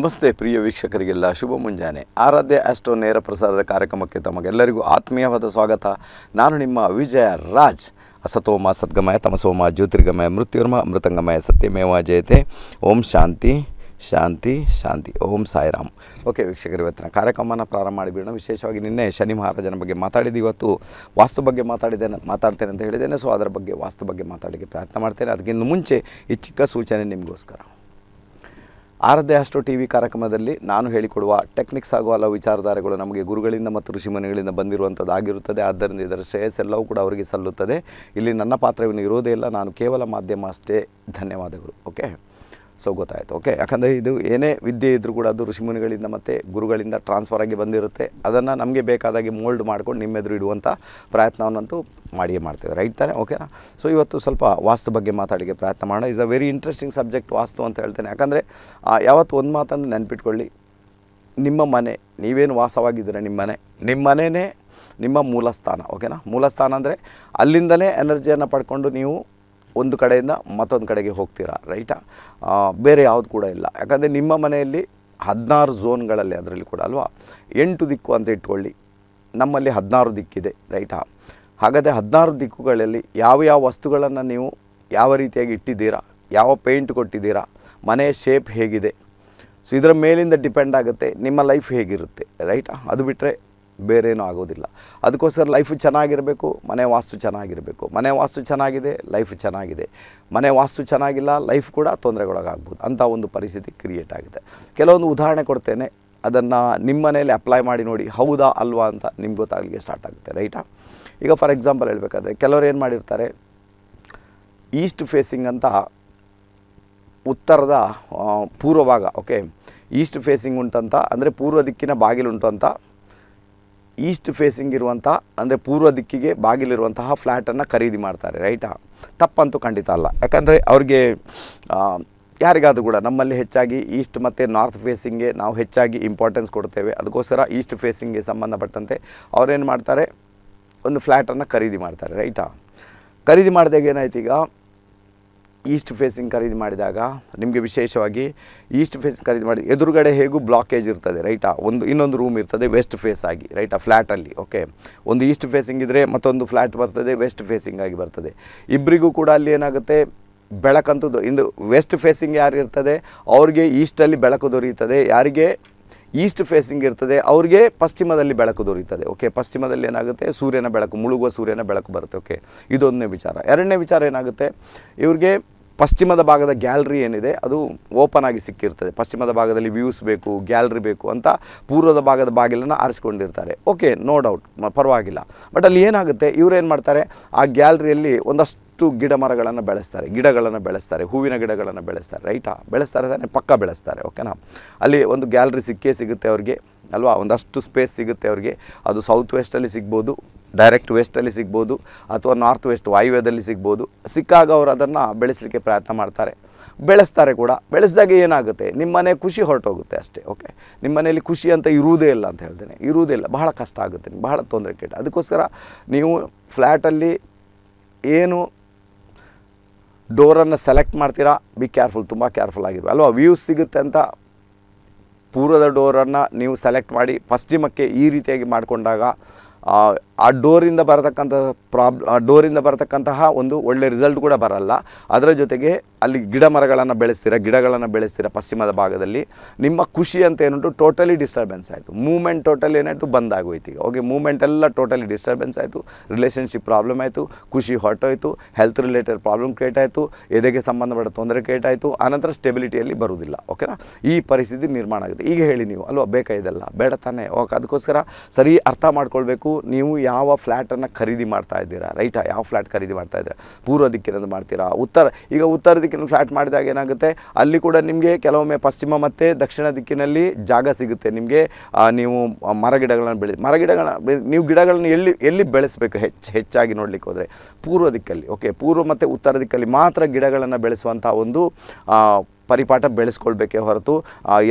ನಮಸ್ತೆ ಪ್ರಿಯ ವೀಕ್ಷಕರಿಗೆಲ್ಲ ಶುಭ ಮುಂಜಾನೆ ಆರಾಧ್ಯ ಅಷ್ಟೋ ನೇರ ಪ್ರಸಾರದ ಕಾರ್ಯಕ್ರಮಕ್ಕೆ ತಮಗೆಲ್ಲರಿಗೂ ಆತ್ಮೀಯವಾದ ಸ್ವಾಗತ ನಾನು ನಿಮ್ಮ ವಿಜಯ ರಾಜ್ ಅಸತೋಮ ಸದ್ಗಮಯ ತಮಸೋಮ ಜ್ಯೋತಿರ್ಗಮಯ ಮೃತ್ಯುರ್ಮ ಅಮೃತಂಗಮಯ ಸತ್ಯಮೇವ ಜಯತೆ ಓಂ ಶಾಂತಿ ಶಾಂತಿ ಶಾಂತಿ ಓಂ ಸಾಯಿರಾಮ್ ಓಕೆ ವೀಕ್ಷಕರು ಇವತ್ತಿನ ಕಾರ್ಯಕ್ರಮನ ಪ್ರಾರಂಭ ಮಾಡಿಬಿಡೋಣ ವಿಶೇಷವಾಗಿ ನಿನ್ನೆ ಶನಿ ಮಹಾರಾಜನ ಬಗ್ಗೆ ಮಾತಾಡಿದ್ದು ಇವತ್ತು ವಾಸ್ತು ಬಗ್ಗೆ ಮಾತಾಡಿದ್ದೇನೆ ಮಾತಾಡ್ತೇನೆ ಅಂತ ಹೇಳಿದ್ದೇನೆ ಸೊ ಅದರ ಬಗ್ಗೆ ವಾಸ್ತು ಬಗ್ಗೆ ಮಾತಾಡಲಿಕ್ಕೆ ಪ್ರಯತ್ನ ಮಾಡ್ತೇನೆ ಅದಕ್ಕಿಂತ ಮುಂಚೆ ಈ ಚಿಕ್ಕ ಸೂಚನೆ ನಿಮಗೋಸ್ಕರ ಆರದೇ ಅಷ್ಟು ಟಿ ವಿ ಕಾರ್ಯಕ್ರಮದಲ್ಲಿ ನಾನು ಹೇಳಿಕೊಡುವ ಟೆಕ್ನಿಕ್ಸ್ ಆಗುವ ಹಲವು ವಿಚಾರಧಾರೆಗಳು ನಮಗೆ ಗುರುಗಳಿಂದ ಮತ್ತು ಋಷಿಮನೆಗಳಿಂದ ಬಂದಿರುವಂಥದ್ದು ಆಗಿರುತ್ತದೆ ಆದ್ದರಿಂದ ಇದರ ಶ್ರೇಯಸ್ ಎಲ್ಲವೂ ಕೂಡ ಅವರಿಗೆ ಸಲ್ಲುತ್ತದೆ ಇಲ್ಲಿ ನನ್ನ ಪಾತ್ರವನ್ನು ಇರೋದೇ ಇಲ್ಲ ನಾನು ಕೇವಲ ಮಾಧ್ಯಮ ಅಷ್ಟೇ ಧನ್ಯವಾದಗಳು ಓಕೆ ಸೊ ಗೊತ್ತಾಯಿತು ಓಕೆ ಯಾಕಂದರೆ ಇದು ಏನೇ ವಿದ್ಯೆ ಇದ್ದರೂ ಕೂಡ ಅದು ಋಷಿಮುನಿಗಳಿಂದ ಮತ್ತು ಗುರುಗಳಿಂದ ಟ್ರಾನ್ಸ್ಫರ್ ಆಗಿ ಬಂದಿರುತ್ತೆ ಅದನ್ನು ನಮಗೆ ಬೇಕಾದಾಗಿ ಮೋಲ್ಡ್ ಮಾಡ್ಕೊಂಡು ನಿಮ್ಮೆದುರು ಇಡುವಂಥ ಪ್ರಯತ್ನವನ್ನಂತೂ ಮಾಡಿಯೇ ಮಾಡ್ತೇವೆ ರೈಟ್ ತಾನೆ ಓಕೆನಾ ಸೊ ಇವತ್ತು ಸ್ವಲ್ಪ ವಾಸ್ತು ಬಗ್ಗೆ ಮಾತಾಡಿಗೆ ಪ್ರಯತ್ನ ಮಾಡೋಣ is a very interesting subject vastu ಅಂತ ಹೇಳ್ತೇನೆ ಯಾಕಂದರೆ ಯಾವತ್ತು ಒಂದು ಮಾತನ್ನು ನೆನ್ಪಿಟ್ಕೊಳ್ಳಿ ನಿಮ್ಮ ಮನೆ ನೀವೇನು ವಾಸವಾಗಿದ್ದೀರ ನಿಮ್ಮ ಮನೆ ನಿಮ್ಮ ಮನೆಯೇ ನಿಮ್ಮ ಮೂಲಸ್ಥಾನ ಓಕೆನಾ ಮೂಲಸ್ಥಾನ ಅಂದರೆ ಅಲ್ಲಿಂದಲೇ ಎನರ್ಜಿಯನ್ನು ಪಡ್ಕೊಂಡು ನೀವು ಒಂದು ಕಡೆಯಿಂದ ಮತ್ತೊಂದು ಕಡೆಗೆ ಹೋಗ್ತೀರಾ ರೈಟಾ ಬೇರೆ ಯಾವುದು ಕೂಡ ಇಲ್ಲ ಯಾಕಂದರೆ ನಿಮ್ಮ ಮನೆಯಲ್ಲಿ ಹದಿನಾರು ಝೋನ್ಗಳಲ್ಲಿ ಅದರಲ್ಲಿ ಕೂಡ ಅಲ್ವಾ ಎಂಟು ದಿಕ್ಕು ಅಂತ ಇಟ್ಕೊಳ್ಳಿ ನಮ್ಮಲ್ಲಿ ಹದಿನಾರು ದಿಕ್ಕಿದೆ ರೈಟಾ ಹಾಗಾದರೆ ಹದಿನಾರು ದಿಕ್ಕುಗಳಲ್ಲಿ ಯಾವ ಯಾವ ವಸ್ತುಗಳನ್ನು ನೀವು ಯಾವ ರೀತಿಯಾಗಿ ಇಟ್ಟಿದ್ದೀರಾ ಯಾವ ಪೇಂಟ್ ಕೊಟ್ಟಿದ್ದೀರಾ ಮನೆಯ ಶೇಪ್ ಹೇಗಿದೆ ಸೊ ಇದರ ಮೇಲಿಂದ ಡಿಪೆಂಡ್ ಆಗುತ್ತೆ ನಿಮ್ಮ ಲೈಫ್ ಹೇಗಿರುತ್ತೆ ರೈಟಾ ಅದು ಬಿಟ್ಟರೆ ಬೇರೇನೂ ಆಗೋದಿಲ್ಲ ಅದಕ್ಕೋಸ್ಕರ ಲೈಫ್ ಚೆನ್ನಾಗಿರಬೇಕು ಮನೆ ವಾಸ್ತು ಚೆನ್ನಾಗಿರಬೇಕು ಮನೆ ವಾಸ್ತು ಚೆನ್ನಾಗಿದೆ ಲೈಫ್ ಚೆನ್ನಾಗಿದೆ ಮನೆ ವಾಸ್ತು ಚೆನ್ನಾಗಿಲ್ಲ ಲೈಫ್ ಕೂಡ ತೊಂದರೆಗೊಳಗಾಗ್ಬೋದು ಅಂಥ ಒಂದು ಪರಿಸ್ಥಿತಿ ಕ್ರಿಯೇಟ್ ಆಗುತ್ತೆ ಕೆಲವೊಂದು ಉದಾಹರಣೆ ಕೊಡ್ತೇನೆ ಅದನ್ನು ನಿಮ್ಮ ಮನೆಯಲ್ಲಿ ಅಪ್ಲೈ ಮಾಡಿ ನೋಡಿ ಹೌದಾ ಅಲ್ವಾ ಅಂತ ನಿಮ್ಗೆ ಗೊತ್ತಾಗಲಿಕ್ಕೆ ಸ್ಟಾರ್ಟ್ ಆಗುತ್ತೆ ರೈಟಾ ಈಗ ಫಾರ್ ಎಕ್ಸಾಂಪಲ್ ಹೇಳಬೇಕಾದ್ರೆ ಕೆಲವರು ಏನು ಮಾಡಿರ್ತಾರೆ ಈಸ್ಟ್ ಫೇಸಿಂಗ್ ಅಂತ ಉತ್ತರದ ಪೂರ್ವ ಭಾಗ ಓಕೆ ಈಸ್ಟ್ ಫೇಸಿಂಗ್ ಉಂಟಂತ ಅಂದರೆ ಪೂರ್ವ ದಿಕ್ಕಿನ ಬಾಗಿಲು ಉಂಟು ಅಂತ ಈಸ್ಟ್ ಫೇಸಿಂಗ್ ಇರುವಂಥ ಅಂದರೆ ಪೂರ್ವ ದಿಕ್ಕಿಗೆ ಬಾಗಿಲಿರುವಂತಹ ಫ್ಲ್ಯಾಟನ್ನು ಖರೀದಿ ಮಾಡ್ತಾರೆ ರೈಟಾ ತಪ್ಪಂತೂ ಖಂಡಿತ ಅಲ್ಲ ಯಾಕಂದರೆ ಅವ್ರಿಗೆ ಯಾರಿಗಾದರೂ ಕೂಡ ನಮ್ಮಲ್ಲಿ ಹೆಚ್ಚಾಗಿ ಈಸ್ಟ್ ಮತ್ತು ನಾರ್ತ್ ಫೇಸಿಂಗ್ಗೆ ನಾವು ಹೆಚ್ಚಾಗಿ ಇಂಪಾರ್ಟೆನ್ಸ್ ಕೊಡ್ತೇವೆ ಅದಕ್ಕೋಸ್ಕರ ಈಸ್ಟ್ ಫೇಸಿಂಗ್ಗೆ ಸಂಬಂಧಪಟ್ಟಂತೆ ಅವರೇನು ಮಾಡ್ತಾರೆ ಒಂದು ಫ್ಲ್ಯಾಟನ್ನು ಖರೀದಿ ಮಾಡ್ತಾರೆ ರೈಟಾ ಖರೀದಿ ಮಾಡಿದಾಗ ಏನಾಯ್ತು ಈಗ ಈಸ್ಟ್ ಫೇಸಿಂಗ್ ಖರೀದಿ ಮಾಡಿದಾಗ ನಿಮಗೆ ವಿಶೇಷವಾಗಿ ಈಸ್ಟ್ ಫೇಸಿಂಗ್ ಖರೀದಿ ಮಾಡಿ ಎದುರುಗಡೆ ಹೇಗೂ ಬ್ಲಾಕೇಜ್ ಇರ್ತದೆ ರೈಟಾ ಒಂದು ಇನ್ನೊಂದು ರೂಮ್ ಇರ್ತದೆ ವೆಸ್ಟ್ ಫೇಸ್ ಆಗಿ ರೈಟಾ ಫ್ಲ್ಯಾಟಲ್ಲಿ ಓಕೆ ಒಂದು ಈಸ್ಟ್ ಫೇಸಿಂಗ್ ಇದ್ದರೆ ಮತ್ತೊಂದು ಫ್ಲ್ಯಾಟ್ ಬರ್ತದೆ ವೆಸ್ಟ್ ಫೇಸಿಂಗ್ ಆಗಿ ಬರ್ತದೆ ಇಬ್ಬರಿಗೂ ಕೂಡ ಅಲ್ಲಿ ಏನಾಗುತ್ತೆ ಬೆಳಕಂತೂ ಇಂದು ವೆಸ್ಟ್ ಫೇಸಿಂಗ್ ಯಾರು ಇರ್ತದೆ ಅವ್ರಿಗೆ ಈಸ್ಟಲ್ಲಿ ಬೆಳಕು ದೊರೆಯುತ್ತದೆ ಯಾರಿಗೆ ಈಸ್ಟ್ ಫೇಸಿಂಗ್ ಇರ್ತದೆ ಅವ್ರಿಗೆ ಪಶ್ಚಿಮದಲ್ಲಿ ಬೆಳಕು ದೊರೀತದೆ ಓಕೆ ಪಶ್ಚಿಮದಲ್ಲಿ ಏನಾಗುತ್ತೆ ಸೂರ್ಯನ ಬೆಳಕು ಮುಳುಗುವ ಸೂರ್ಯನ ಬೆಳಕು ಬರುತ್ತೆ ಓಕೆ ಇದೊಂದನೇ ವಿಚಾರ ಎರಡನೇ ವಿಚಾರ ಏನಾಗುತ್ತೆ ಇವ್ರಿಗೆ ಪಶ್ಚಿಮದ ಭಾಗದ ಗ್ಯಾಲ್ರಿ ಏನಿದೆ ಅದು ಓಪನ್ ಆಗಿ ಸಿಕ್ಕಿರ್ತದೆ ಪಶ್ಚಿಮದ ಭಾಗದಲ್ಲಿ ವ್ಯೂಸ್ ಬೇಕು ಗ್ಯಾಲರಿ ಬೇಕು ಅಂತ ಪೂರ್ವದ ಭಾಗದ ಬಾಗಿಲನ್ನು ಆರಿಸ್ಕೊಂಡಿರ್ತಾರೆ ಓಕೆ ನೋ ಡೌಟ್ ಪರವಾಗಿಲ್ಲ ಬಟ್ ಅಲ್ಲಿ ಏನಾಗುತ್ತೆ ಏನು ಮಾಡ್ತಾರೆ ಆ ಗ್ಯಾಲ್ರಿಯಲ್ಲಿ ಒಂದಷ್ಟು ಗಿಡ ಮರಗಳನ್ನು ಬೆಳೆಸ್ತಾರೆ ಗಿಡಗಳನ್ನು ಬೆಳೆಸ್ತಾರೆ ಹೂವಿನ ಗಿಡಗಳನ್ನು ಬೆಳೆಸ್ತಾರೆ ರೈಟಾ ಬೆಳೆಸ್ತಾರೆ ಅಂದರೆ ಪಕ್ಕ ಬೆಳೆಸ್ತಾರೆ ಓಕೆನಾ ಅಲ್ಲಿ ಒಂದು ಗ್ಯಾಲ್ರಿ ಸಿಕ್ಕೇ ಸಿಗುತ್ತೆ ಅವ್ರಿಗೆ ಅಲ್ವಾ ಒಂದಷ್ಟು ಸ್ಪೇಸ್ ಸಿಗುತ್ತೆ ಅವ್ರಿಗೆ ಅದು ಸೌತ್ ವೆಸ್ಟಲ್ಲಿ ಸಿಗ್ಬೋದು ಡೈರೆಕ್ಟ್ ವೆಸ್ಟಲ್ಲಿ ಸಿಗ್ಬೋದು ಅಥವಾ ನಾರ್ತ್ ವೆಸ್ಟ್ ವಾಯುವ್ಯದಲ್ಲಿ ಸಿಗ್ಬೋದು ಸಿಕ್ಕಾಗ ಅವರು ಅದನ್ನು ಬೆಳೆಸಲಿಕ್ಕೆ ಪ್ರಯತ್ನ ಮಾಡ್ತಾರೆ ಬೆಳೆಸ್ತಾರೆ ಕೂಡ ಬೆಳೆಸಿದಾಗ ಏನಾಗುತ್ತೆ ನಿಮ್ಮನೆ ಖುಷಿ ಹೊರಟೋಗುತ್ತೆ ಅಷ್ಟೇ ಓಕೆ ನಿಮ್ಮ ಮನೆಯಲ್ಲಿ ಖುಷಿ ಅಂತ ಇರುವುದೇ ಇಲ್ಲ ಅಂತ ಹೇಳ್ತೇನೆ ಇರುವುದೇ ಇಲ್ಲ ಬಹಳ ಕಷ್ಟ ಆಗುತ್ತೆ ಬಹಳ ತೊಂದರೆ ಕೆಟ್ಟ ಅದಕ್ಕೋಸ್ಕರ ನೀವು ಫ್ಲ್ಯಾಟಲ್ಲಿ ಏನು ಡೋರನ್ನು ಸೆಲೆಕ್ಟ್ ಮಾಡ್ತೀರಾ ಬಿ ಕೇರ್ಫುಲ್ ತುಂಬ ಕೇರ್ಫುಲ್ ಆಗಿರ್ಬೋದು ಅಲ್ವಾ ವ್ಯೂಸ್ ಸಿಗುತ್ತೆ ಅಂತ ಪೂರ್ವದ ಡೋರನ್ನು ನೀವು ಸೆಲೆಕ್ಟ್ ಮಾಡಿ ಪಶ್ಚಿಮಕ್ಕೆ ಈ ರೀತಿಯಾಗಿ ಮಾಡಿಕೊಂಡಾಗ ಆ ಡೋರಿಂದ ಬರತಕ್ಕಂಥ ಪ್ರಾಬ್ ಆ ಡೋರಿಂದ ಬರತಕ್ಕಂತಹ ಒಂದು ಒಳ್ಳೆ ರಿಸಲ್ಟ್ ಕೂಡ ಬರಲ್ಲ ಅದರ ಜೊತೆಗೆ ಅಲ್ಲಿ ಗಿಡ ಮರಗಳನ್ನು ಬೆಳೆಸ್ತೀರ ಗಿಡಗಳನ್ನು ಬೆಳೆಸ್ತೀರ ಪಶ್ಚಿಮದ ಭಾಗದಲ್ಲಿ ನಿಮ್ಮ ಖುಷಿ ಅಂತ ಏನುಂಟು ಟೋಟಲಿ ಡಿಸ್ಟರ್ಬೆನ್ಸ್ ಆಯಿತು ಮೂವ್ಮೆಂಟ್ ಟೋಟಲಿ ಏನಾಯಿತು ಬಂದಾಗೋಯ್ತು ಆಗೋಯ್ತು ಓಕೆ ಮೂಮೆಂಟ್ ಎಲ್ಲ ಟೋಟಲಿ ಡಿಸ್ಟರ್ಬೆನ್ಸ್ ಆಯಿತು ರಿಲೇಷನ್ಶಿಪ್ ಪ್ರಾಬ್ಲಮ್ ಆಯಿತು ಖುಷಿ ಹೊರಟೋಯ್ತು ಹೆಲ್ತ್ ರಿಲೇಟೆಡ್ ಪ್ರಾಬ್ಲಮ್ ಕ್ರಿಯೇಟ್ ಆಯಿತು ಎದೆಗೆ ಸಂಬಂಧಪಟ್ಟ ತೊಂದರೆ ಕ್ರಿಯೇಟ್ ಆಯಿತು ಆನಂತರ ಸ್ಟೆಬಿಲಿಟಿಯಲ್ಲಿ ಬರುವುದಿಲ್ಲ ಓಕೆನಾ ಈ ಪರಿಸ್ಥಿತಿ ನಿರ್ಮಾಣ ಆಗುತ್ತೆ ಈಗ ಹೇಳಿ ನೀವು ಅಲ್ವಾ ಬೇಕಾ ಬೇಡ ತಾನೇ ಓಕೆ ಅದಕ್ಕೋಸ್ಕರ ಸರಿ ಅರ್ಥ ಮಾಡ್ಕೊಳ್ಬೇಕು ನೀವು ಯಾವ ಫ್ಲ್ಯಾಟನ್ನು ಖರೀದಿ ಮಾಡ್ತಾ ಇದ್ದೀರಾ ರೈಟಾ ಯಾವ ಫ್ಲ್ಯಾಟ್ ಖರೀದಿ ಮಾಡ್ತಾ ಇದ್ದೀರಾ ಪೂರ್ವ ದಿಕ್ಕಿನದು ಮಾಡ್ತೀರಾ ಉತ್ತರ ಈಗ ಉತ್ತರ ದಿಕ್ಕಿನ ಫ್ಲ್ಯಾಟ್ ಮಾಡಿದಾಗ ಏನಾಗುತ್ತೆ ಅಲ್ಲಿ ಕೂಡ ನಿಮಗೆ ಕೆಲವೊಮ್ಮೆ ಪಶ್ಚಿಮ ಮತ್ತು ದಕ್ಷಿಣ ದಿಕ್ಕಿನಲ್ಲಿ ಜಾಗ ಸಿಗುತ್ತೆ ನಿಮಗೆ ನೀವು ಮರಗಿಡಗಳನ್ನು ಬೆಳೆ ಮರಗಿಡಗಳನ್ನ ನೀವು ಗಿಡಗಳನ್ನು ಎಲ್ಲಿ ಎಲ್ಲಿ ಬೆಳೆಸಬೇಕು ಹೆಚ್ಚು ಹೆಚ್ಚಾಗಿ ನೋಡಲಿಕ್ಕೆ ಹೋದರೆ ಪೂರ್ವ ದಿಕ್ಕಲ್ಲಿ ಓಕೆ ಪೂರ್ವ ಮತ್ತು ಉತ್ತರ ದಿಕ್ಕಲ್ಲಿ ಮಾತ್ರ ಗಿಡಗಳನ್ನು ಬೆಳೆಸುವಂಥ ಒಂದು ಪರಿಪಾಠ ಬೆಳೆಸ್ಕೊಳ್ಬೇಕೇ ಹೊರತು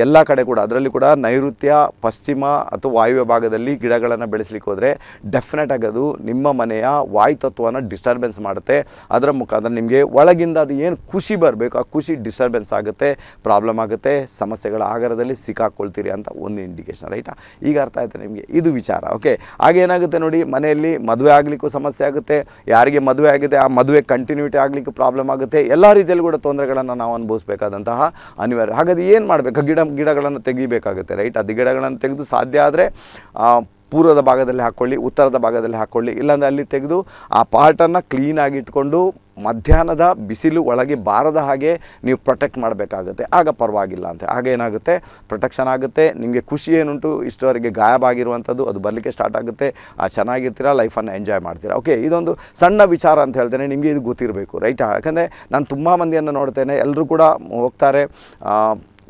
ಎಲ್ಲ ಕಡೆ ಕೂಡ ಅದರಲ್ಲಿ ಕೂಡ ನೈಋತ್ಯ ಪಶ್ಚಿಮ ಅಥವಾ ವಾಯುವ್ಯ ಭಾಗದಲ್ಲಿ ಗಿಡಗಳನ್ನು ಬೆಳೆಸಲಿಕ್ಕೆ ಹೋದರೆ ಡೆಫಿನೆಟಾಗಿ ಅದು ನಿಮ್ಮ ಮನೆಯ ವಾಯು ತತ್ವನ ಡಿಸ್ಟರ್ಬೆನ್ಸ್ ಮಾಡುತ್ತೆ ಅದರ ಮುಖಾಂತರ ನಿಮಗೆ ಒಳಗಿಂದ ಅದು ಏನು ಖುಷಿ ಬರಬೇಕು ಆ ಖುಷಿ ಡಿಸ್ಟರ್ಬೆನ್ಸ್ ಆಗುತ್ತೆ ಪ್ರಾಬ್ಲಮ್ ಆಗುತ್ತೆ ಸಮಸ್ಯೆಗಳ ಆಗರದಲ್ಲಿ ಸಿಕ್ಕಾಕ್ಕೊಳ್ತೀರಿ ಅಂತ ಒಂದು ಇಂಡಿಕೇಶನ್ ರೈಟಾ ಈಗ ಅರ್ಥ ಆಯಿತು ನಿಮಗೆ ಇದು ವಿಚಾರ ಓಕೆ ಹಾಗೇನಾಗುತ್ತೆ ನೋಡಿ ಮನೆಯಲ್ಲಿ ಮದುವೆ ಆಗಲಿಕ್ಕೂ ಸಮಸ್ಯೆ ಆಗುತ್ತೆ ಯಾರಿಗೆ ಮದುವೆ ಆಗಿದೆ ಆ ಮದುವೆ ಕಂಟಿನ್ಯೂಟಿ ಆಗಲಿಕ್ಕೆ ಪ್ರಾಬ್ಲಮ್ ಆಗುತ್ತೆ ಎಲ್ಲ ರೀತಿಯಲ್ಲಿ ಕೂಡ ತೊಂದರೆಗಳನ್ನು ನಾವು ಅನುಭವಿಸಬೇಕಾದಂಥ ಮಾಡುವಂತಹ ಅನಿವಾರ್ಯ ಹಾಗಾದ್ರೆ ಏನು ಮಾಡಬೇಕು ಗಿಡ ಗಿಡಗಳನ್ನು ತೆಗಿಬೇಕಾಗುತ್ತೆ ರೈಟ್ ಅದು ಗಿಡಗಳನ್ನು ತೆಗೆದು ಸಾಧ್ಯ ಆದರೆ ಪೂರ್ವದ ಭಾಗದಲ್ಲಿ ಹಾಕ್ಕೊಳ್ಳಿ ಉತ್ತರದ ಭಾಗದಲ್ಲಿ ಹಾಕ್ಕೊಳ್ಳಿ ಇಲ್ಲಾಂದರೆ ಅಲ್ಲಿ ತೆಗೆದು ಆ ಪಾರ್ಟನ್ನು ಕ್ಲೀನಾಗಿಟ್ಕೊಂಡು ಇಟ್ಕೊಂಡು ಮಧ್ಯಾಹ್ನದ ಬಿಸಿಲು ಒಳಗೆ ಬಾರದ ಹಾಗೆ ನೀವು ಪ್ರೊಟೆಕ್ಟ್ ಮಾಡಬೇಕಾಗುತ್ತೆ ಆಗ ಪರವಾಗಿಲ್ಲ ಅಂತೆ ಆಗ ಏನಾಗುತ್ತೆ ಪ್ರೊಟೆಕ್ಷನ್ ಆಗುತ್ತೆ ನಿಮಗೆ ಖುಷಿ ಏನುಂಟು ಇಷ್ಟವರೆಗೆ ಗಾಯಬಾಗಿರುವಂಥದ್ದು ಅದು ಬರಲಿಕ್ಕೆ ಸ್ಟಾರ್ಟ್ ಆಗುತ್ತೆ ಚೆನ್ನಾಗಿರ್ತೀರಾ ಲೈಫನ್ನು ಎಂಜಾಯ್ ಮಾಡ್ತೀರಾ ಓಕೆ ಇದೊಂದು ಸಣ್ಣ ವಿಚಾರ ಅಂತ ಹೇಳ್ತೇನೆ ನಿಮಗೆ ಇದು ಗೊತ್ತಿರಬೇಕು ರೈಟಾ ಯಾಕಂದರೆ ನಾನು ತುಂಬ ಮಂದಿಯನ್ನು ನೋಡ್ತೇನೆ ಎಲ್ಲರೂ ಕೂಡ ಹೋಗ್ತಾರೆ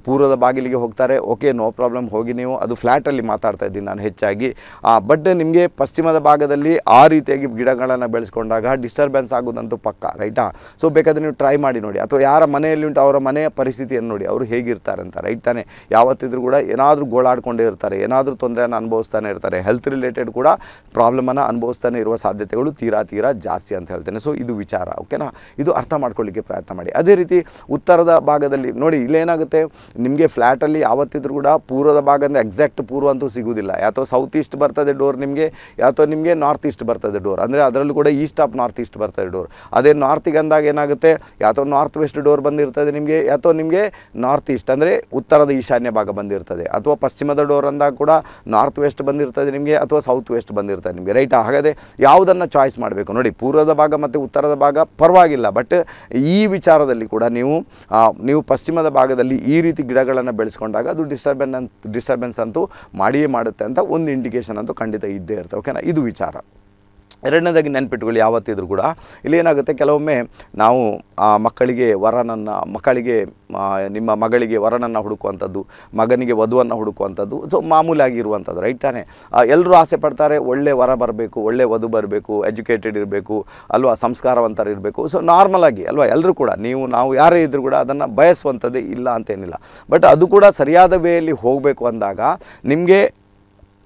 ಪೂರ್ವದ ಬಾಗಿಲಿಗೆ ಹೋಗ್ತಾರೆ ಓಕೆ ನೋ ಪ್ರಾಬ್ಲಮ್ ಹೋಗಿ ನೀವು ಅದು ಫ್ಲ್ಯಾಟಲ್ಲಿ ಮಾತಾಡ್ತಾ ಇದ್ದೀನಿ ನಾನು ಹೆಚ್ಚಾಗಿ ಬಟ್ ನಿಮಗೆ ಪಶ್ಚಿಮದ ಭಾಗದಲ್ಲಿ ಆ ರೀತಿಯಾಗಿ ಗಿಡಗಳನ್ನು ಬೆಳೆಸ್ಕೊಂಡಾಗ ಡಿಸ್ಟರ್ಬೆನ್ಸ್ ಆಗೋದಂತೂ ಪಕ್ಕ ರೈಟಾ ಸೊ ಬೇಕಾದರೆ ನೀವು ಟ್ರೈ ಮಾಡಿ ನೋಡಿ ಅಥವಾ ಯಾರ ಮನೆಯಲ್ಲಿ ಉಂಟು ಅವರ ಮನೆಯ ಪರಿಸ್ಥಿತಿಯನ್ನು ನೋಡಿ ಅವರು ಹೇಗಿರ್ತಾರೆ ಅಂತ ರೈಟ್ ತಾನೆ ಯಾವತ್ತಿದ್ರೂ ಕೂಡ ಏನಾದರೂ ಗೋಳಾಡ್ಕೊಂಡೇ ಇರ್ತಾರೆ ಏನಾದರೂ ತೊಂದರೆಯನ್ನು ಅನುಭವಿಸ್ತಾನೆ ಇರ್ತಾರೆ ಹೆಲ್ತ್ ರಿಲೇಟೆಡ್ ಕೂಡ ಪ್ರಾಬ್ಲಮನ್ನು ಅನುಭವಿಸ್ತಾನೆ ಇರುವ ಸಾಧ್ಯತೆಗಳು ತೀರಾ ತೀರಾ ಜಾಸ್ತಿ ಅಂತ ಹೇಳ್ತೇನೆ ಸೊ ಇದು ವಿಚಾರ ಓಕೆನಾ ಇದು ಅರ್ಥ ಮಾಡ್ಕೊಳ್ಳಿಕ್ಕೆ ಪ್ರಯತ್ನ ಮಾಡಿ ಅದೇ ರೀತಿ ಉತ್ತರದ ಭಾಗದಲ್ಲಿ ನೋಡಿ ಇಲ್ಲೇನಾಗುತ್ತೆ ನಿಮಗೆ ಫ್ಲ್ಯಾಟಲ್ಲಿ ಯಾವತ್ತಿದ್ರೂ ಕೂಡ ಪೂರ್ವದ ಭಾಗ ಅಂದರೆ ಎಕ್ಸಾಕ್ಟ್ ಪೂರ್ವ ಅಂತೂ ಸಿಗೋದಿಲ್ಲ ಯಾತೋ ಸೌತ್ ಈಸ್ಟ್ ಬರ್ತದೆ ಡೋರ್ ನಿಮಗೆ ಯಾತೋ ನಿಮಗೆ ನಾರ್ತ್ ಈಸ್ಟ್ ಬರ್ತದೆ ಡೋರ್ ಅಂದರೆ ಅದರಲ್ಲೂ ಕೂಡ ಈಸ್ಟ್ ಆಫ್ ನಾರ್ತ್ ಈಸ್ಟ್ ಬರ್ತದೆ ಡೋರ್ ಅದೇ ನಾರ್ತಿಗೆ ಅಂದಾಗ ಏನಾಗುತ್ತೆ ಯಾತೋ ನಾರ್ತ್ ವೆಸ್ಟ್ ಡೋರ್ ಬಂದಿರ್ತದೆ ನಿಮಗೆ ಯಾತೋ ನಿಮಗೆ ನಾರ್ತ್ ಈಸ್ಟ್ ಅಂದರೆ ಉತ್ತರದ ಈಶಾನ್ಯ ಭಾಗ ಬಂದಿರ್ತದೆ ಅಥವಾ ಪಶ್ಚಿಮದ ಡೋರ್ ಅಂದಾಗ ಕೂಡ ನಾರ್ತ್ ವೆಸ್ಟ್ ಬಂದಿರ್ತದೆ ನಿಮಗೆ ಅಥವಾ ಸೌತ್ ವೆಸ್ಟ್ ಬಂದಿರ್ತದೆ ನಿಮಗೆ ರೈಟ್ ಹಾಗಾದರೆ ಯಾವುದನ್ನು ಚಾಯ್ಸ್ ಮಾಡಬೇಕು ನೋಡಿ ಪೂರ್ವದ ಭಾಗ ಮತ್ತು ಉತ್ತರದ ಭಾಗ ಪರವಾಗಿಲ್ಲ ಬಟ್ ಈ ವಿಚಾರದಲ್ಲಿ ಕೂಡ ನೀವು ನೀವು ಪಶ್ಚಿಮದ ಭಾಗದಲ್ಲಿ ಈ ರೀತಿ ರೀತಿ ಗಿಡಗಳನ್ನು ಬೆಳೆಸ್ಕೊಂಡಾಗ ಅದು ಡಿಸ್ಟರ್ಬೆನ್ ಅಂತ ಡಿಸ್ಟರ್ಬೆನ್ಸ್ ಅಂತೂ ಮಾಡಿಯೇ ಮಾಡುತ್ತೆ ಅಂತ ಒಂದು ಇಂಡಿಕೇಷನ್ ಅಂತೂ ಖಂಡಿತ ಇದ್ದೇ ಇರುತ್ತೆ ಓಕೆನಾ ಇದು ವಿಚಾರ ಎರಡನೇದಾಗಿ ನೆನ್ಪಿಟ್ಕೊಳ್ಳಿ ಯಾವತ್ತಿದ್ರು ಕೂಡ ಇಲ್ಲಿ ಏನಾಗುತ್ತೆ ಕೆಲವೊಮ್ಮೆ ನಾವು ಆ ಮಕ್ಕಳಿಗೆ ವರನನ್ನು ಮಕ್ಕಳಿಗೆ ನಿಮ್ಮ ಮಗಳಿಗೆ ವರನನ್ನು ಹುಡುಕುವಂಥದ್ದು ಮಗನಿಗೆ ವಧುವನ್ನು ಹುಡುಕುವಂಥದ್ದು ಸೊ ಮಾಮೂಲಾಗಿರುವಂಥದ್ದು ರೈಟ್ ತಾನೇ ಎಲ್ಲರೂ ಆಸೆ ಪಡ್ತಾರೆ ಒಳ್ಳೆ ವರ ಬರಬೇಕು ಒಳ್ಳೆ ವಧು ಬರಬೇಕು ಎಜುಕೇಟೆಡ್ ಇರಬೇಕು ಅಲ್ವಾ ಸಂಸ್ಕಾರವಂತರು ಇರಬೇಕು ಸೊ ನಾರ್ಮಲಾಗಿ ಆಗಿ ಅಲ್ವಾ ಎಲ್ಲರೂ ಕೂಡ ನೀವು ನಾವು ಯಾರೇ ಇದ್ದರೂ ಕೂಡ ಅದನ್ನು ಬಯಸುವಂಥದ್ದೇ ಇಲ್ಲ ಅಂತೇನಿಲ್ಲ ಬಟ್ ಅದು ಕೂಡ ಸರಿಯಾದ ವೇಯಲ್ಲಿ ಹೋಗಬೇಕು ಅಂದಾಗ ನಿಮಗೆ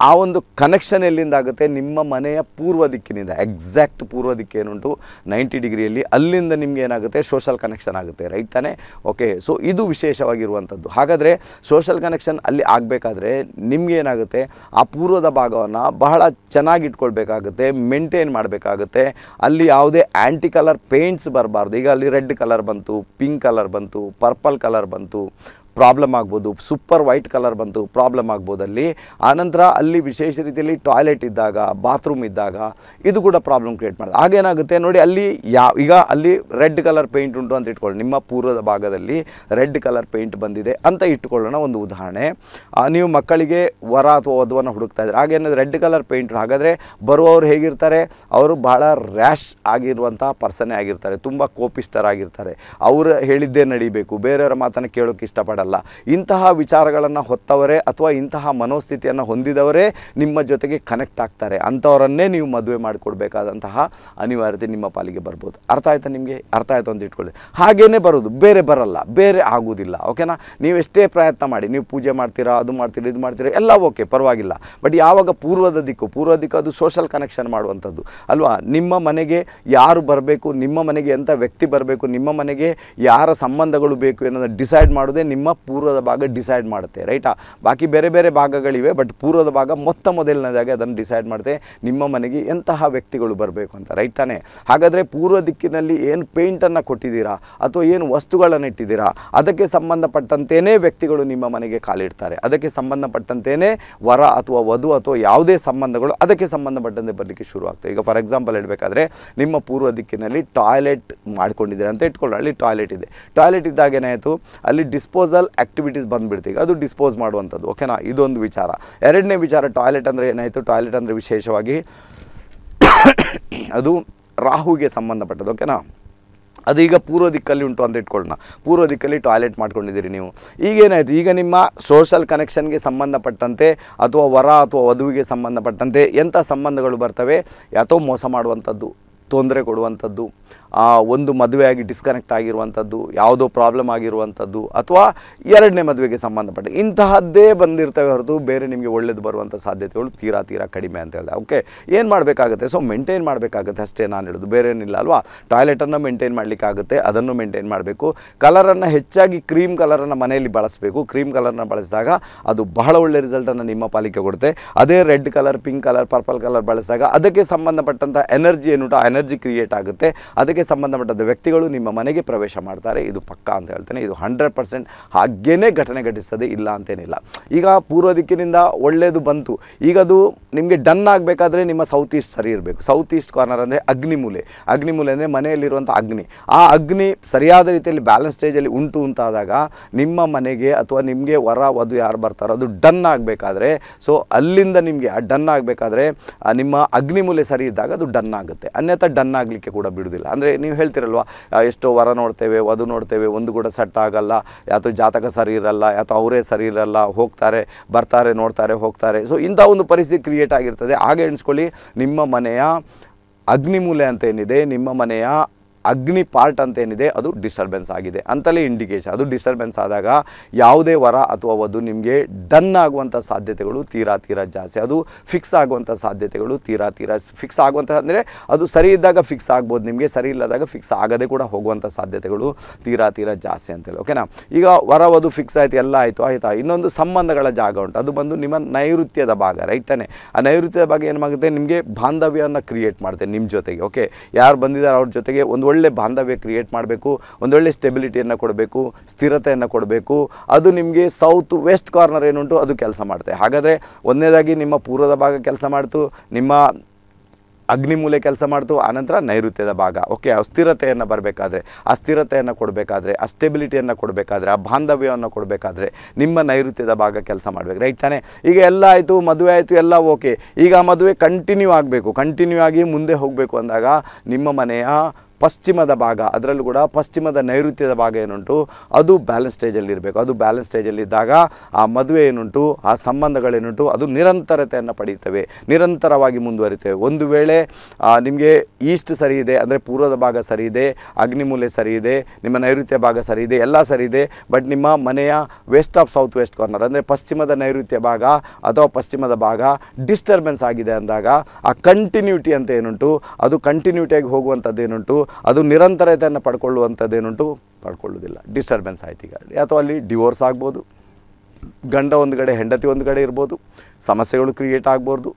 ಆ ಒಂದು ಕನೆಕ್ಷನ್ ಎಲ್ಲಿಂದ ಆಗುತ್ತೆ ನಿಮ್ಮ ಮನೆಯ ಪೂರ್ವ ದಿಕ್ಕಿನಿಂದ ಎಕ್ಸಾಕ್ಟ್ ಪೂರ್ವ ದಿಕ್ಕೇನುಂಟು ನೈಂಟಿ ಡಿಗ್ರಿಯಲ್ಲಿ ಅಲ್ಲಿಂದ ನಿಮ್ಗೆ ಏನಾಗುತ್ತೆ ಸೋಷಲ್ ಕನೆಕ್ಷನ್ ಆಗುತ್ತೆ ರೈಟ್ ತಾನೇ ಓಕೆ ಸೊ ಇದು ವಿಶೇಷವಾಗಿರುವಂಥದ್ದು ಹಾಗಾದರೆ ಸೋಷಲ್ ಕನೆಕ್ಷನ್ ಅಲ್ಲಿ ಆಗಬೇಕಾದ್ರೆ ನಿಮ್ಗೆ ಏನಾಗುತ್ತೆ ಆ ಪೂರ್ವದ ಭಾಗವನ್ನು ಬಹಳ ಚೆನ್ನಾಗಿ ಇಟ್ಕೊಳ್ಬೇಕಾಗುತ್ತೆ ಮೇಂಟೈನ್ ಮಾಡಬೇಕಾಗುತ್ತೆ ಅಲ್ಲಿ ಯಾವುದೇ ಆ್ಯಂಟಿ ಕಲರ್ ಪೇಂಟ್ಸ್ ಬರಬಾರ್ದು ಈಗ ಅಲ್ಲಿ ರೆಡ್ ಕಲರ್ ಬಂತು ಪಿಂಕ್ ಕಲರ್ ಬಂತು ಪರ್ಪಲ್ ಕಲರ್ ಬಂತು ಪ್ರಾಬ್ಲಮ್ ಆಗ್ಬೋದು ಸೂಪರ್ ವೈಟ್ ಕಲರ್ ಬಂತು ಪ್ರಾಬ್ಲಮ್ ಅಲ್ಲಿ ಆನಂತರ ಅಲ್ಲಿ ವಿಶೇಷ ರೀತಿಯಲ್ಲಿ ಟಾಯ್ಲೆಟ್ ಇದ್ದಾಗ ಬಾತ್ರೂಮ್ ಇದ್ದಾಗ ಇದು ಕೂಡ ಪ್ರಾಬ್ಲಮ್ ಕ್ರಿಯೇಟ್ ಮಾಡೋದು ಆಗೇನಾಗುತ್ತೆ ನೋಡಿ ಅಲ್ಲಿ ಯಾ ಈಗ ಅಲ್ಲಿ ರೆಡ್ ಕಲರ್ ಪೇಂಟ್ ಉಂಟು ಅಂತ ಇಟ್ಕೊಳ್ಳಿ ನಿಮ್ಮ ಪೂರ್ವದ ಭಾಗದಲ್ಲಿ ರೆಡ್ ಕಲರ್ ಪೇಂಟ್ ಬಂದಿದೆ ಅಂತ ಇಟ್ಕೊಳ್ಳೋಣ ಒಂದು ಉದಾಹರಣೆ ನೀವು ಮಕ್ಕಳಿಗೆ ವರ ಅಥವಾ ವಧುವನ್ನು ಹುಡುಕ್ತಾ ಇದ್ದಾರೆ ಹಾಗೇನಾದ್ರು ರೆಡ್ ಕಲರ್ ಪೇಂಟ್ ಹಾಗಾದರೆ ಬರುವವರು ಹೇಗಿರ್ತಾರೆ ಅವರು ಬಹಳ ರ್ಯಾಶ್ ಆಗಿರುವಂಥ ಪರ್ಸನೇ ಆಗಿರ್ತಾರೆ ತುಂಬ ಕೋಪಿಸ್ಟರಾಗಿರ್ತಾರೆ ಅವರು ಹೇಳಿದ್ದೇ ನಡಿಬೇಕು ಬೇರೆಯವರ ಮಾತನ್ನು ಕೇಳೋಕ್ಕೆ ಇಷ್ಟಪಡಲ್ಲ ಮಾಡಲ್ಲ ಇಂತಹ ವಿಚಾರಗಳನ್ನು ಹೊತ್ತವರೇ ಅಥವಾ ಇಂತಹ ಮನೋಸ್ಥಿತಿಯನ್ನು ಹೊಂದಿದವರೇ ನಿಮ್ಮ ಜೊತೆಗೆ ಕನೆಕ್ಟ್ ಆಗ್ತಾರೆ ಅಂಥವರನ್ನೇ ನೀವು ಮದುವೆ ಮಾಡಿಕೊಡ್ಬೇಕಾದಂತಹ ಅನಿವಾರ್ಯತೆ ನಿಮ್ಮ ಪಾಲಿಗೆ ಬರ್ಬೋದು ಅರ್ಥ ಆಯ್ತಾ ನಿಮಗೆ ಅರ್ಥ ಆಯ್ತು ಅಂತ ಇಟ್ಕೊಳ್ಳಿ ಹಾಗೇ ಬರೋದು ಬೇರೆ ಬರಲ್ಲ ಬೇರೆ ಆಗುವುದಿಲ್ಲ ಓಕೆನಾ ನೀವೆಷ್ಟೇ ಪ್ರಯತ್ನ ಮಾಡಿ ನೀವು ಪೂಜೆ ಮಾಡ್ತೀರಾ ಅದು ಮಾಡ್ತೀರಾ ಇದು ಮಾಡ್ತೀರಾ ಎಲ್ಲ ಓಕೆ ಪರವಾಗಿಲ್ಲ ಬಟ್ ಯಾವಾಗ ಪೂರ್ವದ ದಿಕ್ಕು ಪೂರ್ವ ದಿಕ್ಕು ಅದು ಸೋಷಲ್ ಕನೆಕ್ಷನ್ ಮಾಡುವಂಥದ್ದು ಅಲ್ವಾ ನಿಮ್ಮ ಮನೆಗೆ ಯಾರು ಬರಬೇಕು ನಿಮ್ಮ ಮನೆಗೆ ಎಂಥ ವ್ಯಕ್ತಿ ಬರಬೇಕು ನಿಮ್ಮ ಮನೆಗೆ ಯಾರ ಸಂಬಂಧಗಳು ಬೇಕು ಅನ್ನೋದನ್ನು ಡಿಸೈಡ್ ಮಾಡೋದೇ ನಿಮ್ಮ ಪೂರ್ವದ ಭಾಗ ಡಿಸೈಡ್ ಮಾಡುತ್ತೆ ರೈಟಾ ಬಾಕಿ ಬೇರೆ ಬೇರೆ ಭಾಗಗಳಿವೆ ಬಟ್ ಪೂರ್ವದ ಭಾಗ ಮೊತ್ತ ಮೊದಲನೇದಾಗಿ ಅದನ್ನು ಡಿಸೈಡ್ ಮಾಡುತ್ತೆ ನಿಮ್ಮ ಮನೆಗೆ ಎಂತಹ ವ್ಯಕ್ತಿಗಳು ಬರಬೇಕು ಅಂತ ರೈಟ್ ತಾನೆ ಹಾಗಾದರೆ ಪೂರ್ವ ದಿಕ್ಕಿನಲ್ಲಿ ಏನು ಪೇಂಟನ್ನು ಕೊಟ್ಟಿದ್ದೀರಾ ಅಥವಾ ಏನು ವಸ್ತುಗಳನ್ನು ಇಟ್ಟಿದ್ದೀರಾ ಅದಕ್ಕೆ ಸಂಬಂಧಪಟ್ಟಂತೆಯೇ ವ್ಯಕ್ತಿಗಳು ನಿಮ್ಮ ಮನೆಗೆ ಕಾಲಿಡ್ತಾರೆ ಅದಕ್ಕೆ ಸಂಬಂಧಪಟ್ಟಂತೆಯೇ ವರ ಅಥವಾ ವಧು ಅಥವಾ ಯಾವುದೇ ಸಂಬಂಧಗಳು ಅದಕ್ಕೆ ಸಂಬಂಧಪಟ್ಟಂತೆ ಬರಲಿಕ್ಕೆ ಶುರು ಆಗ್ತದೆ ಈಗ ಫಾರ್ ಎಕ್ಸಾಂಪಲ್ ಹೇಳಬೇಕಾದ್ರೆ ನಿಮ್ಮ ಪೂರ್ವ ದಿಕ್ಕಿನಲ್ಲಿ ಟಾಯ್ಲೆಟ್ ಮಾಡ್ಕೊಂಡಿದ್ದೀರಾ ಅಂತ ಇಟ್ಕೊಳ್ಳಿ ಅಲ್ಲಿ ಟಾಯ್ಲೆಟ್ ಇದೆ ಟಾಯ್ಲೆಟ್ ಇದ್ದಾಗ ಏನಾಯಿತು ಅಲ್ಲಿ ಡಿಸ್ಪೋಸಲ್ ಕ್ರಿಮಿನಲ್ ಆ್ಯಕ್ಟಿವಿಟೀಸ್ ಬಂದುಬಿಡ್ತೀವಿ ಅದು ಡಿಸ್ಪೋಸ್ ಮಾಡುವಂಥದ್ದು ಓಕೆನಾ ಇದೊಂದು ವಿಚಾರ ಎರಡನೇ ವಿಚಾರ ಟಾಯ್ಲೆಟ್ ಅಂದರೆ ಏನಾಯಿತು ಟಾಯ್ಲೆಟ್ ಅಂದರೆ ವಿಶೇಷವಾಗಿ ಅದು ರಾಹುಗೆ ಸಂಬಂಧಪಟ್ಟದ್ದು ಓಕೆನಾ ಅದು ಈಗ ಪೂರ್ವ ದಿಕ್ಕಲ್ಲಿ ಉಂಟು ಅಂತ ಇಟ್ಕೊಳ್ಳೋಣ ಪೂರ್ವ ದಿಕ್ಕಲ್ಲಿ ಟಾಯ್ಲೆಟ್ ಮಾಡ್ಕೊಂಡಿದ್ದೀರಿ ನೀವು ಈಗೇನಾಯಿತು ಈಗ ನಿಮ್ಮ ಸೋಷಲ್ ಕನೆಕ್ಷನ್ಗೆ ಸಂಬಂಧಪಟ್ಟಂತೆ ಅಥವಾ ವರ ಅಥವಾ ವಧುವಿಗೆ ಸಂಬಂಧಪಟ್ಟಂತೆ ಎಂಥ ಸಂಬಂಧಗಳು ಬರ್ತವೆ ಯಾತೋ ಮೋಸ ಮಾಡುವಂಥದ್ದು ತೊಂದರೆ ಕೊಡುವಂಥದ್ದು ಆ ಒಂದು ಮದುವೆಯಾಗಿ ಡಿಸ್ಕನೆಕ್ಟ್ ಆಗಿರುವಂಥದ್ದು ಯಾವುದೋ ಪ್ರಾಬ್ಲಮ್ ಆಗಿರುವಂಥದ್ದು ಅಥವಾ ಎರಡನೇ ಮದುವೆಗೆ ಸಂಬಂಧಪಟ್ಟ ಇಂತಹದ್ದೇ ಬಂದಿರ್ತವೆ ಹೊರತು ಬೇರೆ ನಿಮಗೆ ಒಳ್ಳೇದು ಬರುವಂಥ ಸಾಧ್ಯತೆಗಳು ತೀರಾ ತೀರಾ ಕಡಿಮೆ ಅಂತ ಹೇಳಿದೆ ಓಕೆ ಏನು ಮಾಡಬೇಕಾಗುತ್ತೆ ಸೊ ಮೇಂಟೈನ್ ಮಾಡಬೇಕಾಗುತ್ತೆ ಅಷ್ಟೇ ನಾನು ಹೇಳೋದು ಬೇರೆ ಏನಿಲ್ಲ ಅಲ್ವಾ ಟಾಯ್ಲೆಟನ್ನು ಮೇಂಟೈನ್ ಮಾಡಲಿಕ್ಕಾಗುತ್ತೆ ಅದನ್ನು ಮೇಂಟೈನ್ ಮಾಡಬೇಕು ಕಲರನ್ನು ಹೆಚ್ಚಾಗಿ ಕ್ರೀಮ್ ಕಲರನ್ನು ಮನೆಯಲ್ಲಿ ಬಳಸಬೇಕು ಕ್ರೀಮ್ ಕಲರನ್ನು ಬಳಸಿದಾಗ ಅದು ಬಹಳ ಒಳ್ಳೆ ರಿಸಲ್ಟನ್ನು ನಿಮ್ಮ ಪಾಲಿಕೆ ಕೊಡುತ್ತೆ ಅದೇ red colour pink colour purple colour ಬಳಸಿದಾಗ ಅದಕ್ಕೆ ಸಂಬಂಧಪಟ್ಟಂಥ ಎನರ್ಜಿ ಏನುಂಟು ಆ ಎನರ್ಜಿ ಎನರ್ಜಿ ಕ್ರಿಯೇಟ್ ಆಗುತ್ತೆ ಅದಕ್ಕೆ ಸಂಬಂಧಪಟ್ಟದ ವ್ಯಕ್ತಿಗಳು ನಿಮ್ಮ ಮನೆಗೆ ಪ್ರವೇಶ ಮಾಡ್ತಾರೆ ಇದು ಪಕ್ಕ ಅಂತ ಹೇಳ್ತೇನೆ ಇದು ಹಂಡ್ರೆಡ್ ಪರ್ಸೆಂಟ್ ಹಾಗೇನೇ ಘಟನೆ ಘಟಿಸೋದೇ ಇಲ್ಲ ಅಂತೇನಿಲ್ಲ ಈಗ ಪೂರ್ವ ದಿಕ್ಕಿನಿಂದ ಒಳ್ಳೆಯದು ಬಂತು ಈಗ ಅದು ನಿಮಗೆ ಡನ್ ಆಗಬೇಕಾದ್ರೆ ನಿಮ್ಮ ಸೌತ್ ಈಸ್ಟ್ ಸರಿ ಇರಬೇಕು ಸೌತ್ ಈಸ್ಟ್ ಕಾರ್ನರ್ ಅಂದರೆ ಅಗ್ನಿಮೂಲೆ ಅಗ್ನಿಮೂಲೆ ಅಂದರೆ ಮನೆಯಲ್ಲಿರುವಂಥ ಅಗ್ನಿ ಆ ಅಗ್ನಿ ಸರಿಯಾದ ರೀತಿಯಲ್ಲಿ ಬ್ಯಾಲೆನ್ಸ್ ಸ್ಟೇಜಲ್ಲಿ ಉಂಟು ಅಂತಾದಾಗ ನಿಮ್ಮ ಮನೆಗೆ ಅಥವಾ ನಿಮಗೆ ವರ ವಧು ಯಾರು ಬರ್ತಾರೋ ಅದು ಡನ್ ಆಗಬೇಕಾದ್ರೆ ಸೊ ಅಲ್ಲಿಂದ ನಿಮಗೆ ಆ ಡನ್ ಆಗಬೇಕಾದ್ರೆ ನಿಮ್ಮ ಅಗ್ನಿಮೂಲೆ ಸರಿ ಇದ್ದಾಗ ಅದು ಡನ್ ಆಗುತ್ತೆ ಅನ್ಯಥ ಡನ್ ಆಗಲಿಕ್ಕೆ ಕೂಡ ಬಿಡೋದಿಲ್ಲ ಅಂದರೆ ನೀವು ಹೇಳ್ತಿರಲ್ವ ಎಷ್ಟೋ ವರ ನೋಡ್ತೇವೆ ಅದು ನೋಡ್ತೇವೆ ಒಂದು ಕೂಡ ಸೆಟ್ ಆಗಲ್ಲ ಯಾತೋ ಜಾತಕ ಸರಿ ಇರಲ್ಲ ಯಾತೋ ಅವರೇ ಸರಿ ಇರಲ್ಲ ಹೋಗ್ತಾರೆ ಬರ್ತಾರೆ ನೋಡ್ತಾರೆ ಹೋಗ್ತಾರೆ ಸೊ ಇಂಥ ಒಂದು ಪರಿಸ್ಥಿತಿ ಕ್ರಿಯೇಟ್ ಆಗಿರ್ತದೆ ಹಾಗೆ ಎಣಿಸ್ಕೊಳ್ಳಿ ನಿಮ್ಮ ಮನೆಯ ಅಗ್ನಿಮೂಲೆ ಅಂತ ಏನಿದೆ ನಿಮ್ಮ ಮನೆಯ ಅಗ್ನಿ ಪಾರ್ಟ್ ಅಂತ ಏನಿದೆ ಅದು ಡಿಸ್ಟರ್ಬೆನ್ಸ್ ಆಗಿದೆ ಅಂತಲೇ ಇಂಡಿಕೇಶನ್ ಅದು ಡಿಸ್ಟರ್ಬೆನ್ಸ್ ಆದಾಗ ಯಾವುದೇ ವರ ಅಥವಾ ವಧು ನಿಮಗೆ ಡನ್ ಆಗುವಂಥ ಸಾಧ್ಯತೆಗಳು ತೀರಾ ತೀರಾ ಜಾಸ್ತಿ ಅದು ಫಿಕ್ಸ್ ಆಗುವಂಥ ಸಾಧ್ಯತೆಗಳು ತೀರಾ ತೀರಾ ಫಿಕ್ಸ್ ಆಗುವಂಥ ಅಂದರೆ ಅದು ಸರಿ ಇದ್ದಾಗ ಫಿಕ್ಸ್ ಆಗ್ಬೋದು ನಿಮಗೆ ಸರಿ ಇಲ್ಲದಾಗ ಫಿಕ್ಸ್ ಆಗದೆ ಕೂಡ ಹೋಗುವಂಥ ಸಾಧ್ಯತೆಗಳು ತೀರಾ ತೀರಾ ಜಾಸ್ತಿ ಅಂತೇಳಿ ಓಕೆನಾ ಈಗ ವರ ವಧು ಫಿಕ್ಸ್ ಆಯಿತು ಎಲ್ಲ ಆಯಿತು ಆಯಿತಾ ಇನ್ನೊಂದು ಸಂಬಂಧಗಳ ಜಾಗ ಉಂಟು ಅದು ಬಂದು ನಿಮ್ಮ ನೈಋತ್ಯದ ಭಾಗ ರೈಟ್ ತಾನೆ ಆ ನೈಋತ್ಯದ ಭಾಗ ಏನಾಗುತ್ತೆ ನಿಮಗೆ ಬಾಂಧವ್ಯವನ್ನು ಕ್ರಿಯೇಟ್ ಮಾಡ್ತೇನೆ ನಿಮ್ಮ ಜೊತೆಗೆ ಓಕೆ ಯಾರು ಬಂದಿದ್ದಾರೆ ಅವ್ರ ಜೊತೆಗೆ ಒಂದು ಒಳ್ಳೆ ಬಾಂಧವ್ಯ ಕ್ರಿಯೇಟ್ ಮಾಡಬೇಕು ಒಂದೊಳ್ಳೆ ಸ್ಟೆಬಿಲಿಟಿಯನ್ನು ಕೊಡಬೇಕು ಸ್ಥಿರತೆಯನ್ನು ಕೊಡಬೇಕು ಅದು ನಿಮಗೆ ಸೌತ್ ವೆಸ್ಟ್ ಕಾರ್ನರ್ ಏನುಂಟು ಅದು ಕೆಲಸ ಮಾಡುತ್ತೆ ಹಾಗಾದರೆ ಒಂದನೇದಾಗಿ ನಿಮ್ಮ ಪೂರ್ವದ ಭಾಗ ಕೆಲಸ ಮಾಡ್ತು ನಿಮ್ಮ ಅಗ್ನಿಮೂಲೆ ಕೆಲಸ ಮಾಡ್ತು ಆನಂತರ ನೈಋತ್ಯದ ಭಾಗ ಓಕೆ ಅಸ್ಥಿರತೆಯನ್ನು ಬರಬೇಕಾದ್ರೆ ಅಸ್ಥಿರತೆಯನ್ನು ಕೊಡಬೇಕಾದ್ರೆ ಆ ಸ್ಟೆಬಿಲಿಟಿಯನ್ನು ಕೊಡಬೇಕಾದ್ರೆ ಆ ಬಾಂಧವ್ಯವನ್ನು ಕೊಡಬೇಕಾದ್ರೆ ನಿಮ್ಮ ನೈಋತ್ಯದ ಭಾಗ ಕೆಲಸ ಮಾಡಬೇಕು ರೈಟ್ ತಾನೆ ಈಗ ಎಲ್ಲ ಆಯಿತು ಮದುವೆ ಆಯಿತು ಎಲ್ಲ ಓಕೆ ಈಗ ಮದುವೆ ಕಂಟಿನ್ಯೂ ಆಗಬೇಕು ಕಂಟಿನ್ಯೂ ಆಗಿ ಮುಂದೆ ಹೋಗಬೇಕು ಅಂದಾಗ ನಿಮ್ಮ ಮನೆಯ ಪಶ್ಚಿಮದ ಭಾಗ ಅದರಲ್ಲೂ ಕೂಡ ಪಶ್ಚಿಮದ ನೈಋತ್ಯದ ಭಾಗ ಏನುಂಟು ಅದು ಬ್ಯಾಲೆನ್ಸ್ ಸ್ಟೇಜಲ್ಲಿರಬೇಕು ಅದು ಬ್ಯಾಲೆನ್ಸ್ ಸ್ಟೇಜಲ್ಲಿದ್ದಾಗ ಆ ಮದುವೆ ಏನುಂಟು ಆ ಸಂಬಂಧಗಳೇನುಂಟು ಅದು ನಿರಂತರತೆಯನ್ನು ಪಡೆಯುತ್ತವೆ ನಿರಂತರವಾಗಿ ಮುಂದುವರಿತೇವೆ ಒಂದು ವೇಳೆ ನಿಮಗೆ ಈಸ್ಟ್ ಸರಿ ಇದೆ ಅಂದರೆ ಪೂರ್ವದ ಭಾಗ ಸರಿ ಇದೆ ಅಗ್ನಿಮೂಲೆ ಸರಿ ಇದೆ ನಿಮ್ಮ ನೈಋತ್ಯ ಭಾಗ ಸರಿ ಇದೆ ಎಲ್ಲ ಸರಿ ಇದೆ ಬಟ್ ನಿಮ್ಮ ಮನೆಯ west of south west corner ಅಂದರೆ ಪಶ್ಚಿಮದ ನೈಋತ್ಯ ಭಾಗ ಅಥವಾ ಪಶ್ಚಿಮದ ಭಾಗ ಡಿಸ್ಟರ್ಬೆನ್ಸ್ ಆಗಿದೆ ಅಂದಾಗ ಆ ಕಂಟಿನ್ಯೂಟಿ ಅಂತ ಏನುಂಟು ಅದು ಕಂಟಿನ್ಯೂಟಿಯಾಗಿ ಹೋಗುವಂಥದ್ದು ಏನುಂಟು ಅದು ನಿರಂತರತೆಯನ್ನು ಪಡ್ಕೊಳ್ಳುವಂಥದ್ದೇನುಂಟು ಪಡ್ಕೊಳ್ಳೋದಿಲ್ಲ ಡಿಸ್ಟರ್ಬೆನ್ಸ್ ಆಯ್ತು ಈಗ ಅಥವಾ ಅಲ್ಲಿ ಡಿವೋರ್ಸ್ ಆಗ್ಬೋದು ಗಂಡ ಒಂದು ಕಡೆ ಹೆಂಡತಿ ಒಂದು ಕಡೆ ಇರ್ಬೋದು ಸಮಸ್ಯೆಗಳು ಕ್ರಿಯೇಟ್ ಆಗ್ಬೋದು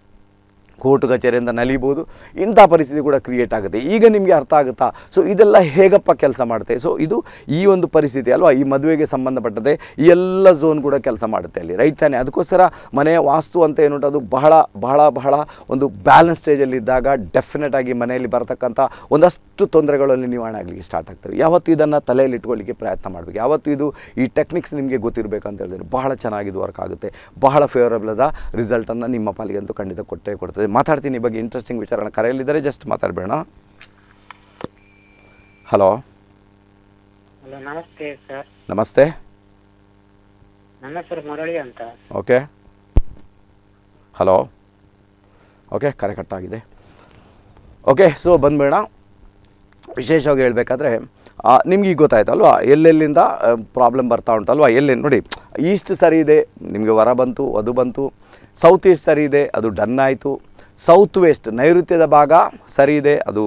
ಕೋರ್ಟ್ ಕಚೇರಿಯಿಂದ ನಲಿಬೋದು ಇಂಥ ಪರಿಸ್ಥಿತಿ ಕೂಡ ಕ್ರಿಯೇಟ್ ಆಗುತ್ತೆ ಈಗ ನಿಮಗೆ ಅರ್ಥ ಆಗುತ್ತಾ ಸೊ ಇದೆಲ್ಲ ಹೇಗಪ್ಪ ಕೆಲಸ ಮಾಡುತ್ತೆ ಸೊ ಇದು ಈ ಒಂದು ಪರಿಸ್ಥಿತಿ ಅಲ್ವಾ ಈ ಮದುವೆಗೆ ಸಂಬಂಧಪಟ್ಟದೆ ಈ ಎಲ್ಲ ಝೋನ್ ಕೂಡ ಕೆಲಸ ಮಾಡುತ್ತೆ ಅಲ್ಲಿ ರೈಟ್ ತಾನೆ ಅದಕ್ಕೋಸ್ಕರ ಮನೆಯ ವಾಸ್ತು ಅಂತ ಏನುಂಟು ಅದು ಬಹಳ ಬಹಳ ಬಹಳ ಒಂದು ಬ್ಯಾಲೆನ್ಸ್ ಸ್ಟೇಜಲ್ಲಿದ್ದಾಗ ಡೆಫಿನೆಟ್ ಆಗಿ ಮನೆಯಲ್ಲಿ ಬರತಕ್ಕಂಥ ಒಂದಷ್ಟು ತೊಂದರೆಗಳಲ್ಲಿ ನಿವಾರಣೆ ಆಗಲಿಕ್ಕೆ ಸ್ಟಾರ್ಟ್ ಆಗ್ತವೆ ಯಾವತ್ತು ಇದನ್ನು ತಲೆಯಲ್ಲಿ ಇಟ್ಕೊಳ್ಳಿಕ್ಕೆ ಪ್ರಯತ್ನ ಮಾಡಬೇಕು ಯಾವತ್ತು ಇದು ಈ ಟೆಕ್ನಿಕ್ಸ್ ನಿಮಗೆ ಗೊತ್ತಿರಬೇಕು ಅಂತ ಹೇಳಿದ್ರೆ ಬಹಳ ಚೆನ್ನಾಗಿ ಇದು ವರ್ಕ್ ಆಗುತ್ತೆ ಬಹಳ ಫೇವರಬಲ್ ಅದ ರಿಸಲ್ಟನ್ನು ನಿಮ್ಮ ಪಾಲಿಗೆ ಅಂತೂ ಖಂಡಿತ ಕೊಟ್ಟೇ ಕೊಡ್ತದೆ ಮಾತಾಡ್ತೀನಿ ಬಗ್ಗೆ ಇಂಟ್ರೆಸ್ಟಿಂಗ್ ವಿಚಾರನ ಕರೆಯಲ್ಲಿದ್ದಾರೆ ಜಸ್ಟ್ ಮಾತಾಡಬೇಡ ಹಲೋ ಹಲೋ ನಮಸ್ತೆ ಸರ್ ನಮಸ್ತೆ ನನ್ನ ಹೆಸರು ಅಂತ ಓಕೆ ಹಲೋ ಓಕೆ ಕರೆ ಕಟ್ಟಾಗಿದೆ ಓಕೆ ಸೊ ಬಂದ್ಬೇಡ ವಿಶೇಷವಾಗಿ ಹೇಳಬೇಕಾದ್ರೆ ನಿಮ್ಗೆ ಈಗ ಗೊತ್ತಾಯ್ತಲ್ವಾ ಎಲ್ಲೆಲ್ಲಿಂದ ಪ್ರಾಬ್ಲಮ್ ಬರ್ತಾ ಉಂಟಲ್ವಾ ಎಲ್ಲೆ ನೋಡಿ ಈಸ್ಟ್ ಸರಿ ಇದೆ ನಿಮಗೆ ವರ ಬಂತು ಅದು ಬಂತು ಸೌತ್ ಈಸ್ಟ್ ಸರಿ ಇದೆ ಅದು ಡನ್ ಆಯಿತು ಸೌತ್ ವೆಸ್ಟ್ ನೈಋತ್ಯದ ಭಾಗ ಸರಿ ಇದೆ ಅದು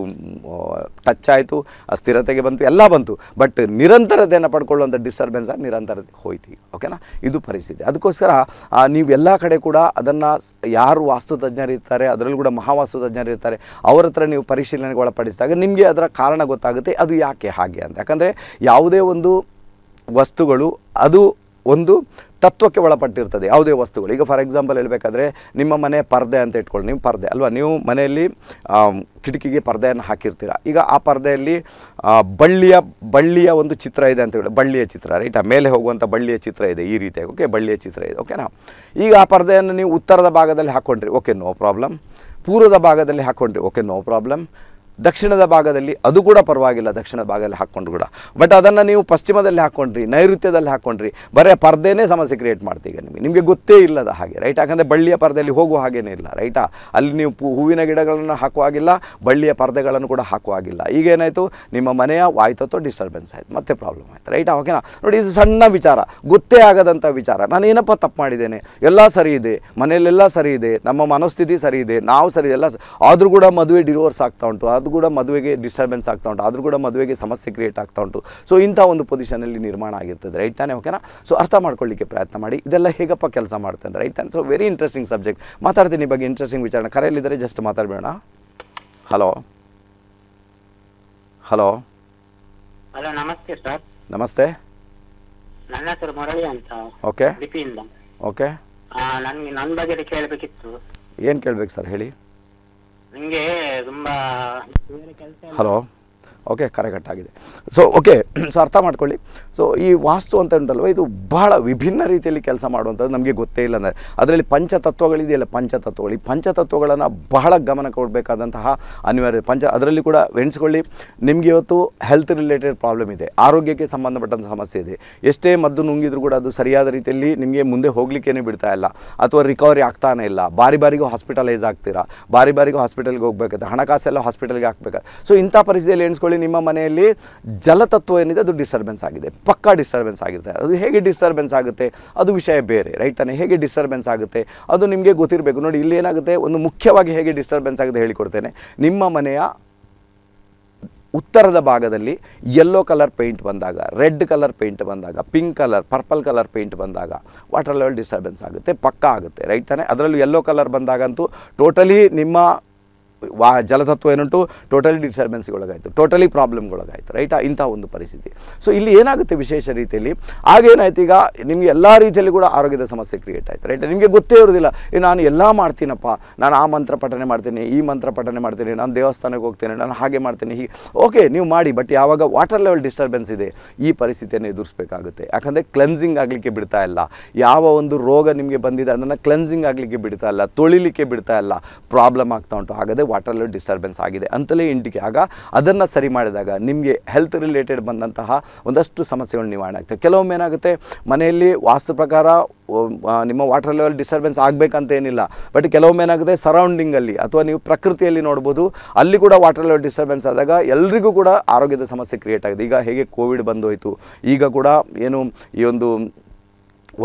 ಟಚ್ ಆಯಿತು ಸ್ಥಿರತೆಗೆ ಬಂತು ಎಲ್ಲ ಬಂತು ಬಟ್ ನಿರಂತರತೆಯನ್ನು ಪಡ್ಕೊಳ್ಳುವಂಥ ಡಿಸ್ಟರ್ಬೆನ್ಸ್ ಆಗಿ ನಿರಂತರತೆ ಓಕೆನಾ ಇದು ಪರಿಸ್ಥಿತಿ ಅದಕ್ಕೋಸ್ಕರ ನೀವು ಎಲ್ಲ ಕಡೆ ಕೂಡ ಅದನ್ನು ಯಾರು ವಾಸ್ತು ಇರ್ತಾರೆ ಅದರಲ್ಲೂ ಕೂಡ ಮಹಾವಾಸ್ತು ತಜ್ಞರಿರ್ತಾರೆ ಅವರ ಹತ್ರ ನೀವು ಪರಿಶೀಲನೆಗೆ ಒಳಪಡಿಸಿದಾಗ ನಿಮಗೆ ಅದರ ಕಾರಣ ಗೊತ್ತಾಗುತ್ತೆ ಅದು ಯಾಕೆ ಹಾಗೆ ಅಂತ ಯಾಕಂದರೆ ಯಾವುದೇ ಒಂದು ವಸ್ತುಗಳು ಅದು ಒಂದು ತತ್ವಕ್ಕೆ ಒಳಪಟ್ಟಿರ್ತದೆ ಯಾವುದೇ ವಸ್ತುಗಳು ಈಗ ಫಾರ್ ಎಕ್ಸಾಂಪಲ್ ಹೇಳಬೇಕಾದ್ರೆ ನಿಮ್ಮ ಮನೆ ಪರ್ದೆ ಅಂತ ಇಟ್ಕೊಳ್ಳಿ ನೀವು ಪರ್ದೆ ಅಲ್ವಾ ನೀವು ಮನೆಯಲ್ಲಿ ಕಿಟಕಿಗೆ ಪರ್ದೆಯನ್ನು ಹಾಕಿರ್ತೀರ ಈಗ ಆ ಪರ್ದೆಯಲ್ಲಿ ಬಳ್ಳಿಯ ಬಳ್ಳಿಯ ಒಂದು ಚಿತ್ರ ಇದೆ ಅಂತ ಹೇಳಿ ಬಳ್ಳಿಯ ಚಿತ್ರ ರೈಟ್ ಮೇಲೆ ಹೋಗುವಂಥ ಬಳ್ಳಿಯ ಚಿತ್ರ ಇದೆ ಈ ರೀತಿಯಾಗಿ ಓಕೆ ಬಳ್ಳಿಯ ಚಿತ್ರ ಇದೆ ಓಕೆನಾ ಈಗ ಆ ಪರ್ದೆಯನ್ನು ನೀವು ಉತ್ತರದ ಭಾಗದಲ್ಲಿ ಹಾಕ್ಕೊಂಡ್ರಿ ಓಕೆ ನೋ ಪ್ರಾಬ್ಲಮ್ ಪೂರ್ವದ ಭಾಗದಲ್ಲಿ ಹಾಕ್ಕೊಂಡ್ರಿ ಓಕೆ ನೋ ಪ್ರಾಬ್ಲಮ್ ದಕ್ಷಿಣದ ಭಾಗದಲ್ಲಿ ಅದು ಕೂಡ ಪರವಾಗಿಲ್ಲ ದಕ್ಷಿಣದ ಭಾಗದಲ್ಲಿ ಹಾಕ್ಕೊಂಡು ಕೂಡ ಬಟ್ ಅದನ್ನು ನೀವು ಪಶ್ಚಿಮದಲ್ಲಿ ಹಾಕ್ಕೊಂಡ್ರಿ ನೈಋತ್ಯದಲ್ಲಿ ಹಾಕ್ಕೊಂಡ್ರಿ ಬರೀ ಪರ್ದೆನೇ ಸಮಸ್ಯೆ ಕ್ರಿಯೇಟ್ ಮಾಡ್ತೀಗ ನಿಮಗೆ ನಿಮಗೆ ಗೊತ್ತೇ ಇಲ್ಲದ ಹಾಗೆ ರೈಟ್ ಯಾಕಂದರೆ ಬಳ್ಳಿಯ ಪರ್ದೆಯಲ್ಲಿ ಹೋಗುವ ಹಾಗೇನೇ ಇಲ್ಲ ರೈಟಾ ಅಲ್ಲಿ ನೀವು ಹೂವಿನ ಗಿಡಗಳನ್ನು ಹಾಕುವಾಗಿಲ್ಲ ಬಳ್ಳಿಯ ಪರ್ದೆಗಳನ್ನು ಕೂಡ ಹಾಕುವಾಗಿಲ್ಲ ಈಗ ಏನಾಯಿತು ನಿಮ್ಮ ಮನೆಯ ವಾಯ್ತತ್ವ ಡಿಸ್ಟರ್ಬೆನ್ಸ್ ಆಯಿತು ಮತ್ತೆ ಪ್ರಾಬ್ಲಮ್ ಆಯಿತು ರೈಟಾ ಓಕೆನಾ ನೋಡಿ ಇದು ಸಣ್ಣ ವಿಚಾರ ಗೊತ್ತೇ ಆಗದಂಥ ವಿಚಾರ ನಾನು ಏನಪ್ಪ ತಪ್ಪು ಮಾಡಿದ್ದೇನೆ ಎಲ್ಲ ಸರಿ ಇದೆ ಮನೆಯಲ್ಲೆಲ್ಲ ಸರಿ ಇದೆ ನಮ್ಮ ಮನೋಸ್ಥಿತಿ ಸರಿ ಇದೆ ನಾವು ಸರಿ ಎಲ್ಲ ಆದರೂ ಕೂಡ ಮದುವೆ ಡಿವೋರ್ಸ್ ಆಗ್ತಾ ಉಂಟು ಅದು ಅದು ಕೂಡ ಮದುವೆಗೆ ಡಿಸ್ಟರ್ಬೆನ್ಸ್ ಆಗ್ತಾ ಉಂಟು ಆದರೂ ಕೂಡ ಮದುವೆಗೆ ಸಮಸ್ಯೆ ಕ್ರಿಯೇಟ್ ಆಗ್ತಾ ಉಂಟು ಸೊ ಇಂಥ ಒಂದು ಪೊಸಿಷನಲ್ಲಿ ನಿರ್ಮಾಣ ಆಗಿರ್ತದೆ ರೈಟ್ ತಾನೆ ಓಕೆನಾ ಸೊ ಅರ್ಥ ಮಾಡ್ಕೊಳ್ಳಿಕ್ಕೆ ಪ್ರಯತ್ನ ಮಾಡಿ ಇದೆಲ್ಲ ಹೇಗಪ್ಪ ಕೆಲಸ ಮಾಡ್ತದೆ ರೈಟ್ ತಾನೆ ಸೊ ವೆರಿ ಇಂಟ್ರೆಸ್ಟಿಂಗ್ ಸಬ್ಜೆಕ್ಟ್ ಮಾತಾಡ್ತೀನಿ ಬಗ್ಗೆ ಇಂಟ್ರೆಸ್ಟಿಂಗ್ ವಿಚಾರ ಕರೆಯಲ್ಲಿದ್ದರೆ ಜಸ್ಟ್ ಮಾತಾಡಬೇಡ ಹಲೋ ಹಲೋ ಹಲೋ ನಮಸ್ತೆ ಸರ್ ನಮಸ್ತೆ ನನ್ನ ಹೆಸರು ಮುರಳಿ ಅಂತ ಓಕೆ ಓಕೆ ನನಗೆ ನನ್ನ ಬಗ್ಗೆ ಕೇಳಬೇಕಿತ್ತು ಏನು ಕೇಳಬೇಕು ಸರ್ ಹೇಳಿ ನಿಂಗೆ ತುಂಬಾ ಹಲೋ ಓಕೆ ಕರೆಕಟ್ಟಾಗಿದೆ ಸೊ ಓಕೆ ಸೊ ಅರ್ಥ ಮಾಡ್ಕೊಳ್ಳಿ ಸೊ ಈ ವಾಸ್ತು ಅಂತ ಉಂಟಲ್ವ ಇದು ಬಹಳ ವಿಭಿನ್ನ ರೀತಿಯಲ್ಲಿ ಕೆಲಸ ಮಾಡುವಂಥದ್ದು ನಮಗೆ ಗೊತ್ತೇ ಇಲ್ಲ ಅಂದರೆ ಅದರಲ್ಲಿ ಪಂಚತತ್ವಗಳಿದೆಯಲ್ಲ ಪಂಚತತ್ವಗಳು ಈ ಪಂಚತತ್ವಗಳನ್ನು ಬಹಳ ಗಮನ ಕೊಡಬೇಕಾದಂತಹ ಅನಿವಾರ್ಯ ಪಂಚ ಅದರಲ್ಲಿ ಕೂಡ ಎಣಿಸ್ಕೊಳ್ಳಿ ನಿಮಗೆ ಇವತ್ತು ಹೆಲ್ತ್ ರಿಲೇಟೆಡ್ ಪ್ರಾಬ್ಲಮ್ ಇದೆ ಆರೋಗ್ಯಕ್ಕೆ ಸಂಬಂಧಪಟ್ಟಂಥ ಸಮಸ್ಯೆ ಇದೆ ಎಷ್ಟೇ ಮದ್ದು ನುಂಗಿದ್ರು ಕೂಡ ಅದು ಸರಿಯಾದ ರೀತಿಯಲ್ಲಿ ನಿಮಗೆ ಮುಂದೆ ಹೋಗ್ಲಿಕ್ಕೇನೆ ಬಿಡ್ತಾ ಇಲ್ಲ ಅಥವಾ ರಿಕವರಿ ಆಗ್ತಾನೇ ಇಲ್ಲ ಬಾರಿ ಬಾರಿಗೂ ಹಾಸ್ಪಿಟಲೈಸ್ ಆಗ್ತೀರಾ ಬಾರಿ ಬಾರಿಗೂ ಹಾಸ್ಪಿಟಲ್ಗೆ ಹೋಗ್ಬೇಕಾದ್ರೆ ಹಣಕಾಸೆಲ್ಲ ಹಾಸ್ಪಿಟಲ್ಗೆ ಹಾಕ್ಬೇಕಾದ್ರೆ ಸೊ ಇಂಥ ಪರಿಸ್ಥಿತಿಯಲ್ಲಿ ಎಣಿಸ್ಕೊಳ್ಳಿ ನಿಮ್ಮ ಮನೆಯಲ್ಲಿ ಜಲತತ್ವ ಏನಿದೆ ಅದು ಡಿಸ್ಟರ್ಬೆನ್ಸ್ ಆಗಿದೆ ಪಕ್ಕಾ ಡಿಸ್ಟರ್ಬೆನ್ಸ್ ಆಗಿರುತ್ತೆ ಅದು ಹೇಗೆ ಡಿಸ್ಟರ್ಬೆನ್ಸ್ ಆಗುತ್ತೆ ಅದು ವಿಷಯ ಬೇರೆ ರೈಟ್ ತಾನೆ ಹೇಗೆ ಡಿಸ್ಟರ್ಬೆನ್ಸ್ ಆಗುತ್ತೆ ಅದು ನಿಮಗೆ ಗೊತ್ತಿರಬೇಕು ನೋಡಿ ಇಲ್ಲಿ ಏನಾಗುತ್ತೆ ಒಂದು ಮುಖ್ಯವಾಗಿ ಹೇಗೆ ಡಿಸ್ಟರ್ಬೆನ್ಸ್ ಆಗುತ್ತೆ ಹೇಳಿಕೊಡ್ತೇನೆ ನಿಮ್ಮ ಮನೆಯ ಉತ್ತರದ ಭಾಗದಲ್ಲಿ ಯೆಲ್ಲೋ ಕಲರ್ ಪೇಂಟ್ ಬಂದಾಗ ರೆಡ್ ಕಲರ್ ಪೇಂಟ್ ಬಂದಾಗ pink colour purple colour paint ಬಂದಾಗ ವಾಟರ್ ಲೆವೆಲ್ ಡಿಸ್ಟರ್ಬೆನ್ಸ್ ಆಗುತ್ತೆ ಪಕ್ಕ ಆಗುತ್ತೆ ರೈಟ್ ತಾನೆ ಅದರಲ್ಲೂ ಯೆಲ್ಲೋ ಕಲರ್ ಬಂದಾಗಂತೂ ಟೋಟಲಿ ನಿಮ್ಮ ವಾ ಜಲತತ್ವ ಏನುಂಟು ಟೋಟಲಿ ಡಿಸ್ಟರ್ಬೆನ್ಸ್ಗೊಳಗಾಯಿತು ಟೋಟಲಿ ಪ್ರಾಬ್ಲಮ್ಗೊಳಗಾಯಿತು ರೈಟ್ ಇಂಥ ಒಂದು ಪರಿಸ್ಥಿತಿ ಸೊ ಇಲ್ಲಿ ಏನಾಗುತ್ತೆ ವಿಶೇಷ ರೀತಿಯಲ್ಲಿ ಆಗೇನಾಯ್ತು ಈಗ ನಿಮಗೆ ಎಲ್ಲ ರೀತಿಯಲ್ಲಿ ಕೂಡ ಆರೋಗ್ಯದ ಸಮಸ್ಯೆ ಕ್ರಿಯೇಟ್ ಆಯಿತು ರೈಟ್ ನಿಮಗೆ ಗೊತ್ತೇ ಇರೋದಿಲ್ಲ ನಾನು ಎಲ್ಲ ಮಾಡ್ತೀನಪ್ಪ ನಾನು ಆ ಮಂತ್ರ ಪಠನೆ ಮಾಡ್ತೀನಿ ಈ ಮಂತ್ರ ಪಠನೆ ಮಾಡ್ತೀನಿ ನಾನು ದೇವಸ್ಥಾನಕ್ಕೆ ಹೋಗ್ತೇನೆ ನಾನು ಹಾಗೆ ಮಾಡ್ತೀನಿ ಹೀಗೆ ಓಕೆ ನೀವು ಮಾಡಿ ಬಟ್ ಯಾವಾಗ ವಾಟರ್ ಲೆವೆಲ್ ಡಿಸ್ಟರ್ಬೆನ್ಸ್ ಇದೆ ಈ ಪರಿಸ್ಥಿತಿಯನ್ನು ಎದುರಿಸಬೇಕಾಗುತ್ತೆ ಯಾಕಂದರೆ ಕ್ಲೆನ್ಸಿಂಗ್ ಆಗಲಿಕ್ಕೆ ಬಿಡ್ತಾ ಇಲ್ಲ ಯಾವ ಒಂದು ರೋಗ ನಿಮಗೆ ಬಂದಿದೆ ಅದನ್ನು ಕ್ಲೆನ್ಸಿಂಗ್ ಆಗಲಿಕ್ಕೆ ಬಿಡ್ತಾ ಇಲ್ಲ ತೊಳಿಲಿಕ್ಕೆ ಬಿಡ್ತಾ ಇಲ್ಲ ಪ್ರಾಬ್ಲಮ್ ಆಗ್ತಾ ಉಂಟು ಹಾಗಾದರೆ ವಾಟರ್ ಲೆವೆಲ್ ಡಿಸ್ಟರ್ಬೆನ್ಸ್ ಆಗಿದೆ ಅಂತಲೇ ಇಂಡಿಕೆ ಆಗ ಅದನ್ನು ಸರಿ ಮಾಡಿದಾಗ ನಿಮಗೆ ಹೆಲ್ತ್ ರಿಲೇಟೆಡ್ ಬಂದಂತಹ ಒಂದಷ್ಟು ಸಮಸ್ಯೆಗಳು ನಿವಾರಣೆ ಆಗ್ತದೆ ಕೆಲವೊಮ್ಮೆ ಏನಾಗುತ್ತೆ ಮನೆಯಲ್ಲಿ ವಾಸ್ತು ಪ್ರಕಾರ ನಿಮ್ಮ ವಾಟರ್ ಲೆವೆಲ್ ಡಿಸ್ಟರ್ಬೆನ್ಸ್ ಆಗಬೇಕಂತ ಏನಿಲ್ಲ ಬಟ್ ಕೆಲವೊಮ್ಮೆ ಏನಾಗುತ್ತೆ ಸರೌಂಡಿಂಗಲ್ಲಿ ಅಥವಾ ನೀವು ಪ್ರಕೃತಿಯಲ್ಲಿ ನೋಡ್ಬೋದು ಅಲ್ಲಿ ಕೂಡ ವಾಟರ್ ಲೆವೆಲ್ ಡಿಸ್ಟರ್ಬೆನ್ಸ್ ಆದಾಗ ಎಲ್ರಿಗೂ ಕೂಡ ಆರೋಗ್ಯದ ಸಮಸ್ಯೆ ಕ್ರಿಯೇಟ್ ಆಗಿದೆ ಈಗ ಹೇಗೆ ಕೋವಿಡ್ ಬಂದೋಯ್ತು ಈಗ ಕೂಡ ಏನು ಈ ಒಂದು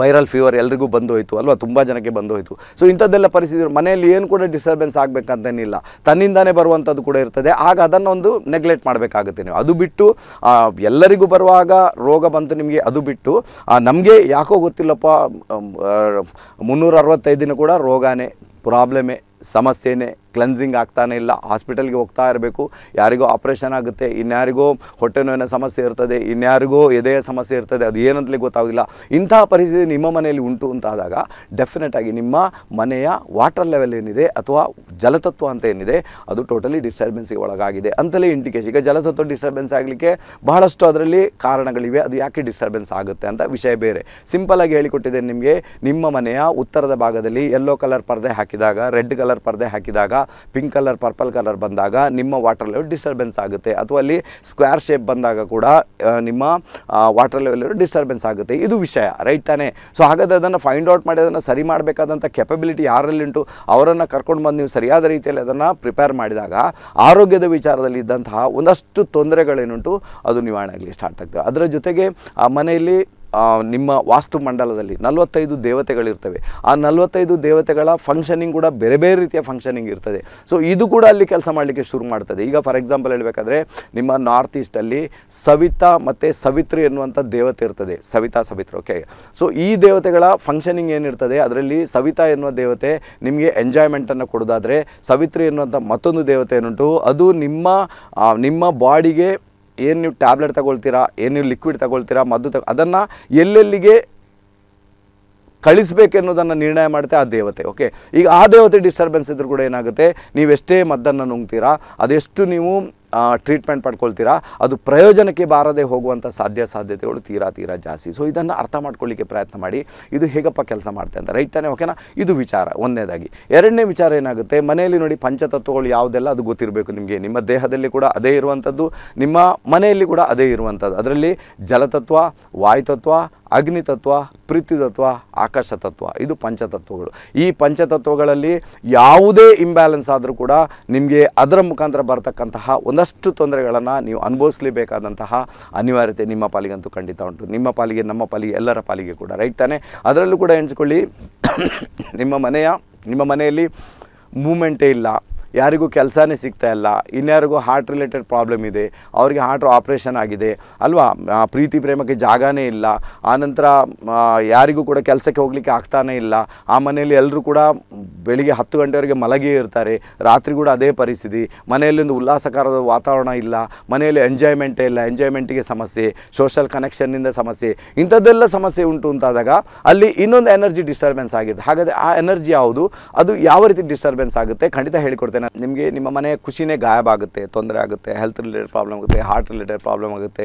ವೈರಲ್ ಫೀವರ್ ಎಲ್ರಿಗೂ ಹೋಯ್ತು ಅಲ್ವಾ ತುಂಬ ಜನಕ್ಕೆ ಹೋಯಿತು ಸೊ ಇಂಥದ್ದೆಲ್ಲ ಪರಿಸ್ಥಿತಿ ಮನೆಯಲ್ಲಿ ಏನು ಕೂಡ ಡಿಸ್ಟರ್ಬೆನ್ಸ್ ಆಗಬೇಕಂತೇನಿಲ್ಲ ತನ್ನಿಂದಾನೇ ಬರುವಂಥದ್ದು ಕೂಡ ಇರ್ತದೆ ಆಗ ಅದನ್ನೊಂದು ಒಂದು ನೆಗ್ಲೆಕ್ಟ್ ಮಾಡಬೇಕಾಗುತ್ತೆ ನೀವು ಅದು ಬಿಟ್ಟು ಎಲ್ಲರಿಗೂ ಬರುವಾಗ ರೋಗ ಬಂತು ನಿಮಗೆ ಅದು ಬಿಟ್ಟು ನಮಗೆ ಯಾಕೋ ಗೊತ್ತಿಲ್ಲಪ್ಪ ಮುನ್ನೂರ ಅರವತ್ತೈದು ದಿನ ಕೂಡ ರೋಗನೇ ಪ್ರಾಬ್ಲಮೇ ಸಮಸ್ಯೆನೇ ಕ್ಲೆನ್ಸಿಂಗ್ ಆಗ್ತಾನೆ ಇಲ್ಲ ಹಾಸ್ಪಿಟಲ್ಗೆ ಹೋಗ್ತಾ ಇರಬೇಕು ಯಾರಿಗೋ ಆಪ್ರೇಷನ್ ಆಗುತ್ತೆ ಇನ್ಯಾರಿಗೋ ಹೊಟ್ಟೆ ನೋವಿನ ಸಮಸ್ಯೆ ಇರ್ತದೆ ಇನ್ಯಾರಿಗೋ ಎದೆಯ ಸಮಸ್ಯೆ ಇರ್ತದೆ ಅದು ಏನಂತಲೇ ಗೊತ್ತಾಗೋದಿಲ್ಲ ಇಂತಹ ಪರಿಸ್ಥಿತಿ ನಿಮ್ಮ ಮನೆಯಲ್ಲಿ ಉಂಟು ಅಂತಾದಾಗ ಡೆಫಿನೆಟಾಗಿ ನಿಮ್ಮ ಮನೆಯ ವಾಟರ್ ಲೆವೆಲ್ ಏನಿದೆ ಅಥವಾ ಜಲತತ್ವ ಅಂತ ಏನಿದೆ ಅದು ಟೋಟಲಿ ಡಿಸ್ಟರ್ಬೆನ್ಸಿಗೆ ಒಳಗಾಗಿದೆ ಅಂತಲೇ ಇಂಡಿಕೇಶನ್ ಈಗ ಜಲತತ್ವ ಡಿಸ್ಟರ್ಬೆನ್ಸ್ ಆಗಲಿಕ್ಕೆ ಬಹಳಷ್ಟು ಅದರಲ್ಲಿ ಕಾರಣಗಳಿವೆ ಅದು ಯಾಕೆ ಡಿಸ್ಟರ್ಬೆನ್ಸ್ ಆಗುತ್ತೆ ಅಂತ ವಿಷಯ ಬೇರೆ ಸಿಂಪಲಾಗಿ ಹೇಳಿಕೊಟ್ಟಿದ್ದೇನೆ ನಿಮಗೆ ನಿಮ್ಮ ಮನೆಯ ಉತ್ತರದ ಭಾಗದಲ್ಲಿ ಯೆಲ್ಲೋ ಕಲರ್ ಪರದೆ ಹಾಕಿದಾಗ ರೆಡ್ ಕಲರ್ ಪರದೆ ಹಾಕಿದಾಗ ಪಿಂಕ್ ಕಲರ್ ಪರ್ಪಲ್ ಕಲರ್ ಬಂದಾಗ ನಿಮ್ಮ ವಾಟರ್ ಲೆವೆಲ್ ಡಿಸ್ಟರ್ಬೆನ್ಸ್ ಆಗುತ್ತೆ ಅಥವಾ ಅಲ್ಲಿ ಸ್ಕ್ವೇರ್ ಶೇಪ್ ಬಂದಾಗ ಕೂಡ ನಿಮ್ಮ ವಾಟರ್ ಲೆವೆಲ್ ಡಿಸ್ಟರ್ಬೆನ್ಸ್ ಆಗುತ್ತೆ ಇದು ವಿಷಯ ರೈಟ್ ತಾನೇ ಸೊ ಹಾಗಾದ್ರೆ ಅದನ್ನು ಫೈಂಡ್ ಔಟ್ ಮಾಡಿ ಅದನ್ನು ಸರಿ ಮಾಡಬೇಕಾದಂಥ ಕೆಪಬಿಲಿಟಿ ಯಾರಲ್ಲಿ ಉಂಟು ಅವರನ್ನು ಕರ್ಕೊಂಡು ಬಂದು ನೀವು ಸರಿಯಾದ ರೀತಿಯಲ್ಲಿ ಅದನ್ನು ಪ್ರಿಪೇರ್ ಮಾಡಿದಾಗ ಆರೋಗ್ಯದ ವಿಚಾರದಲ್ಲಿ ಇದ್ದಂತಹ ಒಂದಷ್ಟು ತೊಂದರೆಗಳೇನುಂಟು ಅದು ನಿವಾರಣೆ ಆಗಲಿ ಸ್ಟಾರ್ಟ್ ಆಗ್ತದೆ ಅದರ ಜೊತೆಗೆ ಆ ಮನೆಯಲ್ಲಿ ನಿಮ್ಮ ವಾಸ್ತುಮಂಡಲದಲ್ಲಿ ನಲವತ್ತೈದು ದೇವತೆಗಳಿರ್ತವೆ ಆ ನಲವತ್ತೈದು ದೇವತೆಗಳ ಫಂಕ್ಷನಿಂಗ್ ಕೂಡ ಬೇರೆ ಬೇರೆ ರೀತಿಯ ಫಂಕ್ಷನಿಂಗ್ ಇರ್ತದೆ ಸೊ ಇದು ಕೂಡ ಅಲ್ಲಿ ಕೆಲಸ ಮಾಡಲಿಕ್ಕೆ ಶುರು ಮಾಡ್ತದೆ ಈಗ ಫಾರ್ ಎಕ್ಸಾಂಪಲ್ ಹೇಳಬೇಕಾದ್ರೆ ನಿಮ್ಮ ನಾರ್ತ್ ಈಸ್ಟಲ್ಲಿ ಸವಿತಾ ಮತ್ತು ಸವಿತ್ರಿ ಎನ್ನುವಂಥ ದೇವತೆ ಇರ್ತದೆ ಸವಿತಾ ಸವಿತ್ರಿ ಓಕೆ ಸೊ ಈ ದೇವತೆಗಳ ಫಂಕ್ಷನಿಂಗ್ ಏನಿರ್ತದೆ ಅದರಲ್ಲಿ ಸವಿತಾ ಎನ್ನುವ ದೇವತೆ ನಿಮಗೆ ಎಂಜಾಯ್ಮೆಂಟನ್ನು ಕೊಡೋದಾದರೆ ಸವಿತ್ರಿ ಎನ್ನುವಂಥ ಮತ್ತೊಂದು ದೇವತೆ ಏನುಂಟು ಅದು ನಿಮ್ಮ ನಿಮ್ಮ ಬಾಡಿಗೆ ಏನು ನೀವು ಟ್ಯಾಬ್ಲೆಟ್ ತಗೊಳ್ತೀರಾ ಏನು ನೀವು ಲಿಕ್ವಿಡ್ ತಗೊಳ್ತೀರಾ ಮದ್ದು ತಗೊ ಅದನ್ನು ಎಲ್ಲೆಲ್ಲಿಗೆ ಕಳಿಸ್ಬೇಕೆನ್ನೋದನ್ನು ನಿರ್ಣಯ ಮಾಡುತ್ತೆ ಆ ದೇವತೆ ಓಕೆ ಈಗ ಆ ದೇವತೆ ಡಿಸ್ಟರ್ಬೆನ್ಸ್ ಇದ್ರೂ ಕೂಡ ಏನಾಗುತ್ತೆ ನೀವೆಷ್ಟೇ ಮದ್ದನ್ನು ನುಂಗ್ತೀರಾ ಅದೆಷ್ಟು ನೀವು ಟ್ರೀಟ್ಮೆಂಟ್ ಪಡ್ಕೊಳ್ತೀರಾ ಅದು ಪ್ರಯೋಜನಕ್ಕೆ ಬಾರದೆ ಹೋಗುವಂಥ ಸಾಧ್ಯ ಸಾಧ್ಯತೆಗಳು ತೀರಾ ತೀರಾ ಜಾಸ್ತಿ ಸೊ ಇದನ್ನು ಅರ್ಥ ಮಾಡ್ಕೊಳ್ಳಿಕ್ಕೆ ಪ್ರಯತ್ನ ಮಾಡಿ ಇದು ಹೇಗಪ್ಪ ಕೆಲಸ ಮಾಡ್ತೆ ಅಂತ ರೈಟ್ ತಾನೇ ಓಕೆನಾ ಇದು ವಿಚಾರ ಒಂದನೇದಾಗಿ ಎರಡನೇ ವಿಚಾರ ಏನಾಗುತ್ತೆ ಮನೆಯಲ್ಲಿ ನೋಡಿ ಪಂಚತತ್ವಗಳು ಯಾವುದೆಲ್ಲ ಅದು ಗೊತ್ತಿರಬೇಕು ನಿಮಗೆ ನಿಮ್ಮ ದೇಹದಲ್ಲಿ ಕೂಡ ಅದೇ ಇರುವಂಥದ್ದು ನಿಮ್ಮ ಮನೆಯಲ್ಲಿ ಕೂಡ ಅದೇ ಇರುವಂಥದ್ದು ಅದರಲ್ಲಿ ಜಲತತ್ವ ವಾಯುತತ್ವ ಅಗ್ನಿ ತತ್ವ ಪ್ರೀತಿ ತತ್ವ ಆಕಾಶ ತತ್ವ ಇದು ಪಂಚತತ್ವಗಳು ಈ ಪಂಚತತ್ವಗಳಲ್ಲಿ ಯಾವುದೇ ಇಂಬ್ಯಾಲೆನ್ಸ್ ಆದರೂ ಕೂಡ ನಿಮಗೆ ಅದರ ಮುಖಾಂತರ ಬರತಕ್ಕಂತಹ ಒಂದಷ್ಟು ತೊಂದರೆಗಳನ್ನು ನೀವು ಅನುಭವಿಸಲೇಬೇಕಾದಂತಹ ಅನಿವಾರ್ಯತೆ ನಿಮ್ಮ ಪಾಲಿಗಂತೂ ಖಂಡಿತ ಉಂಟು ನಿಮ್ಮ ಪಾಲಿಗೆ ನಮ್ಮ ಪಾಲಿಗೆ ಎಲ್ಲರ ಪಾಲಿಗೆ ಕೂಡ ರೈಟ್ ತಾನೆ ಅದರಲ್ಲೂ ಕೂಡ ಎಣಿಸ್ಕೊಳ್ಳಿ ನಿಮ್ಮ ಮನೆಯ ನಿಮ್ಮ ಮನೆಯಲ್ಲಿ ಮೂಮೆಂಟೇ ಇಲ್ಲ ಯಾರಿಗೂ ಕೆಲಸನೇ ಸಿಗ್ತಾ ಇಲ್ಲ ಇನ್ಯಾರಿಗೂ ಹಾರ್ಟ್ ರಿಲೇಟೆಡ್ ಪ್ರಾಬ್ಲಮ್ ಇದೆ ಅವರಿಗೆ ಹಾರ್ಟ್ ಆಪ್ರೇಷನ್ ಆಗಿದೆ ಅಲ್ವಾ ಪ್ರೀತಿ ಪ್ರೇಮಕ್ಕೆ ಜಾಗನೇ ಇಲ್ಲ ಆನಂತರ ಯಾರಿಗೂ ಕೂಡ ಕೆಲಸಕ್ಕೆ ಹೋಗಲಿಕ್ಕೆ ಆಗ್ತಾನೇ ಇಲ್ಲ ಆ ಮನೆಯಲ್ಲಿ ಎಲ್ಲರೂ ಕೂಡ ಬೆಳಿಗ್ಗೆ ಹತ್ತು ಗಂಟೆವರೆಗೆ ಮಲಗಿಯೇ ಇರ್ತಾರೆ ರಾತ್ರಿ ಕೂಡ ಅದೇ ಪರಿಸ್ಥಿತಿ ಮನೆಯಲ್ಲಿ ಒಂದು ಉಲ್ಲಾಸಕರದ ವಾತಾವರಣ ಇಲ್ಲ ಮನೆಯಲ್ಲಿ ಎಂಜಾಯ್ಮೆಂಟೇ ಇಲ್ಲ ಎಂಜಾಯ್ಮೆಂಟಿಗೆ ಸಮಸ್ಯೆ ಸೋಷಲ್ ಕನೆಕ್ಷನ್ನಿಂದ ಸಮಸ್ಯೆ ಇಂಥದ್ದೆಲ್ಲ ಸಮಸ್ಯೆ ಉಂಟು ಅಂತಾದಾಗ ಅಲ್ಲಿ ಇನ್ನೊಂದು ಎನರ್ಜಿ ಡಿಸ್ಟರ್ಬೆನ್ಸ್ ಆಗಿದೆ ಹಾಗಾದರೆ ಆ ಎನರ್ಜಿ ಯಾವುದು ಅದು ಯಾವ ರೀತಿ ಡಿಸ್ಟರ್ಬೆನ್ಸ್ ಆಗುತ್ತೆ ಖಂಡಿತ ಹೇಳಿಕೊಡ್ತೇನೆ ನಿಮಗೆ ನಿಮ್ಮ ಮನೆ ಖುಷಿನೇ ಗಾಯಬ ಆಗುತ್ತೆ ತೊಂದರೆ ಆಗುತ್ತೆ ಹೆಲ್ತ್ ರಿಲೇಟೆಡ್ ಪ್ರಾಬ್ಲಮ್ ಆಗುತ್ತೆ ಹಾರ್ಟ್ ರಿಲೇಟೆಡ್ ಪ್ರಾಬ್ಲಮ್ ಆಗುತ್ತೆ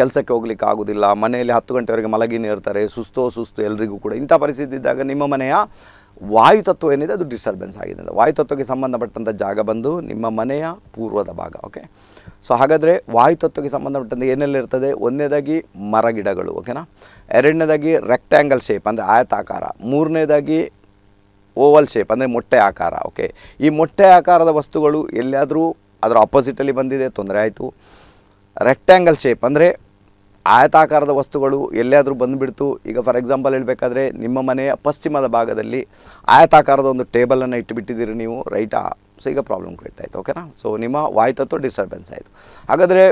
ಕೆಲಸಕ್ಕೆ ಹೋಗ್ಲಿಕ್ಕೆ ಆಗೋದಿಲ್ಲ ಮನೆಯಲ್ಲಿ ಹತ್ತು ಗಂಟೆವರೆಗೆ ಮಲಗಿನೇ ಇರ್ತಾರೆ ಸುಸ್ತೋ ಸುಸ್ತು ಎಲ್ಲರಿಗೂ ಕೂಡ ಇಂಥ ಪರಿಸ್ಥಿತಿ ಇದ್ದಾಗ ನಿಮ್ಮ ಮನೆಯ ವಾಯು ತತ್ವ ಏನಿದೆ ಅದು ಡಿಸ್ಟರ್ಬೆನ್ಸ್ ಆಗಿದೆ ವಾಯು ತತ್ವಕ್ಕೆ ಸಂಬಂಧಪಟ್ಟಂಥ ಜಾಗ ಬಂದು ನಿಮ್ಮ ಮನೆಯ ಪೂರ್ವದ ಭಾಗ ಓಕೆ ಸೊ ಹಾಗಾದರೆ ವಾಯು ತತ್ವಕ್ಕೆ ಸಂಬಂಧಪಟ್ಟಂತೆ ಏನೆಲ್ಲ ಇರ್ತದೆ ಒಂದನೇದಾಗಿ ಮರಗಿಡಗಳು ಓಕೆನಾ ಎರಡನೇದಾಗಿ ರೆಕ್ಟ್ಯಾಂಗಲ್ ಶೇಪ್ ಅಂದರೆ ಆಯತಾಕಾರ ಮೂರನೇದಾಗಿ ಓವಲ್ ಶೇಪ್ ಅಂದರೆ ಮೊಟ್ಟೆ ಆಕಾರ ಓಕೆ ಈ ಮೊಟ್ಟೆ ಆಕಾರದ ವಸ್ತುಗಳು ಎಲ್ಲಿಯಾದರೂ ಅದರ ಆಪೋಸಿಟಲ್ಲಿ ಬಂದಿದೆ ತೊಂದರೆ ಆಯಿತು ರೆಕ್ಟ್ಯಾಂಗಲ್ ಶೇಪ್ ಅಂದರೆ ಆಯತಾಕಾರದ ವಸ್ತುಗಳು ಎಲ್ಲಿಯಾದರೂ ಬಂದುಬಿಡ್ತು ಈಗ ಫಾರ್ ಎಕ್ಸಾಂಪಲ್ ಹೇಳಬೇಕಾದ್ರೆ ನಿಮ್ಮ ಮನೆಯ ಪಶ್ಚಿಮದ ಭಾಗದಲ್ಲಿ ಆಯತಾಕಾರದ ಒಂದು ಟೇಬಲನ್ನು ಇಟ್ಟುಬಿಟ್ಟಿದ್ದೀರಿ ನೀವು ರೈಟಾ ಸೊ ಈಗ ಪ್ರಾಬ್ಲಮ್ ಕ್ರಿಯೇಟ್ ಆಯಿತು ಓಕೆನಾ ಸೊ ನಿಮ್ಮ ವಾಯ್ತತ್ವ ಡಿಸ್ಟರ್ಬೆನ್ಸ್ ಆಯಿತು ಹಾಗಾದರೆ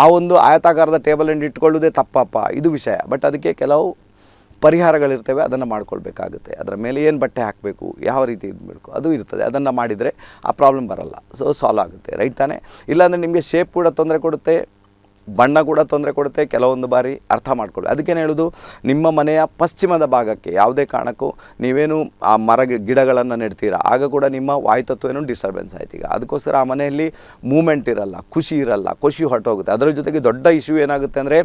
ಆ ಒಂದು ಆಯತಾಕಾರದ ಟೇಬಲನ್ನು ಇಟ್ಕೊಳ್ಳೋದೇ ತಪ್ಪಪ್ಪ ಇದು ವಿಷಯ ಬಟ್ ಅದಕ್ಕೆ ಕೆಲವು ಪರಿಹಾರಗಳಿರ್ತವೆ ಅದನ್ನು ಮಾಡ್ಕೊಳ್ಬೇಕಾಗುತ್ತೆ ಅದರ ಮೇಲೆ ಏನು ಬಟ್ಟೆ ಹಾಕಬೇಕು ಯಾವ ರೀತಿ ಇದ್ಬೇಕು ಅದು ಇರ್ತದೆ ಅದನ್ನು ಮಾಡಿದರೆ ಆ ಪ್ರಾಬ್ಲಮ್ ಬರಲ್ಲ ಸೊ ಸಾಲ್ವ್ ಆಗುತ್ತೆ ರೈಟ್ ತಾನೇ ಇಲ್ಲಾಂದರೆ ನಿಮಗೆ ಶೇಪ್ ಕೂಡ ತೊಂದರೆ ಕೊಡುತ್ತೆ ಬಣ್ಣ ಕೂಡ ತೊಂದರೆ ಕೊಡುತ್ತೆ ಕೆಲವೊಂದು ಬಾರಿ ಅರ್ಥ ಮಾಡ್ಕೊಳ್ಳಿ ಅದಕ್ಕೇನು ಹೇಳೋದು ನಿಮ್ಮ ಮನೆಯ ಪಶ್ಚಿಮದ ಭಾಗಕ್ಕೆ ಯಾವುದೇ ಕಾರಣಕ್ಕೂ ನೀವೇನು ಆ ಮರ ಗಿಡಗಳನ್ನು ನೆಡ್ತೀರಾ ಆಗ ಕೂಡ ನಿಮ್ಮ ಏನು ಡಿಸ್ಟರ್ಬೆನ್ಸ್ ಆಯ್ತು ಈಗ ಅದಕ್ಕೋಸ್ಕರ ಆ ಮನೆಯಲ್ಲಿ ಮೂಮೆಂಟ್ ಇರಲ್ಲ ಖುಷಿ ಇರಲ್ಲ ಖುಷಿ ಹೊರಟೋಗುತ್ತೆ ಅದರ ಜೊತೆಗೆ ದೊಡ್ಡ ಇಶ್ಯೂ ಏನಾಗುತ್ತೆ ಅಂದರೆ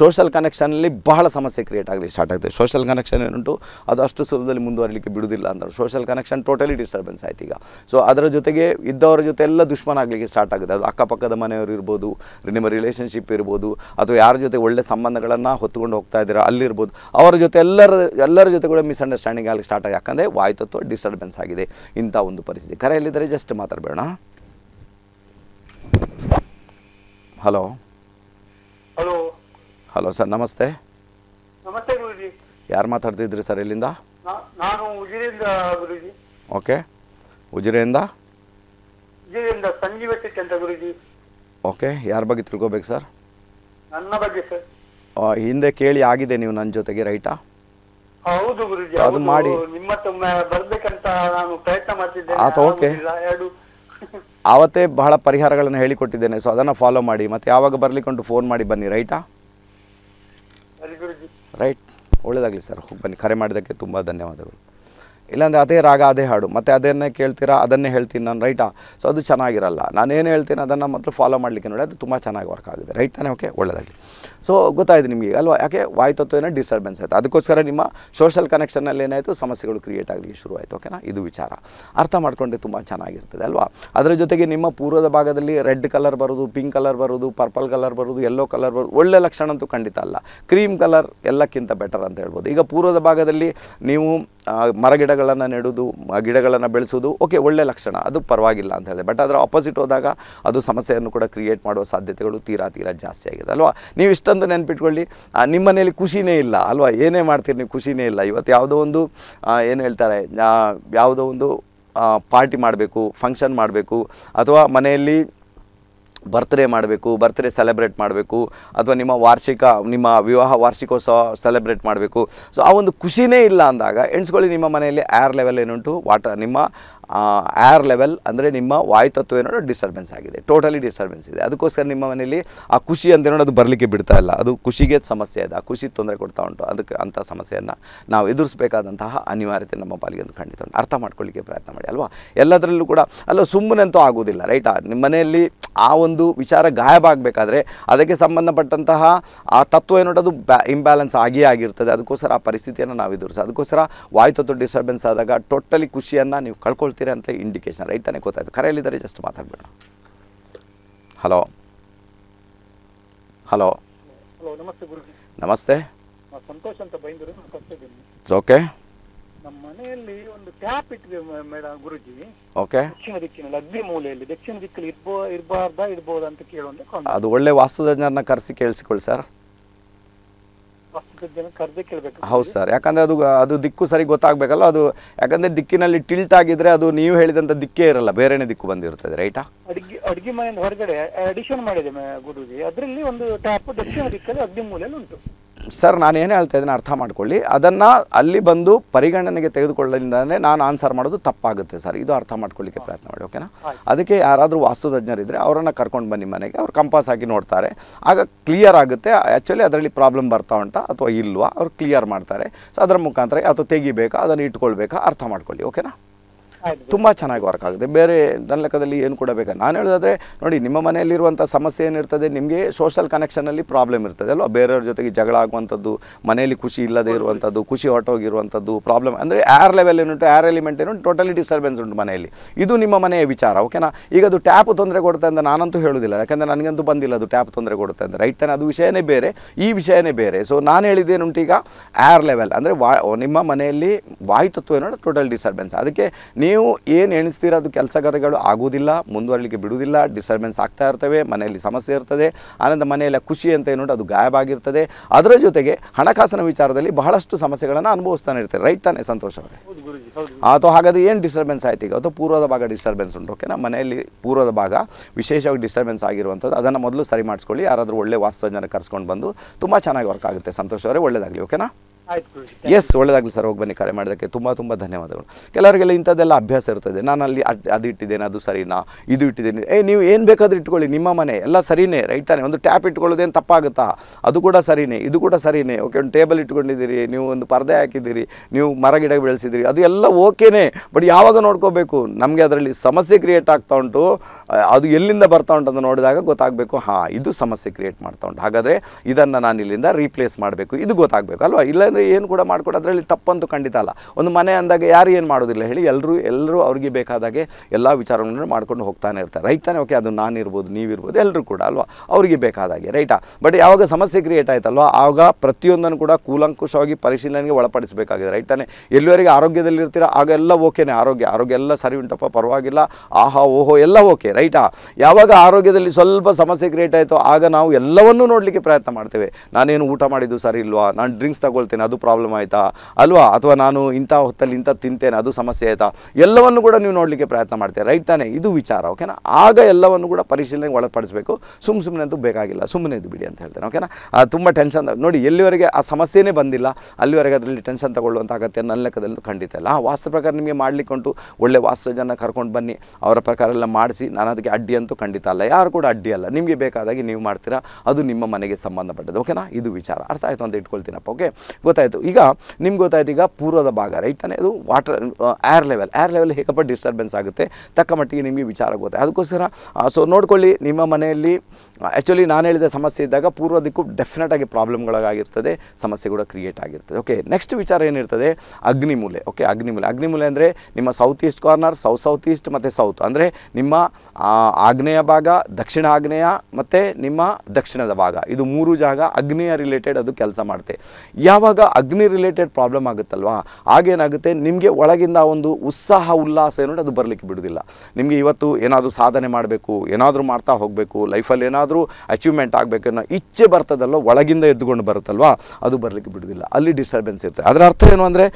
ಸೋಷಲ್ ಕನೆಕ್ಷನಲ್ಲಿ ಬಹಳ ಸಮಸ್ಯೆ ಕ್ರಿಯೇಟ್ ಆಗಲಿ ಸ್ಟಾರ್ಟ್ ಆಗುತ್ತೆ ಸೋಷಲ್ ಕನೆಕ್ಷನ್ ಏನುಂಟು ಅದು ಅಷ್ಟು ಸುಲಭದಲ್ಲಿ ಮುಂದುವರಲಿಕ್ಕೆ ಬಿಡುವುದಿಲ್ಲ ಅಂದರೆ ಸೋಷಲ್ ಕನೆಕ್ಷನ್ ಟೋಟಲಿ ಡಿಸ್ಟರ್ಬೆನ್ಸ್ ಆಯ್ತು ಈಗ ಸೊ ಅದರ ಜೊತೆಗೆ ಇದ್ದವರ ಜೊತೆ ಎಲ್ಲ ದುಷ್ಮನ ಆಗಲಿಕ್ಕೆ ಸ್ಟಾರ್ಟ್ ಆಗುತ್ತೆ ಅದು ಅಕ್ಕಪಕ್ಕದ ಮನೆಯವರು ಇರ್ಬೋದು ನಿಮ್ಮ ರಿಲೇಷನ್ಶಿಪ್ ಫ್ರೆಂಡ್ಶಿಪ್ ಇರ್ಬೋದು ಅಥವಾ ಯಾರ ಜೊತೆ ಒಳ್ಳೆ ಸಂಬಂಧಗಳನ್ನು ಹೊತ್ಕೊಂಡು ಹೋಗ್ತಾ ಇದ್ದೀರಾ ಅಲ್ಲಿರ್ಬೋದು ಅವರ ಜೊತೆ ಎಲ್ಲರ ಎಲ್ಲರ ಜೊತೆ ಕೂಡ ಮಿಸ್ಅಂಡರ್ಸ್ಟ್ಯಾಂಡಿಂಗ್ ಆಗಲಿ ಸ್ಟಾರ್ಟ್ ಆಗಿ ಯಾಕಂದರೆ ವಾಯುತತ್ವ ಡಿಸ್ಟರ್ಬೆನ್ಸ್ ಆಗಿದೆ ಇಂಥ ಒಂದು ಪರಿಸ್ಥಿತಿ ಕರೆಯಲ್ಲಿದ್ದರೆ ಜಸ್ಟ್ ಮಾತಾಡಬೇಡ ಹಲೋ ಹಲೋ ಹಲೋ ಸರ್ ನಮಸ್ತೆ ನಮಸ್ತೆ ಗುರುಜಿ ಯಾರು ಮಾತಾಡ್ತಿದ್ರಿ ಸರ್ ಇಲ್ಲಿಂದ ನಾನು ಉಜಿರೆಯಿಂದ ಗುರುಜಿ ಓಕೆ ಉಜಿರೆಯಿಂದ ಉಜಿರೆಯಿಂದ ಸಂಜೀವ ಗುರುಜಿ ಓಕೆ ಯಾರ ಬಗ್ಗೆ ತಿಳ್ಕೋಬೇಕು ಸರ್ ನನ್ನ ಬಗ್ಗೆ ಸರ್ ಹಿಂದೆ ಕೇಳಿ ಆಗಿದೆ ನೀವು ನನ್ನ ಜೊತೆಗೆ ರೈಟಾ ಹೌದು ಗುರುಜಿ ಅದು ಮಾಡಿ ನಿಮ್ಮ ಬರ್ಬೇಕಂತ ನಾನು ಪ್ರಯತ್ನ ಮಾಡ್ತಿದ್ದೆ ಆತ ಓಕೆ ಆವತ್ತೇ ಬಹಳ ಪರಿಹಾರಗಳನ್ನು ಹೇಳಿಕೊಟ್ಟಿದ್ದೇನೆ ಸೊ ಅದನ್ನು ಫಾಲೋ ಮಾಡಿ ಮತ್ತೆ ಯಾವಾಗ ಬರ್ಲಿಕ್ಕೊಂಡು ಫೋನ್ ಮಾಡಿ ಬನ್ನಿ ರೈಟಾ ರೈಟ್ ಒಳ್ಳೇದಾಗ್ಲಿ ಸರ್ ಹೋಗಿ ಬನ್ನಿ ಕರೆ ಮಾಡಿದ್ದಕ್ಕೆ ತುಂಬ ಧನ್ಯವಾದಗಳು ಇಲ್ಲಾಂದರೆ ಅದೇ ರಾಗ ಅದೇ ಹಾಡು ಮತ್ತು ಅದನ್ನೇ ಕೇಳ್ತೀರಾ ಅದನ್ನೇ ಹೇಳ್ತೀನಿ ನಾನು ರೈಟಾ ಸೊ ಅದು ಚೆನ್ನಾಗಿರಲ್ಲ ನಾನೇನು ಹೇಳ್ತೀನಿ ಅದನ್ನು ಮಾತ್ರ ಫಾಲೋ ಮಾಡಲಿಕ್ಕೆ ನೋಡಿ ಅದು ತುಂಬ ಚೆನ್ನಾಗಿ ವರ್ಕ್ ಆಗಿದೆ ರೈಟ್ ತಾನೇ ಓಕೆ ಒಳ್ಳೆಯದಾಗಲಿ ಸೊ ಗೊತ್ತಾಯಿತು ನಿಮಗೆ ಅಲ್ವಾ ಯಾಕೆ ಏನೋ ಡಿಸ್ಟರ್ಬೆನ್ಸ್ ಆಯಿತು ಅದಕ್ಕೋಸ್ಕರ ನಿಮ್ಮ ಸೋಷಲ್ ಕನೆಕ್ಷನಲ್ಲಿ ಏನಾಯಿತು ಸಮಸ್ಯೆಗಳು ಕ್ರಿಯೇಟ್ ಆಗಲಿಕ್ಕೆ ಶುರುವಾಯಿತು ಓಕೆನಾ ಇದು ವಿಚಾರ ಅರ್ಥ ಮಾಡಿಕೊಂಡೆ ತುಂಬ ಚೆನ್ನಾಗಿರ್ತದೆ ಅಲ್ವಾ ಅದರ ಜೊತೆಗೆ ನಿಮ್ಮ ಪೂರ್ವದ ಭಾಗದಲ್ಲಿ ರೆಡ್ ಕಲರ್ ಬರೋದು ಪಿಂಕ್ ಕಲರ್ ಬರೋದು ಪರ್ಪಲ್ ಕಲರ್ ಬರೋದು ಯೆಲ್ಲೋ ಕಲರ್ ಬರೋದು ಒಳ್ಳೆ ಲಕ್ಷಣ ಅಂತೂ ಖಂಡಿತ ಅಲ್ಲ ಕ್ರೀಮ್ ಕಲರ್ ಎಲ್ಲಕ್ಕಿಂತ ಬೆಟರ್ ಅಂತ ಹೇಳ್ಬೋದು ಈಗ ಪೂರ್ವದ ಭಾಗದಲ್ಲಿ ನೀವು ಮರಗಿಡಗಳನ್ನು ನೆಡೋದು ಗಿಡಗಳನ್ನು ಬೆಳೆಸೋದು ಓಕೆ ಒಳ್ಳೆ ಲಕ್ಷಣ ಅದು ಪರವಾಗಿಲ್ಲ ಅಂತ ಹೇಳಿದೆ ಬಟ್ ಅದರ ಅಪೋಸಿಟ್ ಹೋದಾಗ ಅದು ಸಮಸ್ಯೆಯನ್ನು ಕೂಡ ಕ್ರಿಯೇಟ್ ಮಾಡುವ ಸಾಧ್ಯತೆಗಳು ತೀರಾ ತೀರಾ ಜಾಸ್ತಿ ಆಗಿದೆ ಅಲ್ವಾ ನೀವು ಇಷ್ಟೊಂದು ನೆನಪಿಟ್ಕೊಳ್ಳಿ ನಿಮ್ಮ ಮನೆಯಲ್ಲಿ ಖುಷಿನೇ ಇಲ್ಲ ಅಲ್ವಾ ಏನೇ ಮಾಡ್ತೀರಿ ನೀವು ಖುಷಿನೇ ಇಲ್ಲ ಇವತ್ತು ಯಾವುದೋ ಒಂದು ಏನು ಹೇಳ್ತಾರೆ ಯಾವುದೋ ಒಂದು ಪಾರ್ಟಿ ಮಾಡಬೇಕು ಫಂಕ್ಷನ್ ಮಾಡಬೇಕು ಅಥವಾ ಮನೆಯಲ್ಲಿ ಬರ್ತ್ಡೇ ಮಾಡಬೇಕು ಬರ್ತ್ಡೇ ಸೆಲೆಬ್ರೇಟ್ ಮಾಡಬೇಕು ಅಥವಾ ನಿಮ್ಮ ವಾರ್ಷಿಕ ನಿಮ್ಮ ವಿವಾಹ ವಾರ್ಷಿಕೋತ್ಸವ ಸೆಲೆಬ್ರೇಟ್ ಮಾಡಬೇಕು ಸೊ ಆ ಒಂದು ಖುಷಿನೇ ಇಲ್ಲ ಅಂದಾಗ ಎಣಿಸ್ಕೊಳ್ಳಿ ನಿಮ್ಮ ಮನೆಯಲ್ಲಿ ಏರ್ ಲೆವೆಲ್ ಏನುಂಟು ವಾಟರ್ ನಿಮ್ಮ ಏರ್ ಲೆವೆಲ್ ಅಂದರೆ ನಿಮ್ಮ ವಾಯುತತ್ವ ಏನೋ ಡಿಸ್ಟರ್ಬೆನ್ಸ್ ಆಗಿದೆ ಟೋಟಲಿ ಡಿಸ್ಟರ್ಬೆನ್ಸ್ ಇದೆ ಅದಕ್ಕೋಸ್ಕರ ನಿಮ್ಮ ಮನೆಯಲ್ಲಿ ಆ ಖುಷಿ ಅಂತ ಅದು ಬರಲಿಕ್ಕೆ ಬಿಡ್ತಾ ಇಲ್ಲ ಅದು ಖುಷಿಗೆ ಸಮಸ್ಯೆ ಇದೆ ಆ ಖುಷಿ ತೊಂದರೆ ಕೊಡ್ತಾ ಉಂಟು ಅದಕ್ಕೆ ಅಂಥ ಸಮಸ್ಯೆಯನ್ನು ನಾವು ಎದುರಿಸಬೇಕಾದಂತಹ ಅನಿವಾರ್ಯತೆ ನಮ್ಮ ಪಾಲಿಗೆ ಒಂದು ಖಂಡಿತ ಉಂಟು ಅರ್ಥ ಮಾಡ್ಕೊಳ್ಳಿಕ್ಕೆ ಪ್ರಯತ್ನ ಮಾಡಿ ಅಲ್ವಾ ಎಲ್ಲದರಲ್ಲೂ ಕೂಡ ಅಲ್ಲ ಅಂತೂ ಆಗೋದಿಲ್ಲ ರೈಟಾ ನಿಮ್ಮ ಮನೆಯಲ್ಲಿ ಆ ಒಂದು ವಿಚಾರ ಗಾಯಬ ಆಗಬೇಕಾದ್ರೆ ಅದಕ್ಕೆ ಸಂಬಂಧಪಟ್ಟಂತಹ ಆ ತತ್ವ ಏನೋ ಬ್ಯಾ ಇಂಬ್ಯಾಲೆನ್ಸ್ ಆಗಿಯೇ ಆಗಿರ್ತದೆ ಅದಕ್ಕೋಸ್ಕರ ಆ ಪರಿಸ್ಥಿತಿಯನ್ನು ನಾವು ಎದುರಿಸೋ ಅದಕ್ಕೋಸ್ಕರ ವಾಯುತತ್ವ ಡಿಸ್ಟರ್ಬೆನ್ಸ್ ಆದಾಗ ಟೋಟಲಿ ಖುಷಿಯನ್ನು ನೀವು ಕಳ್ಕೊಳ್ತೀವಿ ಮಾತಾಡ್ತೀರಾ ಅಂತ ಇಂಡಿಕೇಶನ್ ರೈಟ್ ತಾನೇ ಗೊತ್ತಾಯಿತು ಕರೆಯಲ್ಲಿದ್ದಾರೆ ಜಸ್ಟ್ ಮಾತಾಡಬೇಡ ಹಲೋ ಹಲೋ ನಮಸ್ತೆ ನಮಸ್ತೆ ಸಂತೋಷ್ ಅಂತ ಓಕೆ ನಮ್ಮ ಮನೆಯಲ್ಲಿ ಒಂದು ಟ್ಯಾಪ್ ಇಟ್ಟಿದೆ ಮೇಡಮ್ ಗುರುಜಿ ಓಕೆ ದಕ್ಷಿಣ ದಿಕ್ಕಿನಲ್ಲಿ ಅಗ್ನಿ ಮೂಲೆಯಲ್ಲಿ ದಕ್ಷಿಣ ದಿಕ್ಕಲ್ಲಿ ಇರ್ಬೋ ಇರಬಾರ್ದಾ ಇರ್ಬೋದ ಅಂತ ಕೇಳುವಂತ ಅದು ಒಳ್ಳೆ ವಾಸ್ತುತಜ್ಞರನ್ನ ಕರೆಸಿ ಕೇಳಿಸಿಕೊಳ್ಳಿ ಸರ್ ಹೌದು ಸರ್ ಯಾಕಂದ್ರೆ ಅದು ಅದು ದಿಕ್ಕು ಸರಿ ಗೊತ್ತಾಗ್ಬೇಕಲ್ಲ ಅದು ಯಾಕಂದ್ರೆ ದಿಕ್ಕಿನಲ್ಲಿ ಟಿಲ್ಟ್ ಆಗಿದ್ರೆ ಅದು ನೀವು ಹೇಳಿದಂತ ದಿಕ್ಕೇ ಇರಲ್ಲ ಬೇರೆನೇ ದಿಕ್ಕು ಬಂದಿರ್ತದೆ ರೈಟಾ ಅಡಿಗೆ ಅಡಿಗೆ ಮನೆಯಿಂದ ಹೊರಗಡೆ ಅಡಿಷನ್ ಮಾಡಿದೆ ಗುರುಜಿ ಅದರಲ್ಲಿ ಒಂದು ಟ್ಯಾಪ್ ದಕ್ಷಿಣ ದಿಕ್ಕಲ್ಲಿ ಅಗ್ನಿ ಮೂಲೆಯಲ್ಲಿ ಉಂಟು ಸರ್ ನಾನೇನು ಹೇಳ್ತಾ ಇದ್ದೀನಿ ಅರ್ಥ ಮಾಡ್ಕೊಳ್ಳಿ ಅದನ್ನು ಅಲ್ಲಿ ಬಂದು ಪರಿಗಣನೆಗೆ ಅಂದರೆ ನಾನು ಆನ್ಸರ್ ಮಾಡೋದು ತಪ್ಪಾಗುತ್ತೆ ಸರ್ ಇದು ಅರ್ಥ ಮಾಡ್ಕೊಳ್ಳಿಕ್ಕೆ ಪ್ರಯತ್ನ ಮಾಡಿ ಓಕೆನಾ ಅದಕ್ಕೆ ಯಾರಾದರೂ ವಾಸ್ತುತಜ್ಞರಿದ್ದರೆ ಅವರನ್ನು ಕರ್ಕೊಂಡು ಬನ್ನಿ ಮನೆಗೆ ಅವ್ರು ಕಂಪಾಸ್ ಆಗಿ ನೋಡ್ತಾರೆ ಆಗ ಕ್ಲಿಯರ್ ಆಗುತ್ತೆ ಆ್ಯಕ್ಚುಲಿ ಅದರಲ್ಲಿ ಪ್ರಾಬ್ಲಮ್ ಬರ್ತಾ ಉಂಟಾ ಅಥವಾ ಇಲ್ವಾ ಅವ್ರು ಕ್ಲಿಯರ್ ಮಾಡ್ತಾರೆ ಸೊ ಅದರ ಮುಖಾಂತರ ಅಥವಾ ತೆಗಿಬೇಕಾ ಅದನ್ನು ಇಟ್ಕೊಳ್ಬೇಕಾ ಅರ್ಥ ಮಾಡ್ಕೊಳ್ಳಿ ಓಕೆನಾ ತುಂಬ ಚೆನ್ನಾಗಿ ವರ್ಕ್ ಆಗುತ್ತೆ ಬೇರೆ ನನ್ನ ಲೆಕ್ಕದಲ್ಲಿ ಏನು ಕೊಡಬೇಕಾ ನಾನು ಹೇಳೋದಾದರೆ ನೋಡಿ ನಿಮ್ಮ ಮನೆಯಲ್ಲಿರುವಂಥ ಸಮಸ್ಯೆ ಏನಿರ್ತದೆ ನಿಮಗೆ ಸೋಷಲ್ ಕನೆಕ್ಷನಲ್ಲಿ ಪ್ರಾಬ್ಲಮ್ ಇರ್ತದೆ ಅಲ್ವಾ ಬೇರೆಯವ್ರ ಜೊತೆಗೆ ಜಗಳ ಆಗುವಂಥದ್ದು ಮನೆಯಲ್ಲಿ ಖುಷಿ ಇಲ್ಲದೇ ಇರುವಂಥದ್ದು ಖುಷಿ ಹೊಟ್ಟೋಗಿರುವಂಥದ್ದು ಪ್ರಾಬ್ಲಮ್ ಅಂದರೆ ಏರ್ ಲೆವೆಲ್ ಏನುಂಟು ಆರ್ ಎಲಿಮೆಂಟ್ ಏನುಂಟು ಟೋಟಲಿ ಡಿಸ್ಟರ್ಬೆನ್ಸ್ ಉಂಟು ಮನೆಯಲ್ಲಿ ಇದು ನಿಮ್ಮ ಮನೆಯ ವಿಚಾರ ಓಕೆನಾ ಈಗ ಅದು ಟ್ಯಾಪ್ ತೊಂದರೆ ಕೊಡುತ್ತೆ ಅಂತ ನಾನಂತೂ ಹೇಳೋದಿಲ್ಲ ಯಾಕಂದರೆ ನನಗಂತೂ ಬಂದಿಲ್ಲ ಅದು ಟ್ಯಾಪ್ ತೊಂದರೆ ಕೊಡುತ್ತೆ ಅಂತ ರೈಟ್ ತಾನೆ ಅದು ವಿಷಯನೇ ಬೇರೆ ಈ ವಿಷಯನೇ ಬೇರೆ ಸೊ ನಾನು ಹೇಳಿದ್ದೇನುಂಟು ಈಗ ಆರ್ ಲೆವೆಲ್ ಅಂದರೆ ವಾ ನಿಮ್ಮ ಮನೆಯಲ್ಲಿ ವಾಯುತತ್ವ ಏನೋ ಟೋಟಲ್ ಡಿಸ್ಟರ್ಬೆನ್ಸ್ ಅದಕ್ಕೆ ನೀವು ನೀವು ಏನು ಎಣಿಸ್ತೀರ ಅದು ಕೆಲಸಗಾರಗಳು ಆಗೋದಿಲ್ಲ ಮುಂದುವರಲಿಕ್ಕೆ ಬಿಡುವುದಿಲ್ಲ ಡಿಸ್ಟರ್ಬೆನ್ಸ್ ಆಗ್ತಾ ಇರ್ತವೆ ಮನೆಯಲ್ಲಿ ಸಮಸ್ಯೆ ಇರ್ತದೆ ಆನಂದ ಮನೆಯಲ್ಲಿ ಖುಷಿ ಅಂತ ಏನು ಅದು ಗಾಯಬಾಗಿರ್ತದೆ ಅದರ ಜೊತೆಗೆ ಹಣಕಾಸಿನ ವಿಚಾರದಲ್ಲಿ ಬಹಳಷ್ಟು ಸಮಸ್ಯೆಗಳನ್ನು ಅನುಭವಿಸ್ತಾನೆ ಇರ್ತಾರೆ ರೈಟ್ ತಾನೇ ಸಂತೋಷ ಅವರೇ ಅಥವಾ ಹಾಗಾದರೆ ಏನು ಡಿಸ್ಟರ್ಬೆನ್ಸ್ ಆಯ್ತು ಈಗ ಅಥವಾ ಪೂರ್ವದ ಭಾಗ ಡಿಸ್ಟರ್ಬೆನ್ಸ್ ಉಂಟು ಓಕೆನಾ ಮನೆಯಲ್ಲಿ ಪೂರ್ವದ ಭಾಗ ವಿಶೇಷವಾಗಿ ಡಿಸ್ಟರ್ಬೆನ್ಸ್ ಆಗಿರುವಂಥದ್ದು ಅದನ್ನು ಮೊದಲು ಸರಿ ಮಾಡಿಸ್ಕೊಳ್ಳಿ ಯಾರಾದರೂ ಒಳ್ಳೆ ಜನ ಕರ್ಸ್ಕೊಂಡು ಬಂದು ತುಂಬ ಚೆನ್ನಾಗಿ ವರ್ಕ್ ಆಗುತ್ತೆ ಸಂತೋಷ ಅವರೇ ಒಳ್ಳೆಯದಾಗಲಿ ಓಕೆನಾ ಎಸ್ ಒಳ್ಳೇದಾಗ್ಲಿ ಸರ್ ಹೋಗಿ ಬನ್ನಿ ಕರೆ ಮಾಡೋದಕ್ಕೆ ತುಂಬ ತುಂಬ ಧನ್ಯವಾದಗಳು ಕೆಲವರಿಗೆಲ್ಲ ಇಂಥದ್ದೆಲ್ಲ ಅಭ್ಯಾಸ ಇರ್ತದೆ ನಾನು ಅಲ್ಲಿ ಅದು ಇಟ್ಟಿದ್ದೇನೆ ಅದು ಸರಿನಾ ಇದು ಇಟ್ಟಿದ್ದೇನೆ ಏ ನೀವು ಏನು ಬೇಕಾದರೂ ಇಟ್ಕೊಳ್ಳಿ ನಿಮ್ಮ ಮನೆ ಎಲ್ಲ ಸರಿನೇ ರೈಟ್ ತಾನೆ ಒಂದು ಟ್ಯಾಪ್ ಇಟ್ಕೊಳ್ಳೋದೇನು ತಪ್ಪಾಗುತ್ತಾ ಅದು ಕೂಡ ಸರಿನೇ ಇದು ಕೂಡ ಸರಿಯೇ ಓಕೆ ಒಂದು ಟೇಬಲ್ ಇಟ್ಕೊಂಡಿದ್ದೀರಿ ನೀವು ಒಂದು ಪರದೆ ಹಾಕಿದ್ದೀರಿ ನೀವು ಮರ ಗಿಡ ಬೆಳೆಸಿದ್ದೀರಿ ಅದು ಎಲ್ಲ ಓಕೆನೇ ಬಟ್ ಯಾವಾಗ ನೋಡ್ಕೋಬೇಕು ನಮಗೆ ಅದರಲ್ಲಿ ಸಮಸ್ಯೆ ಕ್ರಿಯೇಟ್ ಆಗ್ತಾ ಉಂಟು ಅದು ಎಲ್ಲಿಂದ ಬರ್ತಾ ಉಂಟು ಅಂತ ನೋಡಿದಾಗ ಗೊತ್ತಾಗಬೇಕು ಹಾಂ ಇದು ಸಮಸ್ಯೆ ಕ್ರಿಯೇಟ್ ಮಾಡ್ತಾ ಉಂಟು ಹಾಗಾದರೆ ಇದನ್ನು ನಾನು ಇಲ್ಲಿಂದ ರೀಪ್ಲೇಸ್ ಮಾಡಬೇಕು ಇದು ಗೊತ್ತಾಗಬೇಕು ಅಲ್ವಾ ಇಲ್ಲಾಂದರೆ ಏನು ಕೂಡ ಮಾಡಿಕೊಡೋ ಅದರಲ್ಲಿ ತಪ್ಪಂತೂ ಖಂಡಿತ ಅಲ್ಲ ಒಂದು ಮನೆ ಅಂದಾಗ ಯಾರು ಏನು ಮಾಡೋದಿಲ್ಲ ಹೇಳಿ ಎಲ್ಲರೂ ಎಲ್ಲರೂ ಅವ್ರಿಗೆ ಬೇಕಾದಾಗೆ ಎಲ್ಲ ವಿಚಾರಗಳನ್ನು ಮಾಡ್ಕೊಂಡು ಹೋಗ್ತಾನೆ ಇರ್ತಾರೆ ರೈಟ್ ಓಕೆ ಅದು ನಾನಿರ್ಬೋದು ನೀವಿರ್ಬೋದು ಎಲ್ಲರೂ ಕೂಡ ಅಲ್ವಾ ಅವರಿಗೆ ಬೇಕಾದಾಗೆ ರೈಟಾ ಬಟ್ ಯಾವಾಗ ಸಮಸ್ಯೆ ಕ್ರಿಯೇಟ್ ಆಯ್ತಲ್ವ ಆವಾಗ ಪ್ರತಿಯೊಂದನ್ನು ಕೂಡ ಕೂಲಂಕುಷವಾಗಿ ಪರಿಶೀಲನೆಗೆ ಒಳಪಡಿಸಬೇಕಾಗಿದೆ ರೈಟ್ ಎಲ್ಲಿವರೆಗೆ ಆರೋಗ್ಯದಲ್ಲಿ ಇರ್ತೀರ ಆಗ ಎಲ್ಲ ಓಕೆನೇ ಆರೋಗ್ಯ ಆರೋಗ್ಯ ಎಲ್ಲ ಸರಿ ಉಂಟಪ್ಪ ಪರವಾಗಿಲ್ಲ ಆಹಾ ಓಹೋ ಎಲ್ಲ ಓಕೆ ರೈಟಾ ಯಾವಾಗ ಆರೋಗ್ಯದಲ್ಲಿ ಸ್ವಲ್ಪ ಸಮಸ್ಯೆ ಕ್ರಿಯೇಟ್ ಆಯಿತು ಆಗ ನಾವು ಎಲ್ಲವನ್ನೂ ನೋಡಲಿಕ್ಕೆ ಪ್ರಯತ್ನ ಮಾಡ್ತೇವೆ ನಾನೇನು ಊಟ ಮಾಡಿದ್ದು ಸರಿ ಇಲ್ವಾ ನಾನು ಡ್ರಿಂಕ್ಸ್ ತಗೊಳ್ತೇನೆ ಅದು ಪ್ರಾಬ್ಲಮ್ ಆಯಿತಾ ಅಲ್ವಾ ಅಥವಾ ನಾನು ಇಂಥ ಹೊತ್ತಲ್ಲಿ ಇಂಥ ತಿಂತೇನೆ ಅದು ಸಮಸ್ಯೆ ಆಯಿತಾ ಎಲ್ಲವನ್ನು ಕೂಡ ನೀವು ನೋಡಲಿಕ್ಕೆ ಪ್ರಯತ್ನ ಮಾಡ್ತೀರಾ ರೈಟ್ ತಾನೇ ಇದು ವಿಚಾರ ಓಕೆನಾ ಆಗ ಎಲ್ಲವನ್ನು ಕೂಡ ಪರಿಶೀಲನೆಗೆ ಒಳಪಡಿಸಬೇಕು ಸುಮ್ಮ ಸುಮ್ಮನೆ ಅಂತೂ ಬೇಕಾಗಿಲ್ಲ ಸುಮ್ಮನೆ ಇದು ಬಿಡಿ ಅಂತ ಹೇಳ್ತೇನೆ ಓಕೆನಾ ತುಂಬ ಟೆನ್ಷನ್ ನೋಡಿ ಎಲ್ಲಿವರೆಗೆ ಆ ಸಮಸ್ಯೆನೇ ಬಂದಿಲ್ಲ ಅಲ್ಲಿವರೆಗೆ ಅದರಲ್ಲಿ ಟೆನ್ಷನ್ ತಗೊಳ್ಳುವಂಥ ಅಗತ್ಯ ನನ್ನ ಲೆಕ್ಕದಲ್ಲಿ ಖಂಡಿತ ಇಲ್ಲ ಆ ವಾಸ್ತು ಪ್ರಕಾರ ನಿಮಗೆ ಮಾಡಲಿಕ್ಕೆ ಉಂಟು ಒಳ್ಳೆ ವಾಸ್ತು ಜನ ಕರ್ಕೊಂಡು ಬನ್ನಿ ಅವರ ಪ್ರಕಾರ ಎಲ್ಲ ಮಾಡಿಸಿ ನಾನು ಅದಕ್ಕೆ ಅಡ್ಡಿ ಅಂತೂ ಖಂಡಿತ ಅಲ್ಲ ಯಾರು ಕೂಡ ಅಡ್ಡಿ ಅಲ್ಲ ನಿಮಗೆ ಬೇಕಾದಾಗಿ ನೀವು ಮಾಡ್ತೀರಾ ಅದು ನಿಮ್ಮ ಮನೆಗೆ ಸಂಬಂಧಪಟ್ಟದ್ದು ಓಕೆನಾ ಇದು ವಿಚಾರ ಅರ್ಥ ಆಯಿತು ಅಂತ ಇಟ್ಕೊಳ್ತೀನಪ್ಪ ಓಕೆ ಗೊತ್ತಾಯಿತು ಈಗ ನಿಮ್ಗೆ ಗೊತ್ತಾಯ್ತು ಈಗ ಪೂರ್ವದ ಭಾಗ ರೈಟ್ ತಾನೇ ಅದು water air level air level ಹೇಗಪ್ಪ ಡಿಸ್ಟರ್ಬೆನ್ಸ್ ಆಗುತ್ತೆ ತಕ್ಕ ಮಟ್ಟಿಗೆ ನಿಮಗೆ ವಿಚಾರ ಗೊತ್ತಾಯ್ತು ಅದಕ್ಕೋಸ್ಕರ ಸೊ ನೋಡ್ಕೊಳ್ಳಿ ನಿಮ್ಮ ಮನೆಯಲ್ಲಿ ಆ್ಯಕ್ಚುಲಿ ನಾನು ಹೇಳಿದ ಸಮಸ್ಯೆ ಇದ್ದಾಗ ಪೂರ್ವ ದಿಕ್ಕು ಡೆಫಿನೆಟಾಗಿ ಪ್ರಾಬ್ಲಮ್ಗಳಾಗಿರ್ತದೆ ಸಮಸ್ಯೆ ಕೂಡ ಕ್ರಿಯೇಟ್ ಆಗಿರ್ತದೆ ಓಕೆ ನೆಕ್ಸ್ಟ್ ವಿಚಾರ ಏನಿರ್ತದೆ ಅಗ್ನಿಮೂಲೆ ಓಕೆ ಅಗ್ನಿಮೂಲೆ ಅಗ್ನಿಮೂಲೆ ಅಂದರೆ ನಿಮ್ಮ south east corner south south east ಮತ್ತು ಸೌತ್ ಅಂದರೆ ನಿಮ್ಮ ಆಗ್ನೇಯ ಭಾಗ ದಕ್ಷಿಣ ಆಗ್ನೇಯ ಮತ್ತು ನಿಮ್ಮ ದಕ್ಷಿಣದ ಭಾಗ ಇದು ಮೂರು ಜಾಗ ಅಗ್ನಿಯ ರಿಲೇಟೆಡ್ ಅದು ಕೆಲಸ ಮಾಡುತ್ತೆ ಯಾವಾಗ ಅಗ್ನಿ ರಿಲೇಟೆಡ್ ಪ್ರಾಬ್ಲಮ್ ಆಗುತ್ತಲ್ವಾ ಹಾಗೇನಾಗುತ್ತೆ ನಿಮಗೆ ಒಳಗಿಂದ ಒಂದು ಉತ್ಸಾಹ ಉಲ್ಲಾಸ ಏನೋ ಅದು ಬರಲಿಕ್ಕೆ ಬಿಡೋದಿಲ್ಲ ನಿಮಗೆ ಇವತ್ತು ಏನಾದರೂ ಸಾಧನೆ ಮಾಡಬೇಕು ಏನಾದರೂ ಮಾಡ್ತಾ ಹೋಗಬೇಕು ಲೈಫಲ್ಲಿ ಏನಾದರೂ ಅಚೀವ್ಮೆಂಟ್ ಆಗಬೇಕನ್ನೋ ಇಚ್ಛೆ ಬರ್ತದಲ್ಲೋ ಒಳಗಿಂದ ಎದ್ದುಕೊಂಡು ಬರುತ್ತಲ್ವಾ ಅದು ಬರಲಿಕ್ಕೆ ಬಿಡೋದಿಲ್ಲ ಅಲ್ಲಿ ಡಿಸ್ಟರ್ಬೆನ್ಸ್ ಇರುತ್ತೆ ಅದರ ಅರ್ಥ ಏನು ಅಂದರೆ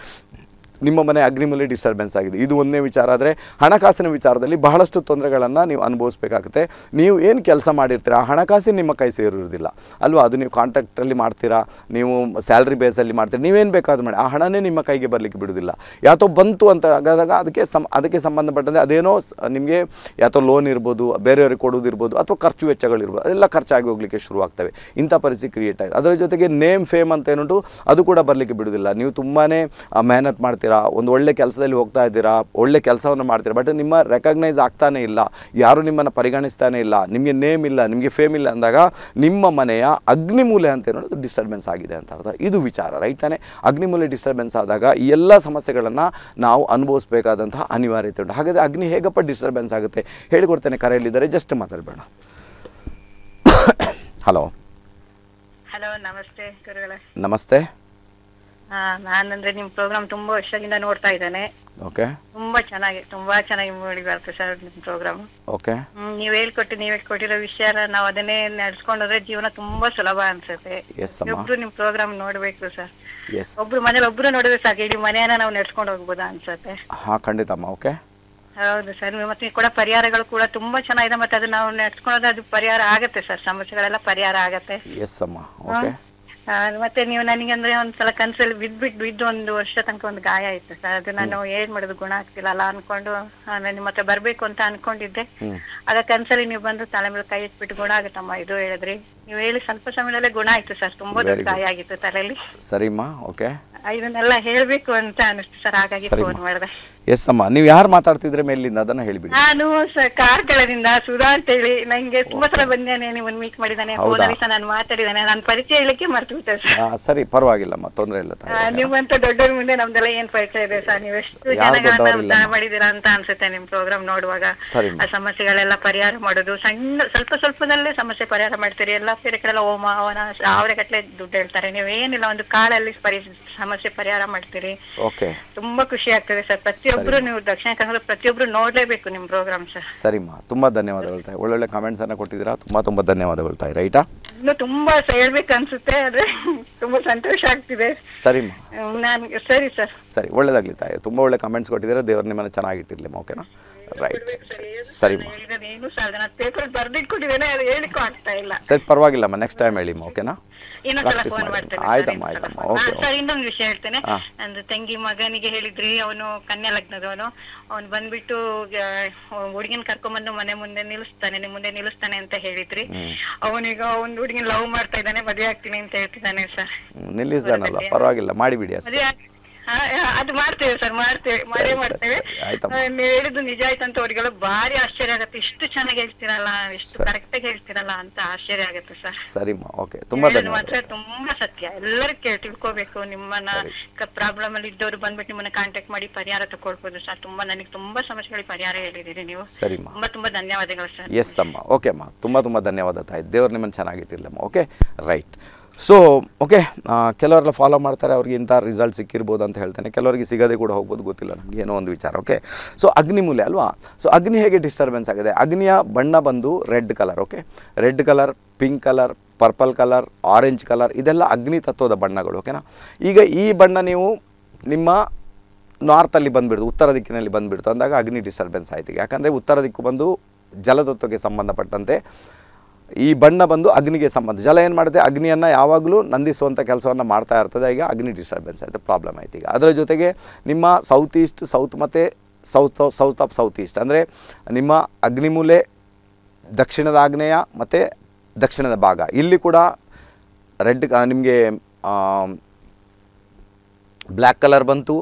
ನಿಮ್ಮ ಮನೆ ಅಗ್ರಿಮಲ್ಲಿ ಡಿಸ್ಟರ್ಬೆನ್ಸ್ ಆಗಿದೆ ಇದು ಒಂದೇ ವಿಚಾರ ಆದರೆ ಹಣಕಾಸಿನ ವಿಚಾರದಲ್ಲಿ ಬಹಳಷ್ಟು ತೊಂದರೆಗಳನ್ನು ನೀವು ಅನುಭವಿಸಬೇಕಾಗುತ್ತೆ ನೀವು ಏನು ಕೆಲಸ ಮಾಡಿರ್ತೀರ ಆ ಹಣಕಾಸಿನ ನಿಮ್ಮ ಕೈ ಸೇರಿರೋದಿಲ್ಲ ಅಲ್ವಾ ಅದು ನೀವು ಕಾಂಟ್ರಾಕ್ಟಲ್ಲಿ ಮಾಡ್ತೀರಾ ನೀವು ಸ್ಯಾಲ್ರಿ ಬೇಸಲ್ಲಿ ಮಾಡ್ತೀರಾ ನೀವೇನು ಬೇಕಾದ್ರೂ ಮಾಡಿ ಆ ಹಣನೇ ನಿಮ್ಮ ಕೈಗೆ ಬರಲಿಕ್ಕೆ ಬಿಡೋದಿಲ್ಲ ಯಾತೋ ಬಂತು ಅಂತ ಆಗದಾಗ ಅದಕ್ಕೆ ಸಂ ಅದಕ್ಕೆ ಸಂಬಂಧಪಟ್ಟಂತೆ ಅದೇನೋ ನಿಮಗೆ ಯಾತೋ ಲೋನ್ ಇರ್ಬೋದು ಬೇರೆಯವ್ರಿಗೆ ಕೊಡೋದಿರ್ಬೋದು ಅಥವಾ ಖರ್ಚು ವೆಚ್ಚಗಳಿರ್ಬೋದು ಅದೆಲ್ಲ ಖರ್ಚಾಗಿ ಹೋಗಲಿಕ್ಕೆ ಶುರುವಾಗ್ತವೆ ಇಂಥ ಪರಿಸ್ಥಿತಿ ಕ್ರಿಯೇಟ್ ಆಗಿದೆ ಅದರ ಜೊತೆಗೆ ನೇಮ್ ಫೇಮ್ ಅಂತ ಏನುಂಟು ಅದು ಕೂಡ ಬರಲಿಕ್ಕೆ ಬಿಡೋದಿಲ್ಲ ನೀವು ತುಂಬಾ ಮೆಹನತ್ ಮಾಡ್ತೀರ ಇದ್ದೀರಾ ಒಂದು ಒಳ್ಳೆ ಕೆಲಸದಲ್ಲಿ ಹೋಗ್ತಾ ಇದ್ದೀರಾ ಒಳ್ಳೆ ಕೆಲಸವನ್ನು ಮಾಡ್ತೀರಾ ಬಟ್ ನಿಮ್ಮ ರೆಕಗ್ನೈಸ್ ಆಗ್ತಾನೆ ಇಲ್ಲ ಯಾರು ನಿಮ್ಮನ್ನು ಪರಿಗಣಿಸ್ತಾನೆ ಇಲ್ಲ ನಿಮಗೆ ನೇಮ್ ಇಲ್ಲ ನಿಮಗೆ ಫೇಮ್ ಇಲ್ಲ ಅಂದಾಗ ನಿಮ್ಮ ಮನೆಯ ಅಗ್ನಿಮೂಲೆ ಅಂತ ಏನೋದು ಡಿಸ್ಟರ್ಬೆನ್ಸ್ ಆಗಿದೆ ಅಂತ ಅರ್ಥ ಇದು ವಿಚಾರ ರೈಟ್ ತಾನೆ ಅಗ್ನಿಮೂಲೆ ಡಿಸ್ಟರ್ಬೆನ್ಸ್ ಆದಾಗ ಈ ಎಲ್ಲ ಸಮಸ್ಯೆಗಳನ್ನು ನಾವು ಅನುಭವಿಸಬೇಕಾದಂತಹ ಅನಿವಾರ್ಯತೆ ಉಂಟು ಹಾಗಾದರೆ ಅಗ್ನಿ ಹೇಗಪ್ಪ ಡಿಸ್ಟರ್ಬೆನ್ಸ್ ಆಗುತ್ತೆ ಹೇಳಿಕೊಡ್ತೇನೆ ಕರೆಯಲ್ಲಿದ್ದಾರೆ ಜಸ್ಟ್ ಮಾತಾಡಬೇಡ ಹಲೋ ಹಲೋ ನಮಸ್ತೆ ನಮಸ್ತೆ ಹಾ ನಾನಂದ್ರೆ ನಿಮ್ ಪ್ರೋಗ್ರಾಮ್ ತುಂಬಾ ವರ್ಷದಿಂದ ನೋಡ್ತಾ ಇದ್ದೇನೆ ಓಕೆ ತುಂಬಾ ಚೆನ್ನಾಗಿ ತುಂಬಾ ಚೆನ್ನಾಗಿ ಮೂಡಿ ಬರುತ್ತೆ ಸರ್ ನಿಮ್ ಪ್ರೋಗ್ರಾಮ್ ಓಕೆ ನೀವ್ ಹೇಳ್ಕೊಟ್ಟು ನೀವ್ ಕೊಟ್ಟಿರೋ ವಿಷಯ ನಾವ್ ಅದನ್ನೇ ನಡ್ಸ್ಕೊಂಡ್ರೆ ಜೀವನ ತುಂಬಾ ಸುಲಭ ಅನ್ಸುತ್ತೆ ಒಬ್ರು ನಿಮ್ ಪ್ರೋಗ್ರಾಮ್ ನೋಡ್ಬೇಕು ಸರ್ ಒಬ್ರು ಮನೇಲಿ ಒಬ್ರು ನೋಡಿದ್ರೆ ಸಾಕು ಇಡೀ ಮನೆಯನ್ನ ನಾವು ನಡ್ಸ್ಕೊಂಡು ಹೋಗ್ಬೋದಾ ಅನ್ಸುತ್ತೆ ಹಾ ಅಮ್ಮ ಓಕೆ ಹೌದು ಸರ್ ಮತ್ತೆ ಕೂಡ ಪರಿಹಾರಗಳು ಕೂಡ ತುಂಬಾ ಚೆನ್ನಾಗಿದೆ ಮತ್ತೆ ಅದು ನಾವು ನಡ್ಸ್ಕೊಂಡ್ರೆ ಅದು ಪರಿಹಾರ ಆಗತ್ತೆ ಸರ್ ಸಮಸ್ಯೆಗಳೆಲ್ಲ ಪರಿಹಾರ ಆಗತ್ತೆ ಎಸ್ ಅಮ್ಮ ಓಕೆ ಹಾ ಮತ್ತೆ ನೀವು ನನಗೆ ಅಂದ್ರೆ ಒಂದ್ಸಲ ಕನ್ಸಲ್ಲಿ ಬಿದ್ ಬಿಟ್ಟು ಬಿದ್ದು ಒಂದು ವರ್ಷ ತನಕ ಒಂದು ಗಾಯ ಆಯ್ತು ಸರ್ ಅದು ನಾನು ಏನ್ ಮಾಡೋದು ಗುಣ ಆಗ್ತಿಲ್ಲ ಅಲ್ಲ ಅನ್ಕೊಂಡು ನಾನು ನಿಮ್ಮ ಹತ್ರ ಬರ್ಬೇಕು ಅಂತ ಅನ್ಕೊಂಡಿದ್ದೆ ಆಗ ಕನ್ಸಲ್ಲಿ ನೀವು ಬಂದು ತಲೆ ಮೇಲೆ ಕೈ ಇಟ್ಬಿಟ್ಟು ಗುಣ ಆಗುತ್ತಮ್ಮ ಇದು ಹೇಳಿದ್ರಿ ನೀವು ಹೇಳಿ ಸ್ವಲ್ಪ ಸಮಯದಲ್ಲೇ ಗುಣ ಆಯ್ತು ಸರ್ ತುಂಬಾ ಗಾಯ ಆಗಿತ್ತು ತಲೆಯಲ್ಲಿ ಸರಿಮ್ಮ ಓಕೆ ಇದನ್ನೆಲ್ಲ ಹೇಳ್ಬೇಕು ಅಂತ ಅನಿಸ್ತು ಸರ್ ಹಾಗಾಗಿ ಫೋನ್ ಮಾಡಿದೆ ಎಸ್ ಅಮ್ಮ ನೀವು ಯಾರು ಮಾತಾಡ್ತಿದ್ರೆ ಮೇಲಿಂದ ಅದನ್ನ ಹೇಳಿಬಿಡಿ ನಾನು ಕಾರ್ಕಳದಿಂದ ಸುಧಾ ಅಂತ ಹೇಳಿ ನಂಗೆ ತುಂಬಾ ಸಲ ಬಂದೇನೆ ನಿಮ್ಮನ್ನ ಮೀಟ್ ಮಾಡಿದಾನೆ ಫೋನಲ್ಲಿ ಸಹ ನಾನು ಮಾತಾಡಿದಾನೆ ನನ್ನ ಪರಿಚಯ ಹೇಳಕ್ಕೆ ಮರ್ತು ಬಿಟ್ಟೆ ಸರ್ ಸರಿ ಪರವಾಗಿಲ್ಲಮ್ಮ ಇಲ್ಲ ನಿಮ್ಮಂತ ದೊಡ್ಡವ್ರ ಮುಂದೆ ನಮ್ದೆಲ್ಲ ಏನ್ ಪರಿಚಯ ಇದೆ ಸರ್ ನೀವು ಎಷ್ಟು ಜನಗಳನ್ನ ಮಾಡಿದೀರಾ ಅಂತ ಅನ್ಸುತ್ತೆ ನಿಮ್ ಪ್ರೋಗ್ರಾಮ್ ನೋಡುವಾಗ ಆ ಸಮಸ್ಯೆಗಳೆಲ್ಲ ಪರಿಹಾರ ಮಾಡೋದು ಸಣ್ಣ ಸ್ವಲ್ಪ ಸ್ವಲ್ಪದಲ್ಲೇ ಸಮಸ್ಯೆ ಪರಿಹಾರ ಮಾಡ್ತೀರಿ ಎಲ್ಲಾ ಸೇರಿ ಕಡೆ ಹೋಮ ಹವನ ಅವರ ಗಟ್ಟಲೆ ದುಡ್ಡು ಹೇಳ್ತಾರೆ ನೀವ್ ಏನಿಲ್ಲ ಒಂದು ಕಾಳಲ್ಲಿ ಪರಿ ಸಮಸ್ಯೆ ಸಮಸ್ಯೆ ಪರಿಹಾರ ಮಾಡ್ತೀರಿ ತುಂಬಾ ಖುಷಿ ಆಗ್ತದೆ ಸರ್ ಪ್ರತಿಯೊಬ್ರು ನೀವು ದಕ್ಷಿಣ ಕನ್ನಡ ಪ್ರತಿಯೊಬ್ರು ನೋಡ್ಲೇಬೇಕು ನಿಮ್ ಪ್ರೋಗ್ರಾಮ್ ಸರ್ ಸರಿಮಾ ತುಂಬಾ ಧನ್ಯವಾದಗಳು ತಾಯಿ ಒಳ್ಳೊಳ್ಳೆ ಕಾಮೆಂಟ್ಸ್ ಅನ್ನ ಕೊಟ್ಟಿದ್ದೀರಾ ತುಂಬಾ ತುಂಬಾ ಧನ್ಯವಾದಗಳು ತಾಯಿ ರೈಟಾ ಇನ್ನು ತುಂಬಾ ಹೇಳ್ಬೇಕು ಅನ್ಸುತ್ತೆ ಆದ್ರೆ ತುಂಬಾ ಸಂತೋಷ ಆಗ್ತಿದೆ ಸರಿ ನಾನು ಸರಿ ಸರ್ ಸರಿ ಒಳ್ಳೇದಾಗ್ಲಿ ತಾಯಿ ತುಂಬಾ ಒಳ್ಳೆ ಕಾಮೆಂಟ್ಸ್ ಕೊಟ್ಟಿದ್ದೀರಾ ದೇವ್ರ ನಿಮ್ಮನ್ನ ಚೆನ್ನಾಗಿಟ್ಟಿರ್ಲಿ ಓಕೆನಾ ರೈಟ್ ಸರಿ ಸರಿ ಪರವಾಗಿಲ್ಲಮ್ಮ ನೆಕ್ಸ್ಟ್ ಟೈಮ್ ಹೇಳಿಮ್ಮ ಓಕೆನಾ ಪ್ರಾಕ್ಟೀಸ್ ಮಾಡಿ ಆಯ್ತಮ್ಮ ಆಯ್ತಮ್ಮ ಓಕೆ ಸರ್ ಇನ್ನೊಂದು ವಿಷಯ ಹೇಳ್ತೇನೆ ನಂದು ತಂಗಿ ಮಗನಿಗೆ ಹೇಳಿದ್ರಿ ಅವನು ಕನ್ಯಾ ಲಗ್ನದವನು ಅವನು ಬಂದ್ಬಿಟ್ಟು ಹುಡುಗಿನ ಕರ್ಕೊಂಡ್ಬಂದು ಮನೆ ಮುಂದೆ ನಿಲ್ಲಿಸ್ತಾನೆ ನಿಮ್ಮ ಮುಂದೆ ನಿಲ್ಲಿಸ್ತಾನೆ ಅಂತ ಹೇಳಿದ್ರಿ ಅವನೀಗ ಒಂದು ಹುಡುಗಿನ ಲವ್ ಮಾಡ್ತಾ ಇದ್ದಾನೆ ಮದುವೆ ಆಗ್ತೀನಿ ಅಂತ ಹೇಳ್ತಿದ್ದಾನೆ ಸರ್ ನಿಲ್ಲಿಸ್ದಾನಲ್ಲ ಪರವಾಗಿಲ್ಲ ಮಾಡಿಬಿಡಿ ಅಷ್ಟೇ ಅದು ಮಾಡ್ತೇವೆ ಸರ್ ಮಾಡ್ತೇವೆ ಮಾಡೇ ಮಾಡ್ತೇವೆ ನೀವು ಹೇಳಿದ್ದು ನಿಜ ಆಯ್ತು ಅಂತ ಅವರಿಗೆಲ್ಲ ಭಾರಿ ಆಶ್ಚರ್ಯ ಆಗುತ್ತೆ ಇಷ್ಟು ಚೆನ್ನಾಗಿ ಹೇಳ್ತೀರಲ್ಲ ಇಷ್ಟು ಕರೆಕ್ಟ್ ಆಗಿ ಹೇಳ್ತೀರಲ್ಲ ಅಂತ ಆಶ್ಚರ್ಯ ಆಗುತ್ತೆ ಸರ್ ಸರಿ ಓಕೆ ತುಂಬಾ ಮಾತ್ರ ತುಂಬಾ ಸತ್ಯ ಎಲ್ಲರೂ ಕೇಳಿ ತಿಳ್ಕೋಬೇಕು ನಿಮ್ಮನ್ನ ಪ್ರಾಬ್ಲಮ್ ಅಲ್ಲಿ ಇದ್ದವರು ಬಂದ್ಬಿಟ್ಟು ನಿಮ್ಮನ್ನ ಕಾಂಟ್ಯಾಕ್ಟ್ ಮಾಡಿ ಪರಿಹಾರ ತಗೊಳ್ಬಹುದು ಸರ್ ತುಂಬಾ ನನಗೆ ತುಂಬಾ ಸಮಸ್ಯೆಗಳಿಗೆ ಪರಿಹಾರ ಹೇಳಿದಿರಿ ನೀವು ಸರಿ ತುಂಬಾ ತುಂಬಾ ಧನ್ಯವಾದಗಳು ಸರ್ ಎಸ್ ಅಮ್ಮ ಓಕೆ ಅಮ್ಮ ತುಂಬಾ ತುಂಬಾ ಧನ್ಯವಾದ ತಾಯಿ ದೇವರು ನಿಮ್ಮನ್ನ ಚೆನ್ನಾಗಿಟ್ಟಿರ್ಲಮ್ಮ ಓಕೆ ರೈಟ್ ಸೊ ಓಕೆ ಕೆಲವರೆಲ್ಲ ಫಾಲೋ ಮಾಡ್ತಾರೆ ಅವ್ರಿಗೆ ಇಂಥ ರಿಸಲ್ಟ್ ಸಿಕ್ಕಿರ್ಬೋದು ಅಂತ ಹೇಳ್ತಾನೆ ಕೆಲವರಿಗೆ ಸಿಗದೆ ಕೂಡ ಹೋಗ್ಬೋದು ಗೊತ್ತಿಲ್ಲ ನಮಗೆ ಏನೋ ಒಂದು ವಿಚಾರ ಓಕೆ ಸೊ ಅಗ್ನಿ ಮೂಲೆ ಅಲ್ವಾ ಸೊ ಅಗ್ನಿ ಹೇಗೆ ಡಿಸ್ಟರ್ಬೆನ್ಸ್ ಆಗಿದೆ ಅಗ್ನಿಯ ಬಣ್ಣ ಬಂದು red colour okay red colour pink colour purple colour orange colour ಇದೆಲ್ಲ ಅಗ್ನಿ ತತ್ವದ ಬಣ್ಣಗಳು ಓಕೆನಾ ಈಗ ಈ ಬಣ್ಣ ನೀವು ನಿಮ್ಮ ನಾರ್ತಲ್ಲಿ ಬಂದುಬಿಡ್ತು ಉತ್ತರ ದಿಕ್ಕಿನಲ್ಲಿ ಬಂದುಬಿಡ್ತು ಅಂದಾಗ ಅಗ್ನಿ ಡಿಸ್ಟರ್ಬೆನ್ಸ್ ಆಯ್ತು ಯಾಕಂದರೆ ಉತ್ತರ ದಿಕ್ಕು ಬಂದು ಜಲತತ್ವಕ್ಕೆ ಸಂಬಂಧಪಟ್ಟಂತೆ ಈ ಬಣ್ಣ ಬಂದು ಅಗ್ನಿಗೆ ಸಂಬಂಧ ಜಲ ಏನು ಮಾಡುತ್ತೆ ಅಗ್ನಿಯನ್ನು ಯಾವಾಗಲೂ ನಂದಿಸುವಂಥ ಕೆಲಸವನ್ನು ಮಾಡ್ತಾ ಇರ್ತದೆ ಈಗ ಅಗ್ನಿ ಡಿಸ್ಟರ್ಬೆನ್ಸ್ ಆಯಿತು ಪ್ರಾಬ್ಲಮ್ ಆಯಿತು ಈಗ ಅದರ ಜೊತೆಗೆ ನಿಮ್ಮ ಸೌತ್ ಈಸ್ಟ್ ಸೌತ್ ಮತ್ತು south south of south east ಅಂದರೆ ನಿಮ್ಮ ಅಗ್ನಿಮೂಲೆ ದಕ್ಷಿಣದ ಆಗ್ನೇಯ ಮತ್ತು ದಕ್ಷಿಣದ ಭಾಗ ಇಲ್ಲಿ ಕೂಡ ರೆಡ್ ನಿಮಗೆ ಬ್ಲ್ಯಾಕ್ ಕಲರ್ ಬಂತು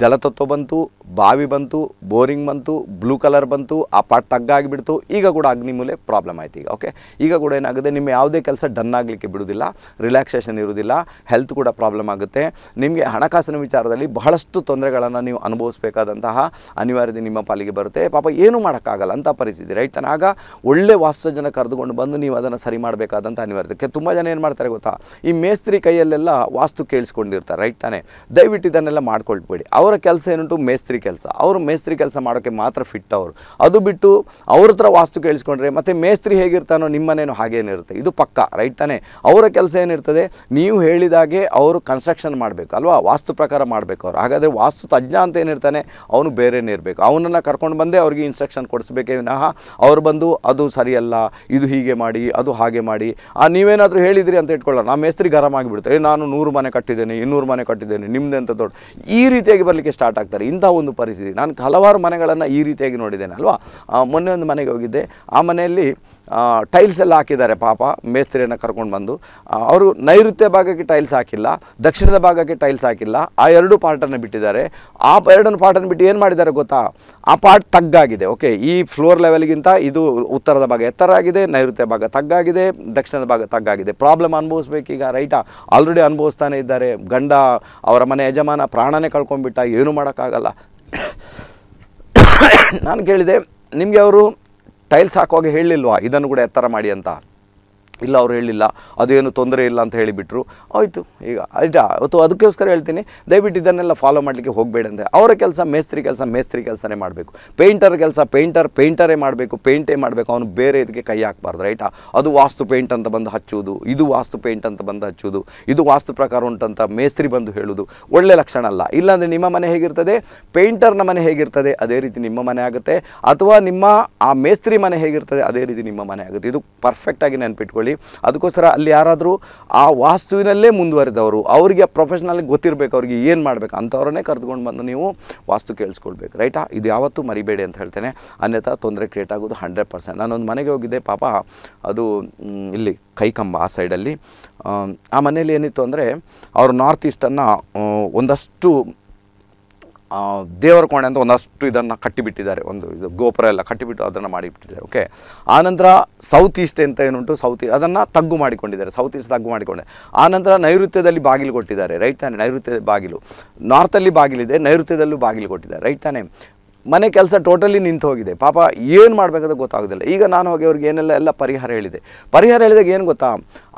ಜಲತತ್ವ ಬಂತು ಬಾವಿ ಬಂತು ಬೋರಿಂಗ್ ಬಂತು ಬ್ಲೂ ಕಲರ್ ಬಂತು ಆ ಪಾಟ್ ತಗ್ಗಾಗಿಬಿಡ್ತು ಈಗ ಕೂಡ ಅಗ್ನಿ ಮೂಲೆ ಪ್ರಾಬ್ಲಮ್ ಆಯ್ತು ಈಗ ಓಕೆ ಈಗ ಕೂಡ ಏನಾಗುತ್ತೆ ನಿಮ್ಮ ಯಾವುದೇ ಕೆಲಸ ಡನ್ ಆಗಲಿಕ್ಕೆ ಬಿಡೋದಿಲ್ಲ ರಿಲ್ಯಾಕ್ಸೇಷನ್ ಇರೋದಿಲ್ಲ ಹೆಲ್ತ್ ಕೂಡ ಪ್ರಾಬ್ಲಮ್ ಆಗುತ್ತೆ ನಿಮಗೆ ಹಣಕಾಸಿನ ವಿಚಾರದಲ್ಲಿ ಬಹಳಷ್ಟು ತೊಂದರೆಗಳನ್ನು ನೀವು ಅನುಭವಿಸಬೇಕಾದಂತಹ ಅನಿವಾರ್ಯತೆ ನಿಮ್ಮ ಪಾಲಿಗೆ ಬರುತ್ತೆ ಪಾಪ ಏನೂ ಮಾಡೋಕ್ಕಾಗಲ್ಲ ಅಂತ ಪರಿಸ್ಥಿತಿ ರೈಟ್ ಆಗ ಒಳ್ಳೆ ವಾಸ್ತುಜನ ಕರೆದುಕೊಂಡು ಬಂದು ನೀವು ಅದನ್ನು ಸರಿ ಮಾಡಬೇಕಾದಂಥ ಅನಿವಾರ್ಯತೆ ತುಂಬ ಜನ ಏನು ಮಾಡ್ತಾರೆ ಗೊತ್ತಾ ಈ ಮೇಸ್ತ್ರಿ ಕೈಯಲ್ಲೆಲ್ಲ ವಾಸ್ತು ಕೇಳಿಸ್ಕೊಂಡಿರ್ತಾರೆ ರೈಟ್ ತಾನೆ ದಯವಿಟ್ಟು ಇದನ್ನೆಲ್ಲ ಮಾಡ್ಕೊಳ್ಬೇಡಿ ಅವರ ಕೆಲಸ ಏನುಂಟು ಮೇಸ್ತ್ರಿ ಕೆಲಸ ಅವರು ಮೇಸ್ತ್ರಿ ಕೆಲಸ ಮಾಡೋಕ್ಕೆ ಮಾತ್ರ ಫಿಟ್ ಅವರು ಅದು ಬಿಟ್ಟು ಅವ್ರ ಹತ್ರ ವಾಸ್ತು ಕೇಳಿಸ್ಕೊಂಡ್ರೆ ಮತ್ತು ಮೇಸ್ತ್ರಿ ಹೇಗಿರ್ತಾನೋ ನಿಮ್ಮನೇನೋ ಹಾಗೇನಿರುತ್ತೆ ಇದು ಪಕ್ಕ ರೈಟ್ ತಾನೇ ಅವರ ಕೆಲಸ ಏನಿರ್ತದೆ ನೀವು ಹೇಳಿದಾಗೆ ಅವರು ಕನ್ಸ್ಟ್ರಕ್ಷನ್ ಮಾಡಬೇಕು ಅಲ್ವಾ ವಾಸ್ತು ಪ್ರಕಾರ ಮಾಡಬೇಕು ಅವರು ಹಾಗಾದರೆ ವಾಸ್ತು ತಜ್ಞ ಅಂತ ಏನಿರ್ತಾನೆ ಅವನು ಬೇರೆನೇ ಇರಬೇಕು ಅವನನ್ನು ಕರ್ಕೊಂಡು ಬಂದೆ ಅವ್ರಿಗೆ ಇನ್ಸ್ಟ್ರಕ್ಷನ್ ಕೊಡಿಸ್ಬೇಕೇ ವಿನಃ ಅವ್ರು ಬಂದು ಅದು ಸರಿಯಲ್ಲ ಇದು ಹೀಗೆ ಮಾಡಿ ಅದು ಹಾಗೆ ಮಾಡಿ ಆ ನೀವೇನಾದರೂ ಹೇಳಿದಿರಿ ಅಂತ ಇಟ್ಕೊಳ್ಳೋಣ ನಾ ಮೇಸ್ತ್ರಿ ಗರಂ ಆಗಿಬಿಡ್ತಾರೆ ನಾನು ನೂರು ಮನೆ ಕಟ್ಟಿದ್ದೇನೆ ಇನ್ನೂರು ಮನೆ ಕಟ್ಟಿದ್ದೇನೆ ನಿಮ್ಮದೆ ಅಂತ ದೊಡ್ಡ ಈ ರೀತಿಯಾಗಿ ಬರಲಿಕ್ಕೆ ಸ್ಟಾರ್ಟ್ ಆಗ್ತಾರೆ ಇಂಥ ಒಂದು ಪರಿಸ್ಥಿತಿ ನಾನು ಹಲವಾರು ಮನೆಗಳನ್ನು ಈ ರೀತಿಯಾಗಿ ನೋಡಿದ್ದೇನೆ ಅಲ್ವಾ ಮೊನ್ನೆ ಒಂದು ಮನೆಗೆ ಹೋಗಿದ್ದೆ ಆ ಮನೆಯಲ್ಲಿ ಟೈಲ್ಸ್ ಎಲ್ಲ ಹಾಕಿದ್ದಾರೆ ಪಾಪ ಮೇಸ್ತ್ರಿಯನ್ನು ಕರ್ಕೊಂಡು ಬಂದು ಅವರು ನೈಋತ್ಯ ಭಾಗಕ್ಕೆ ಟೈಲ್ಸ್ ಹಾಕಿಲ್ಲ ದಕ್ಷಿಣದ ಭಾಗಕ್ಕೆ ಟೈಲ್ಸ್ ಹಾಕಿಲ್ಲ ಆ ಎರಡು ಪಾರ್ಟನ್ನು ಬಿಟ್ಟಿದ್ದಾರೆ ಆ ಎರಡನ್ನು ಪಾರ್ಟನ್ನು ಬಿಟ್ಟು ಏನು ಮಾಡಿದ್ದಾರೆ ಗೊತ್ತಾ ಆ ಪಾರ್ಟ್ ತಗ್ಗಾಗಿದೆ ಓಕೆ ಈ ಫ್ಲೋರ್ ಲೆವೆಲ್ಗಿಂತ ಇದು ಉತ್ತರದ ಭಾಗ ಎತ್ತರ ಆಗಿದೆ ನೈಋತ್ಯ ಭಾಗ ತಗ್ಗಾಗಿದೆ ದಕ್ಷಿಣದ ಭಾಗ ತಗ್ಗಾಗಿದೆ ಪ್ರಾಬ್ಲಮ್ ಅನುಭವಿಸ್ಬೇಕೀಗ ರೈಟಾ ಆಲ್ರೆಡಿ ಅನುಭವಿಸ್ತಾನೆ ಇದ್ದಾರೆ ಗಂಡ ಅವರ ಮನೆ ಯಜಮಾನ ಪ್ರಾಣನೇ ಕಳ್ಕೊಂಡ್ಬಿಟ್ಟ ಏನು ಮಾಡೋಕ್ಕಾಗಲ್ಲ ನಾನು ಕೇಳಿದೆ ನಿಮಗೆ ಅವರು ಟೈಲ್ಸ್ ಹಾಕುವಾಗ ಹೇಳಿಲ್ವಾ ಇದನ್ನು ಕೂಡ ಎತ್ತರ ಮಾಡಿ ಅಂತ ಇಲ್ಲ ಅವ್ರು ಹೇಳಿಲ್ಲ ಅದೇನು ತೊಂದರೆ ಇಲ್ಲ ಅಂತ ಹೇಳಿಬಿಟ್ರು ಆಯಿತು ಈಗ ಆಯಿತಾ ಅವತ್ತು ಅದಕ್ಕೋಸ್ಕರ ಹೇಳ್ತೀನಿ ದಯವಿಟ್ಟು ಇದನ್ನೆಲ್ಲ ಫಾಲೋ ಮಾಡಲಿಕ್ಕೆ ಹೋಗಬೇಡ ಅಂತ ಅವರ ಕೆಲಸ ಮೇಸ್ತ್ರಿ ಕೆಲಸ ಮೇಸ್ತ್ರಿ ಕೆಲಸನೇ ಮಾಡಬೇಕು ಪೇಂಟರ್ ಕೆಲಸ ಪೇಂಟರ್ ಪೇಂಟರೇ ಮಾಡಬೇಕು ಪೇಂಟೇ ಮಾಡಬೇಕು ಅವನು ಬೇರೆ ಇದಕ್ಕೆ ಕೈ ಹಾಕಬಾರ್ದು ರೈಟಾ ಅದು ವಾಸ್ತು ಪೇಂಟ್ ಅಂತ ಬಂದು ಹಚ್ಚುವುದು ಇದು ವಾಸ್ತು ಪೇಂಟ್ ಅಂತ ಬಂದು ಹಚ್ಚುವುದು ಇದು ವಾಸ್ತು ಪ್ರಕಾರ ಉಂಟಂತ ಮೇಸ್ತ್ರಿ ಬಂದು ಹೇಳುವುದು ಒಳ್ಳೆ ಲಕ್ಷಣ ಅಲ್ಲ ಇಲ್ಲಾಂದರೆ ನಿಮ್ಮ ಮನೆ ಹೇಗಿರ್ತದೆ ಪೇಂಟರ್ನ ಮನೆ ಹೇಗಿರ್ತದೆ ಅದೇ ರೀತಿ ನಿಮ್ಮ ಮನೆ ಆಗುತ್ತೆ ಅಥವಾ ನಿಮ್ಮ ಆ ಮೇಸ್ತ್ರಿ ಮನೆ ಹೇಗಿರ್ತದೆ ಅದೇ ರೀತಿ ನಿಮ್ಮ ಮನೆ ಆಗುತ್ತೆ ಇದು ಪರ್ಫೆಕ್ಟಾಗಿ ನೆನಪಿಟ್ಕೊಳ್ಳಿ ಮಾಡಿ ಅದಕ್ಕೋಸ್ಕರ ಅಲ್ಲಿ ಯಾರಾದರೂ ಆ ವಾಸ್ತುವಿನಲ್ಲೇ ಮುಂದುವರೆದವರು ಅವರಿಗೆ ಪ್ರೊಫೆಷ್ನಲ್ ಗೊತ್ತಿರಬೇಕು ಅವ್ರಿಗೆ ಏನು ಮಾಡಬೇಕು ಅಂಥವ್ರನ್ನೇ ಕರೆದುಕೊಂಡು ಬಂದು ನೀವು ವಾಸ್ತು ಕೇಳಿಸ್ಕೊಳ್ಬೇಕು ರೈಟಾ ಇದು ಯಾವತ್ತೂ ಮರಿಬೇಡಿ ಅಂತ ಹೇಳ್ತೇನೆ ಅನ್ಯಥಾ ತೊಂದರೆ ಕ್ರಿಯೇಟ್ ಆಗೋದು ಹಂಡ್ರೆಡ್ ಪರ್ಸೆಂಟ್ ನಾನೊಂದು ಮನೆಗೆ ಹೋಗಿದ್ದೆ ಪಾಪ ಅದು ಇಲ್ಲಿ ಕೈಕಂಬ ಆ ಸೈಡಲ್ಲಿ ಆ ಮನೇಲಿ ಏನಿತ್ತು ಅಂದರೆ ಅವರು ನಾರ್ತ್ ಈಸ್ಟನ್ನು ಒಂದಷ್ಟು ದೇವರ ಕೋಣೆ ಅಂತ ಒಂದಷ್ಟು ಇದನ್ನು ಕಟ್ಟಿಬಿಟ್ಟಿದ್ದಾರೆ ಒಂದು ಇದು ಗೋಪುರ ಎಲ್ಲ ಕಟ್ಟಿಬಿಟ್ಟು ಅದನ್ನು ಮಾಡಿಬಿಟ್ಟಿದ್ದಾರೆ ಓಕೆ ಆನಂತರ ಸೌತ್ ಈಸ್ಟ್ ಅಂತ ಏನುಂಟು ಸೌತ್ ಅದನ್ನು ತಗ್ಗು ಮಾಡಿಕೊಂಡಿದ್ದಾರೆ ಸೌತ್ ಈಸ್ಟ್ ತಗ್ಗು ಮಾಡಿಕೊಂಡೆ ಆನಂತರ ನೈಋತ್ಯದಲ್ಲಿ ಬಾಗಿಲು ಕೊಟ್ಟಿದ್ದಾರೆ ರೈಟ್ ತಾನೆ ನೈಋತ್ಯ ಬಾಗಿಲು ನಾರ್ತಲ್ಲಿ ಬಾಗಿಲಿದೆ ನೈಋತ್ಯದಲ್ಲೂ ಬಾಗಿಲು ಕೊಟ್ಟಿದ್ದಾರೆ ರೈಟ್ ತಾನೆ ಮನೆ ಕೆಲಸ ಟೋಟಲಿ ನಿಂತು ಹೋಗಿದೆ ಪಾಪ ಏನು ಮಾಡಬೇಕಾದ್ರೆ ಗೊತ್ತಾಗೋದಿಲ್ಲ ಈಗ ನಾನು ಹೋಗಿ ಅವ್ರಿಗೆ ಏನೆಲ್ಲ ಎಲ್ಲ ಪರಿಹಾರ ಹೇಳಿದೆ ಪರಿಹಾರ ಹೇಳಿದಾಗ ಏನು ಗೊತ್ತಾ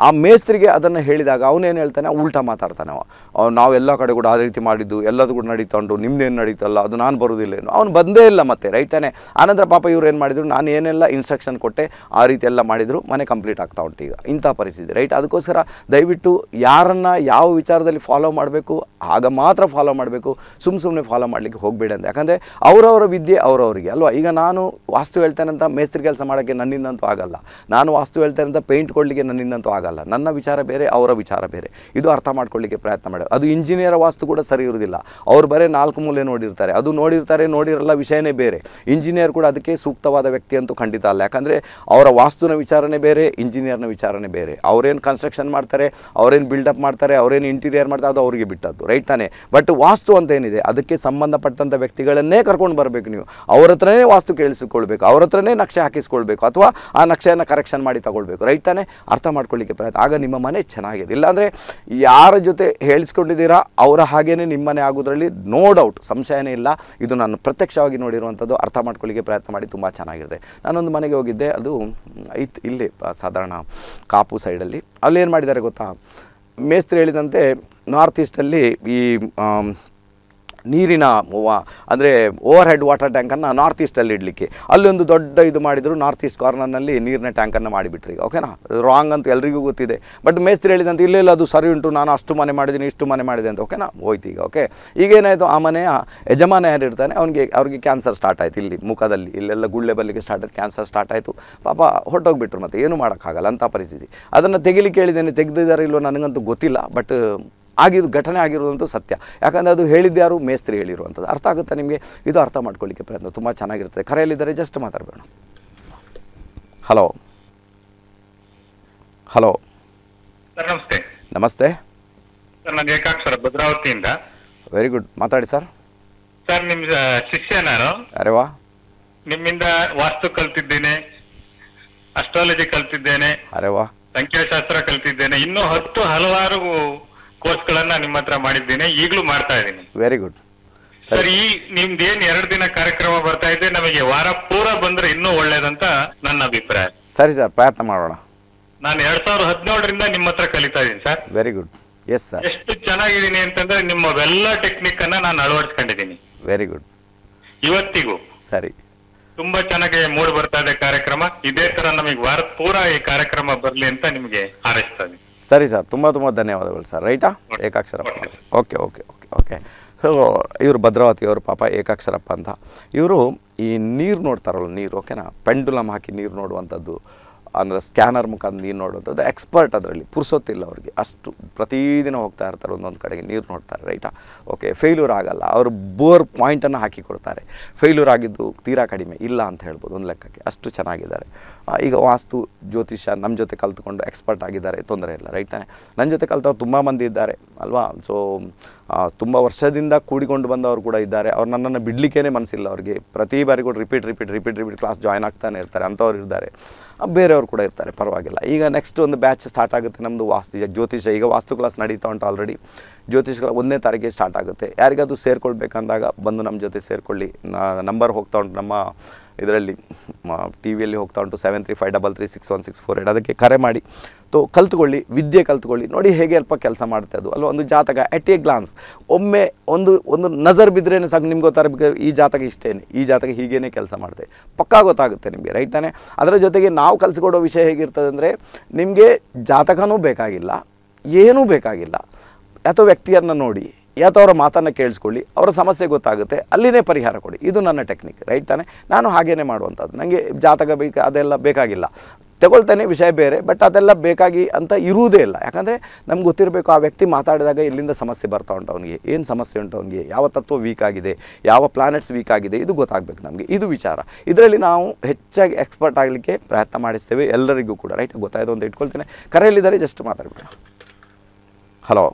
ಆ ಮೇಸ್ತ್ರಿಗೆ ಅದನ್ನು ಹೇಳಿದಾಗ ಅವನೇನು ಹೇಳ್ತಾನೆ ಉಲ್ಟಾ ಮಾತಾಡ್ತಾನೆ ಅವ ನಾವೆಲ್ಲ ಕಡೆ ಕೂಡ ಆ ರೀತಿ ಮಾಡಿದ್ದು ಎಲ್ಲದೂ ಕೂಡ ನಡೀತಂಡು ನಿಮ್ದೇನು ನಡೀತಲ್ಲ ಅದು ನಾನು ಬರೋದಿಲ್ಲ ಅವ್ನು ಬಂದೇ ಇಲ್ಲ ಮತ್ತೆ ರೈತಾನೆ ಆನಂತರ ಪಾಪ ಇವ್ರು ಏನು ಮಾಡಿದರು ನಾನು ಏನೆಲ್ಲ ಇನ್ಸ್ಟ್ರಕ್ಷನ್ ಕೊಟ್ಟೆ ಆ ರೀತಿ ಎಲ್ಲ ಮಾಡಿದರು ಮನೆ ಕಂಪ್ಲೀಟ್ ಆಗ್ತಾ ಉಂಟು ಈಗ ಇಂಥ ಪರಿಸ್ಥಿತಿ ರೈಟ್ ಅದಕ್ಕೋಸ್ಕರ ದಯವಿಟ್ಟು ಯಾರನ್ನು ಯಾವ ವಿಚಾರದಲ್ಲಿ ಫಾಲೋ ಮಾಡಬೇಕು ಆಗ ಮಾತ್ರ ಫಾಲೋ ಮಾಡಬೇಕು ಸುಮ್ಮ ಸುಮ್ಮನೆ ಫಾಲೋ ಮಾಡಲಿಕ್ಕೆ ಹೋಗಬೇಡ ಅಂತ ಯಾಕಂದರೆ ಅವರ ಅವರವರ ವಿದ್ಯೆ ಅವರವರಿಗೆ ಅಲ್ವಾ ಈಗ ನಾನು ವಾಸ್ತು ಅಂತ ಮೇಸ್ತ್ರಿ ಕೆಲಸ ಮಾಡೋಕ್ಕೆ ನನ್ನಿಂದಂತೂ ಆಗಲ್ಲ ನಾನು ವಾಸ್ತು ಅಂತ ಪೇಂಟ್ ಕೊಡಲಿಕ್ಕೆ ನನ್ನಿಂದಂತೂ ಆಗಲ್ಲ ನನ್ನ ವಿಚಾರ ಬೇರೆ ಅವರ ವಿಚಾರ ಬೇರೆ ಇದು ಅರ್ಥ ಮಾಡ್ಕೊಳ್ಳಿಕ್ಕೆ ಪ್ರಯತ್ನ ಮಾಡೋದು ಅದು ಇಂಜಿನಿಯರ್ ವಾಸ್ತು ಕೂಡ ಸರಿ ಇರುವುದಿಲ್ಲ ಅವ್ರು ಬರೇ ನಾಲ್ಕು ಮೂಲೆ ನೋಡಿರ್ತಾರೆ ಅದು ನೋಡಿರ್ತಾರೆ ನೋಡಿರಲ್ಲ ವಿಷಯನೇ ಬೇರೆ ಇಂಜಿನಿಯರ್ ಕೂಡ ಅದಕ್ಕೆ ಸೂಕ್ತವಾದ ವ್ಯಕ್ತಿ ಅಂತೂ ಖಂಡಿತ ಅಲ್ಲ ಯಾಕಂದರೆ ಅವರ ವಾಸ್ತುನ ವಿಚಾರನೇ ಬೇರೆ ಇಂಜಿನಿಯರ್ನ ವಿಚಾರನೇ ಬೇರೆ ಅವರೇನು ಕನ್ಸ್ಟ್ರಕ್ಷನ್ ಮಾಡ್ತಾರೆ ಅವರೇನು ಬಿಲ್ಡಪ್ ಮಾಡ್ತಾರೆ ಅವರೇನು ಇಂಟೀರಿಯರ್ ಮಾಡ್ತಾರೆ ಅದು ಅವರಿಗೆ ಬಿಟ್ಟದ್ದು ರೈಟ್ ತಾನೇ ಬಟ್ ವಾಸ್ತು ಅಂತ ಏನಿದೆ ಅದಕ್ಕೆ ಸಂಬಂಧಪಟ್ಟಂಥ ವ್ಯಕ್ತಿಗಳನ್ನೇ ಕರ್ಕೊಂಡು ಬರಬೇಕು ನೀವು ಅವ್ರ ಹತ್ರನೇ ವಾಸ್ತು ಕೇಳಿಸಿಕೊಳ್ಬೇಕು ಅವ್ರ ಹತ್ರನೇ ನಕ್ಷೆ ಹಾಕಿಸ್ಕೊಳ್ಬೇಕು ಅಥವಾ ಆ ನಕ್ಷೆಯನ್ನು ಕರೆಕ್ಷನ್ ಮಾಡಿ ತಗೊಳ್ಬೇಕು ರೈಟ್ ತಾನೇ ಅರ್ಥ ಮಾಡ್ಕೊಳ್ಳಿಕ್ಕೆ ಪ್ರಯತ್ನ ಆಗ ನಿಮ್ಮ ಮನೆ ಚೆನ್ನಾಗಿದೆ ಇಲ್ಲಾಂದರೆ ಯಾರ ಜೊತೆ ಹೇಳಿಸ್ಕೊಂಡಿದ್ದೀರಾ ಅವರ ಹಾಗೇನೆ ನಿಮ್ಮ ಮನೆ ಆಗೋದ್ರಲ್ಲಿ ನೋ ಡೌಟ್ ಸಂಶಯನೇ ಇಲ್ಲ ಇದು ನಾನು ಪ್ರತ್ಯಕ್ಷವಾಗಿ ನೋಡಿರುವಂಥದ್ದು ಅರ್ಥ ಮಾಡ್ಕೊಳ್ಳಿಕ್ಕೆ ಪ್ರಯತ್ನ ಮಾಡಿ ತುಂಬ ಚೆನ್ನಾಗಿದೆ ನಾನೊಂದು ಮನೆಗೆ ಹೋಗಿದ್ದೆ ಅದು ಐತ್ ಇಲ್ಲಿ ಸಾಧಾರಣ ಕಾಪು ಸೈಡಲ್ಲಿ ಅಲ್ಲಿ ಏನು ಮಾಡಿದ್ದಾರೆ ಗೊತ್ತಾ ಮೇಸ್ತ್ರಿ ಹೇಳಿದಂತೆ ನಾರ್ತ್ ಈಸ್ಟಲ್ಲಿ ಈ ನೀರಿನ ಅಂದರೆ ಓವರ್ ಹೆಡ್ ವಾಟರ್ ಟ್ಯಾಂಕನ್ನು ನಾರ್ತ್ ಈಸ್ಟಲ್ಲಿ ಇಡಲಿಕ್ಕೆ ಅಲ್ಲೊಂದು ದೊಡ್ಡ ಇದು ಮಾಡಿದರು ನಾರ್ತ್ ಈಸ್ಟ್ ಕಾರ್ನರ್ನಲ್ಲಿ ನೀರಿನ ಟ್ಯಾಂಕನ್ನು ಮಾಡಿಬಿಟ್ರಿ ಓಕೆನಾ ರಾಂಗ್ ಅಂತ ಎಲ್ರಿಗೂ ಗೊತ್ತಿದೆ ಬಟ್ ಮೇಸ್ತ್ರಿ ಹೇಳಿದಂತ ಇಲ್ಲೆಲ್ಲ ಇಲ್ಲ ಅದು ಸರಿ ಉಂಟು ನಾನು ಅಷ್ಟು ಮನೆ ಮಾಡಿದ್ದೀನಿ ಇಷ್ಟು ಮನೆ ಮಾಡಿದೆ ಅಂತ ಓಕೆನಾ ಹೋಯ್ತು ಈಗ ಓಕೆ ಈಗೇನಾಯಿತು ಆ ಮನೆಯ ಯಜಮಾನ ಯಾರು ಇರ್ತಾನೆ ಅವನಿಗೆ ಅವ್ರಿಗೆ ಕ್ಯಾನ್ಸರ್ ಸ್ಟಾರ್ಟ್ ಆಯಿತು ಇಲ್ಲಿ ಮುಖದಲ್ಲಿ ಇಲ್ಲೆಲ್ಲ ಗುಳ್ಳೆ ಬಲ್ಲಿಗೆ ಸ್ಟಾರ್ಟ್ ಆಯಿತು ಕ್ಯಾನ್ಸರ್ ಸ್ಟಾರ್ಟ್ ಆಯಿತು ಪಾಪ ಹೊಟ್ಟೋಗಿಬಿಟ್ರು ಮತ್ತೆ ಏನು ಮಾಡೋಕ್ಕಾಗಲ್ಲ ಅಂಥ ಪರಿಸ್ಥಿತಿ ಅದನ್ನು ತೆಗಿಲಿಕ್ಕೆ ಹೇಳಿದ್ದೇನೆ ತೆಗೆದಿದ್ದಾರೆ ಇಲ್ಲೋ ನನಗಂತೂ ಗೊತ್ತಿಲ್ಲ ಬಟ್ ಆಗಿದ್ದು ಘಟನೆ ಆಗಿರುವುದಂತೂ ಸತ್ಯ ಯಾಕಂದರೆ ಅದು ಯಾರು ಮೇಸ್ತ್ರಿ ಹೇಳಿರುವಂಥದ್ದು ಅರ್ಥ ಆಗುತ್ತೆ ನಿಮಗೆ ಇದು ಅರ್ಥ ಮಾಡ್ಕೊಳ್ಳಿಕ್ಕೆ ಪ್ರಯತ್ನ ತುಂಬ ಚೆನ್ನಾಗಿರ್ತದೆ ಕರೆಯಲ್ಲಿದ್ದರೆ ಜಸ್ಟ್ ಮಾತಾಡಬೇಡ ಹಲೋ ಹಲೋ ನಮಸ್ತೆ ನಮಸ್ತೆ ಸರ್ ನಾನು ಏಕಾಕ್ಷರ ಭದ್ರಾವತಿಯಿಂದ ವೆರಿ ಗುಡ್ ಮಾತಾಡಿ ಸರ್ ಸರ್ ನಿಮ್ಮ ಶಿಷ್ಯ ನಾನು ಅರೆ ವಾ ನಿಮ್ಮಿಂದ ವಾಸ್ತು ಕಲ್ತಿದ್ದೇನೆ ಅಸ್ಟ್ರಾಲಜಿ ಕಲ್ತಿದ್ದೇನೆ ಅರೆ ವಾ ಸಂಖ್ಯಾಶಾಸ್ತ್ರ ಕಲ್ತಿದ್ದೇನೆ ಇನ್ನೂ ಹತ್ತು ಹಲವಾರು ಕೋರ್ಸ್ಗಳನ್ನ ನಿಮ್ಮ ಹತ್ರ ಮಾಡಿದ್ದೇನೆ ಈಗಲೂ ಮಾಡ್ತಾ ಇದ್ದೀನಿ ವೆರಿ ಗುಡ್ ಸರ್ ಈ ನಿಮ್ದೇನ್ ಎರಡು ದಿನ ಕಾರ್ಯಕ್ರಮ ಬರ್ತಾ ಇದೆ ನಮಗೆ ವಾರ ಪೂರ ಬಂದ್ರೆ ಇನ್ನೂ ಒಳ್ಳೇದಂತ ನನ್ನ ಅಭಿಪ್ರಾಯ ಸರಿ ಸರ್ ಪ್ರಯತ್ನ ಮಾಡೋಣ ನಾನು ಎರಡ್ ಸಾವಿರದ ಹದಿನೇಳರಿಂದ ನಿಮ್ಮ ಹತ್ರ ಕಲಿತಾ ಇದ್ದೀನಿ sir very good yes sir ಎಷ್ಟು ಚೆನ್ನಾಗಿದ್ದೀನಿ ಅಂತಂದ್ರೆ ನಿಮ್ಮ ಎಲ್ಲ ಟೆಕ್ನಿಕ್ ಅನ್ನ ನಾನು ಅಳವಡಿಸ್ಕೊಂಡಿದ್ದೀನಿ ವೆರಿ ಗುಡ್ ಇವತ್ತಿಗೂ ಸರಿ ತುಂಬಾ ಚೆನ್ನಾಗಿ ಮೂಡ್ ಬರ್ತಾ ಇದೆ ಕಾರ್ಯಕ್ರಮ ಇದೇ ತರ ನಮಗೆ ವಾರ ಪೂರ ಈ ಕಾರ್ಯಕ್ರಮ ಬರ್ಲಿ ಅಂತ ನಿಮಗೆ ಹಾರೈಸ್ತಾ ಸರಿ ಸರ್ ತುಂಬ ತುಂಬ ಧನ್ಯವಾದಗಳು ಸರ್ ರೈಟಾ ಏಕಾಕ್ಷರಪ್ಪ okay okay okay okay so ಇವರು ಭದ್ರಾವತಿಯವರು ಪಾಪ ಏಕಾಕ್ಷರಪ್ಪ ಅಂತ ಇವರು ಈ ನೀರು ನೋಡ್ತಾರಲ್ಲ ನೀರು ಓಕೆನಾ ಪೆಂಡುಲಮ್ ಹಾಕಿ ನೀರು ನೋಡುವಂಥದ್ದು ಅಂದರೆ ಸ್ಕ್ಯಾನರ್ ಮುಖಾಂತರ ನೀರು ನೋಡೋದು ಎಕ್ಸ್ಪರ್ಟ್ ಅದರಲ್ಲಿ ಪುರ್ಸೊತ್ತಿಲ್ಲ ಅವ್ರಿಗೆ ಅಷ್ಟು ಪ್ರತಿದಿನ ಹೋಗ್ತಾ ಇರ್ತಾರೆ ಒಂದೊಂದು ಕಡೆಗೆ ನೀರು ನೋಡ್ತಾರೆ ರೈಟಾ ಓಕೆ ಫೇಲ್ಯೂರ್ ಆಗಲ್ಲ ಅವರು ಬೋರ್ ಪಾಯಿಂಟನ್ನು ಹಾಕಿಕೊಡ್ತಾರೆ ಫೇಲ್ಯೂರ್ ಆಗಿದ್ದು ತೀರಾ ಕಡಿಮೆ ಇಲ್ಲ ಅಂತ ಹೇಳ್ಬೋದು ಒಂದು ಲೆಕ್ಕಕ್ಕೆ ಅಷ್ಟು ಚೆನ್ನಾಗಿದ್ದಾರೆ ಈಗ ವಾಸ್ತು ಜ್ಯೋತಿಷ್ಯ ನಮ್ಮ ಜೊತೆ ಕಲ್ತ್ಕೊಂಡು ಎಕ್ಸ್ಪರ್ಟ್ ಆಗಿದ್ದಾರೆ ತೊಂದರೆ ಇಲ್ಲ ರೈಟ್ ತಾನೆ ನನ್ನ ಜೊತೆ ಕಲ್ತವ್ರು ತುಂಬ ಮಂದಿ ಇದ್ದಾರೆ ಅಲ್ವಾ ಸೊ ತುಂಬ ವರ್ಷದಿಂದ ಕೂಡಿಕೊಂಡು ಬಂದವರು ಕೂಡ ಇದ್ದಾರೆ ಅವ್ರು ನನ್ನನ್ನು ಬಿಡಲಿಕ್ಕೇ ಮನಸ್ಸಿಲ್ಲ ಅವ್ರಿಗೆ ಪ್ರತಿ ಬಾರಿ ಕೂಡ repeat repeat repeat repeat class join ಆಗ್ತಾನೆ ಇರ್ತಾರೆ ಅಂಥವ್ರು ಇದ್ದಾರೆ ಬೇರೆಯವರು ಕೂಡ ಇರ್ತಾರೆ ಪರವಾಗಿಲ್ಲ ಈಗ ನೆಕ್ಸ್ಟ್ ಒಂದು ಬ್ಯಾಚ್ ಸ್ಟಾರ್ಟ್ ಆಗುತ್ತೆ ನಮ್ಮದು ವಾಸ್ತು ಜ್ಯೋತಿಷ ಈಗ ವಾಸ್ತು ಕ್ಲಾಸ್ ನಡೀತಾ ಉಂಟು ಆಲ್ರೆಡಿ ಜ್ಯೋತಿಷ್ ಒಂದನೇ ತಾರೀಕಿಗೆ ಸ್ಟಾರ್ಟ್ ಆಗುತ್ತೆ ಯಾರಿಗಾದರೂ ಸೇರಿಕೊಳ್ಬೇಕಂದಾಗ ಬಂದು ನಮ್ಮ ಜೊತೆ ಸೇರಿಕೊಳ್ಳಿ ನಂಬರ್ ಹೋಗ್ತಾ ಉಂಟು ನಮ್ಮ ಇದರಲ್ಲಿ ಟಿ ವಿಯಲ್ಲಿ ಹೋಗ್ತಾ ಉಂಟು seven three five double three six one six four eight ಅದಕ್ಕೆ ಕರೆ ಮಾಡಿ ತೋ ಕಲ್ತ್ಕೊಳ್ಳಿ ವಿದ್ಯೆ ಕಲ್ತ್ಕೊಳ್ಳಿ ನೋಡಿ ಹೇಗೆ ಅಲ್ಪ ಕೆಲಸ ಮಾಡ್ತಾ ಅದು ಅಲ್ಲ ಒಂದು ಜಾತಕ ಎಟ್ ಎ ಗ್ಲಾನ್ಸ್ ಒಮ್ಮೆ ಒಂದು ಒಂದು ನಜರ್ ಬಿದ್ದರೆ ಸಾಕು ನಿಮ್ಗೆ ಗೊತ್ತಾರ ಈ ಜಾತಕ ಇಷ್ಟೇನೆ ಈ ಜಾತಕ ಹೀಗೇನೆ ಕೆಲಸ ಮಾಡ್ತೇವೆ ಪಕ್ಕಾ ಗೊತ್ತಾಗುತ್ತೆ ನಿಮಗೆ ರೈಟ್ ತಾನೇ ಅದರ ಜೊತೆಗೆ ನಾವು ಕಲಿಸ್ಕೊಡೋ ವಿಷಯ ಹೇಗಿರ್ತದೆ ಅಂದರೆ ನಿಮಗೆ ಜಾತಕನೂ ಬೇಕಾಗಿಲ್ಲ ಏನೂ ಬೇಕಾಗಿಲ್ಲ ಅಥವಾ ವ್ಯಕ್ತಿಯನ್ನು ನೋಡಿ ಅವರ ಮಾತನ್ನು ಕೇಳಿಸ್ಕೊಳ್ಳಿ ಅವರ ಸಮಸ್ಯೆ ಗೊತ್ತಾಗುತ್ತೆ ಅಲ್ಲಿನೇ ಪರಿಹಾರ ಕೊಡಿ ಇದು ನನ್ನ ಟೆಕ್ನಿಕ್ ರೈಟ್ ತಾನೇ ನಾನು ಹಾಗೇನೆ ಮಾಡುವಂಥದ್ದು ನನಗೆ ಜಾತಕ ಬೇಕು ಅದೆಲ್ಲ ಬೇಕಾಗಿಲ್ಲ ತಗೊಳ್ತೇನೆ ವಿಷಯ ಬೇರೆ ಬಟ್ ಅದೆಲ್ಲ ಬೇಕಾಗಿ ಅಂತ ಇರುವುದೇ ಇಲ್ಲ ಯಾಕಂದರೆ ನಮ್ಗೆ ಗೊತ್ತಿರಬೇಕು ಆ ವ್ಯಕ್ತಿ ಮಾತಾಡಿದಾಗ ಎಲ್ಲಿಂದ ಸಮಸ್ಯೆ ಬರ್ತಾ ಉಂಟು ಅವನಿಗೆ ಏನು ಸಮಸ್ಯೆ ಉಂಟು ಅವನಿಗೆ ಯಾವ ತತ್ವ ವೀಕ್ ಆಗಿದೆ ಯಾವ ಪ್ಲಾನೆಟ್ಸ್ ವೀಕ್ ಆಗಿದೆ ಇದು ಗೊತ್ತಾಗಬೇಕು ನಮಗೆ ಇದು ವಿಚಾರ ಇದರಲ್ಲಿ ನಾವು ಹೆಚ್ಚಾಗಿ ಎಕ್ಸ್ಪರ್ಟ್ ಆಗಲಿಕ್ಕೆ ಪ್ರಯತ್ನ ಮಾಡಿಸ್ತೇವೆ ಎಲ್ಲರಿಗೂ ಕೂಡ ರೈಟ್ ಗೊತ್ತಾಯ್ತು ಅಂತ ಇಟ್ಕೊಳ್ತೇನೆ ಕರೆಯಲ್ಲಿದ್ದಾರೆ ಜಸ್ಟ್ ಮಾತಾಡಬೇಕು ಹಲೋ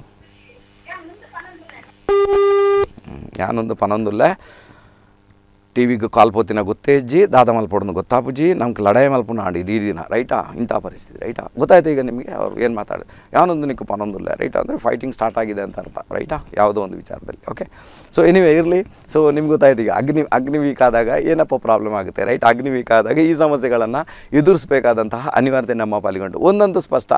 ಯಾನೊಂದು ಪನೊಂದುಲ್ಲೇ ಟಿ ವಿಗೆ ಕಾಲ್ ಪೋತಿನ ಗೊತ್ತೇಜ್ಜಿ ದಾದ ಮಲ್ಪಡೋದು ಗೊತ್ತಾಪುಜಿ ನಮ್ಗೆ ಲಡಾಯಿ ಮಲ್ಪನ ಆಡಿ ಇಡೀ ದಿನ ರೈಟಾ ಇಂಥ ಪರಿಸ್ಥಿತಿ ರೈಟಾ ಗೊತ್ತಾಯ್ತು ಈಗ ನಿಮಗೆ ಅವ್ರು ಏನು ಮಾತಾಡೋದು ಯಾವೊಂದು ನಿಕ್ಕ ಪನೊಂದಿಲ್ಲ ರೈಟಾ ಅಂದರೆ ಫೈಟಿಂಗ್ ಸ್ಟಾರ್ಟ್ ಆಗಿದೆ ಅಂತ ಅರ್ಥ ರೈಟಾ ಯಾವುದೋ ಒಂದು ವಿಚಾರದಲ್ಲಿ ಓಕೆ ಸೊ ಎನಿವೇ ಇರಲಿ ಸೊ ನಿಮ್ಗೆ ಗೊತ್ತಾಯ್ತು ಈಗ ಅಗ್ನಿ ಅಗ್ನಿ ವೀಕ್ ಆದಾಗ ಏನಪ್ಪ ಪ್ರಾಬ್ಲಮ್ ಆಗುತ್ತೆ ರೈಟ್ ಅಗ್ನಿ ವೀಕ್ ಆದಾಗ ಈ ಸಮಸ್ಯೆಗಳನ್ನು ಎದುರಿಸ್ಬೇಕಾದಂತಹ ಅನಿವಾರ್ಯತೆ ನಮ್ಮ ಪಾಲಿಗೊಂಡು ಒಂದಂತೂ ಸ್ಪಷ್ಟ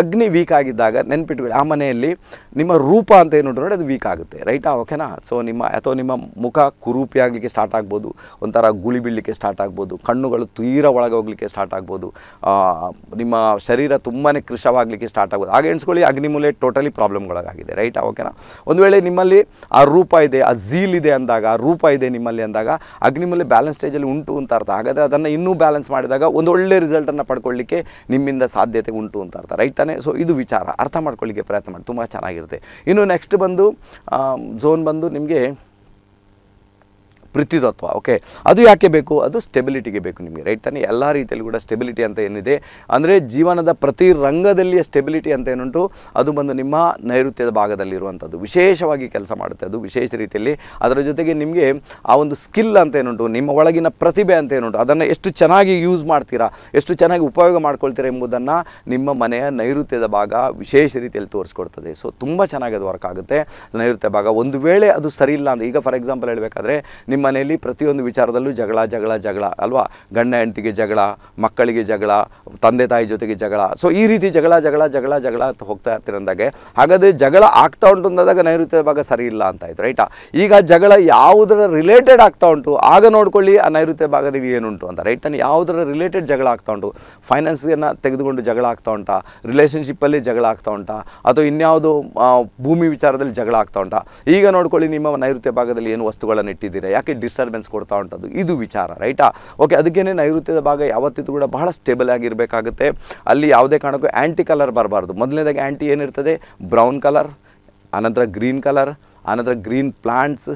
ಅಗ್ನಿ ವೀಕ್ ಆಗಿದ್ದಾಗ ನೆನ್ಪಿಟ್ಬಿಡಿ ಆ ಮನೆಯಲ್ಲಿ ನಿಮ್ಮ ರೂಪ ಅಂತ ಏನು ನೋಡಿ ಅದು ವೀಕ್ ಆಗುತ್ತೆ ರೈಟಾ ಓಕೆನಾ ಸೊ ನಿಮ್ಮ ಅಥವಾ ನಿಮ್ಮ ಮುಖ ಕುರೂಪಿ ಆಗಲಿಕ್ಕೆ ಸ್ಟಾರ್ಟ್ ಆಗ್ಬೋದು ಒಂಥರ ಗುಳಿ ಬೀಳಲಿಕ್ಕೆ ಸ್ಟಾರ್ಟ್ ಆಗ್ಬೋದು ಕಣ್ಣುಗಳು ತೀರ ಒಳಗೆ ಹೋಗ್ಲಿಕ್ಕೆ ಸ್ಟಾರ್ಟ್ ಆಗ್ಬೋದು ನಿಮ್ಮ ಶರೀರ ತುಂಬಾ ಕೃಷವಾಗಲಿಕ್ಕೆ ಸ್ಟಾರ್ಟ್ ಆಗ್ಬೋದು ಹಾಗೆ ಎಣಿಸ್ಕೊಳ್ಳಿ ಅಗ್ನಿಮೂಲೆ ಟೋಟಲಿ ಪ್ರಾಬ್ಲಮ್ಗಳಾಗಿದೆ ರೈಟಾ ಓಕೆನಾ ಒಂದು ವೇಳೆ ನಿಮ್ಮಲ್ಲಿ ಆ ರೂಪ ಇದೆ ಆ ಝೀಲ್ ಇದೆ ಅಂದಾಗ ಆ ರೂಪ ಇದೆ ನಿಮ್ಮಲ್ಲಿ ಅಂದಾಗ ಅಗ್ನಿಮೂಲೆ ಬ್ಯಾಲೆನ್ಸ್ ಸ್ಟೇಜಲ್ಲಿ ಉಂಟು ಅಂತ ಅರ್ಥ ಹಾಗಾದರೆ ಅದನ್ನು ಇನ್ನೂ ಬ್ಯಾಲೆನ್ಸ್ ಮಾಡಿದಾಗ ಒಂದೊಳ್ಳೆ ರಿಸಲ್ಟನ್ನು ಪಡ್ಕೊಳ್ಳಿಕ್ಕೆ ನಿಮ್ಮಿಂದ ಸಾಧ್ಯತೆ ಉಂಟು ಅಂತ ಅರ್ಥ ರೈಟ್ ತಾನೆ ಸೊ ಇದು ವಿಚಾರ ಅರ್ಥ ಮಾಡ್ಕೊಳ್ಳಿಕ್ಕೆ ಪ್ರಯತ್ನ ಮಾಡಿ ತುಂಬ ಚೆನ್ನಾಗಿರುತ್ತೆ ಇನ್ನು ನೆಕ್ಸ್ಟ್ ಬಂದು ಝೋನ್ ಬಂದು ನಿಮಗೆ ಪ್ರೀತಿತತ್ವ ಓಕೆ ಅದು ಯಾಕೆ ಬೇಕು ಅದು ಸ್ಟೆಬಿಲಿಟಿಗೆ ಬೇಕು ನಿಮಗೆ ರೈಟ್ ತಾನೆ ಎಲ್ಲ ರೀತಿಯಲ್ಲಿ ಕೂಡ ಸ್ಟೆಬಿಲಿಟಿ ಅಂತ ಏನಿದೆ ಅಂದರೆ ಜೀವನದ ಪ್ರತಿ ರಂಗದಲ್ಲಿಯ ಸ್ಟೆಬಿಲಿಟಿ ಅಂತ ಏನುಂಟು ಅದು ಬಂದು ನಿಮ್ಮ ನೈಋತ್ಯದ ಭಾಗದಲ್ಲಿರುವಂಥದ್ದು ವಿಶೇಷವಾಗಿ ಕೆಲಸ ಮಾಡುತ್ತೆ ಅದು ವಿಶೇಷ ರೀತಿಯಲ್ಲಿ ಅದರ ಜೊತೆಗೆ ನಿಮಗೆ ಆ ಒಂದು ಸ್ಕಿಲ್ ಅಂತ ಏನುಂಟು ನಿಮ್ಮ ಒಳಗಿನ ಪ್ರತಿಭೆ ಅಂತ ಏನುಂಟು ಅದನ್ನು ಎಷ್ಟು ಚೆನ್ನಾಗಿ ಯೂಸ್ ಮಾಡ್ತೀರಾ ಎಷ್ಟು ಚೆನ್ನಾಗಿ ಉಪಯೋಗ ಮಾಡ್ಕೊಳ್ತೀರಾ ಎಂಬುದನ್ನು ನಿಮ್ಮ ಮನೆಯ ನೈಋತ್ಯದ ಭಾಗ ವಿಶೇಷ ರೀತಿಯಲ್ಲಿ ತೋರಿಸ್ಕೊಡ್ತದೆ ಸೊ ತುಂಬ ಚೆನ್ನಾಗಿ ಅದು ವರ್ಕ್ ಆಗುತ್ತೆ ನೈಋತ್ಯ ಭಾಗ ಒಂದು ವೇಳೆ ಅದು ಸರಿ ಇಲ್ಲ ಅಂತ ಈಗ ಫಾರ್ ಎಕ್ಸಾಂಪಲ್ ಹೇಳಬೇಕಾದ್ರೆ ನಿಮ್ಮ ನಿಮ್ಮ ಮನೆಯಲ್ಲಿ ಪ್ರತಿಯೊಂದು ವಿಚಾರದಲ್ಲೂ ಜಗಳ ಜಗಳ ಜಗಳ ಅಲ್ವಾ ಗಂಡ ಹೆಂಡತಿಗೆ ಜಗಳ ಮಕ್ಕಳಿಗೆ ಜಗಳ ತಂದೆ ತಾಯಿ ಜೊತೆಗೆ ಜಗಳ ಸೊ ಈ ರೀತಿ ಜಗಳ ಜಗಳ ಜಗಳ ಜಗಳ ಅಂತ ಹೋಗ್ತಾ ಇರ್ತಿರಂದಾಗೆ ಹಾಗಾದರೆ ಜಗಳ ಆಗ್ತಾ ಉಂಟು ಅಂದಾಗ ನೈಋತ್ಯ ಭಾಗ ಸರಿ ಇಲ್ಲ ಅಂತ ಆಯ್ತು ರೈಟಾ ಈಗ ಜಗಳ ಯಾವುದರ ರಿಲೇಟೆಡ್ ಆಗ್ತಾ ಉಂಟು ಆಗ ನೋಡ್ಕೊಳ್ಳಿ ಆ ನೈಋತ್ಯ ಭಾಗದಲ್ಲಿ ಏನುಂಟು ಅಂತ ರೈಟ್ ತನ್ನ ಯಾವುದರ ರಿಲೇಟೆಡ್ ಜಗಳ ಆಗ್ತಾ ಉಂಟು ಫೈನಾನ್ಸನ್ನು ತೆಗೆದುಕೊಂಡು ಜಗಳ ಆಗ್ತಾ ಉಂಟಾ ರಿಲೇಷನ್ಶಿಪ್ಪಲ್ಲಿ ಜಗಳ ಆಗ್ತಾ ಉಂಟಾ ಅಥವಾ ಇನ್ಯಾವುದು ಭೂಮಿ ವಿಚಾರದಲ್ಲಿ ಜಗಳ ಆಗ್ತಾ ಉಂಟಾ ಈಗ ನೋಡ್ಕೊಳ್ಳಿ ನಿಮ್ಮ ನೈಋತ್ಯ ಭಾಗದಲ್ಲಿ ಏನು ವಸ್ತುಗಳನ್ನು ಇಟ್ಟಿದ್ದೀರಾ ಯಾಕೆ ಅದಕ್ಕೆ ಡಿಸ್ಟರ್ಬೆನ್ಸ್ ಕೊಡ್ತಾ ಉಂಟದ್ದು ಇದು ವಿಚಾರ ರೈಟಾ ಓಕೆ ಅದಕ್ಕೇನೆ ನೈಋತ್ಯದ ಭಾಗ ಯಾವತ್ತಿದ್ರು ಕೂಡ ಬಹಳ ಸ್ಟೇಬಲ್ ಆಗಿರಬೇಕಾಗುತ್ತೆ ಅಲ್ಲಿ ಯಾವುದೇ ಕಾರಣಕ್ಕೂ ಆ್ಯಂಟಿ ಕಲರ್ ಬರಬಾರ್ದು ಮೊದಲನೇದಾಗಿ ಆ್ಯಂಟಿ ಏನಿರ್ತದೆ ಬ್ರೌನ್ ಕಲರ್ ಆನಂತರ ಗ್ರೀನ್ ಕಲರ್ ಆನಂತರ ಗ್ರೀನ್ ಪ್ಲಾಂಟ್ಸ್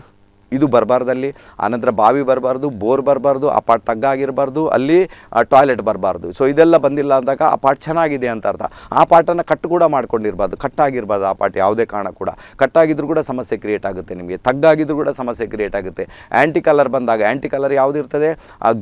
ಇದು ಬರಬಾರ್ದಲ್ಲಿ ಆನಂತರ ಬಾವಿ ಬರಬಾರ್ದು ಬೋರ್ ಬರಬಾರ್ದು ಆ ಪಾಟ್ ತಗ್ಗ ಅಲ್ಲಿ ಟಾಯ್ಲೆಟ್ ಬರಬಾರ್ದು ಸೊ ಇದೆಲ್ಲ ಬಂದಿಲ್ಲ ಅಂದಾಗ ಆ ಪಾಟ್ ಚೆನ್ನಾಗಿದೆ ಅಂತ ಅರ್ಥ ಆ ಪಾಟನ್ನು ಕಟ್ ಕೂಡ ಮಾಡ್ಕೊಂಡಿರಬಾರ್ದು ಕಟ್ಟಾಗಿರ್ಬಾರ್ದು ಆ ಪಾಟ್ ಯಾವುದೇ ಕಾರಣ ಕೂಡ ಆಗಿದ್ರು ಕೂಡ ಸಮಸ್ಯೆ ಕ್ರಿಯೇಟ್ ಆಗುತ್ತೆ ನಿಮಗೆ ತಗ್ಗಾಗಿದ್ರು ಕೂಡ ಸಮಸ್ಯೆ ಕ್ರಿಯೇಟ್ ಆಗುತ್ತೆ ಆ್ಯಂಟಿ ಕಲರ್ ಬಂದಾಗ ಆ್ಯಂಟಿ ಕಲರ್ ಯಾವುದಿರ್ತದೆ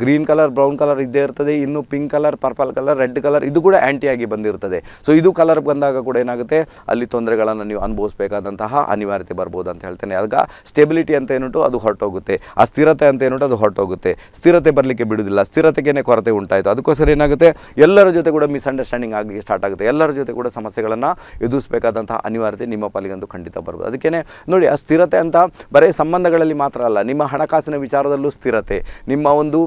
ಗ್ರೀನ್ ಕಲರ್ ಬ್ರೌನ್ ಕಲರ್ ಇದ್ದೇ ಇರ್ತದೆ ಇನ್ನು pink colour purple colour red colour ಇದು ಕೂಡ ಆ್ಯಂಟಿಯಾಗಿ ಬಂದಿರ್ತದೆ ಸೊ ಇದು ಕಲರ್ ಬಂದಾಗ ಕೂಡ ಏನಾಗುತ್ತೆ ಅಲ್ಲಿ ತೊಂದರೆಗಳನ್ನು ನೀವು ಅನುಭವಿಸಬೇಕಾದಂತಹ ಅನಿವಾರ್ಯತೆ ಬರ್ಬೋದು ಅಂತ ಹೇಳ್ತೇನೆ ಆಗ ಸ್ಟೆಬಿಲಿಟಿ ಅಂತ ಏನುಂಟು ಅದು ಹೊರಟೋಗುತ್ತೆ ಆ ಸ್ಥಿರತೆ ಅಂತ ಏನೋ ಅದು ಹೊರಟೋಗುತ್ತೆ ಸ್ಥಿರತೆ ಬರಲಿಕ್ಕೆ ಬಿಡುವುದಿಲ್ಲ ಸ್ಥಿರತೆಗೇನೆ ಕೊರತೆ ಉಂಟಾಯಿತು ಅದಕ್ಕೋಸ್ಕರ ಏನಾಗುತ್ತೆ ಎಲ್ಲರ ಜೊತೆ ಕೂಡ ಮಿಸ್ಅಂಡರ್ಸ್ಟ್ಯಾಂಡಿಂಗ್ ಆಗಲಿಕ್ಕೆ ಸ್ಟಾರ್ಟ್ ಆಗುತ್ತೆ ಎಲ್ಲರ ಜೊತೆ ಕೂಡ ಸಮಸ್ಯೆಗಳನ್ನು ಎದುರಿಸಬೇಕಾದಂತಹ ಅನಿವಾರ್ಯತೆ ನಿಮ್ಮ ಪಾಲಿಗಂತೂ ಖಂಡಿತ ಬರ್ಬೋದು ಅದಕ್ಕೇ ನೋಡಿ ಆ ಸ್ಥಿರತೆ ಅಂತ ಬರೀ ಸಂಬಂಧಗಳಲ್ಲಿ ಮಾತ್ರ ಅಲ್ಲ ನಿಮ್ಮ ಹಣಕಾಸಿನ ವಿಚಾರದಲ್ಲೂ ಸ್ಥಿರತೆ ನಿಮ್ಮ ಒಂದು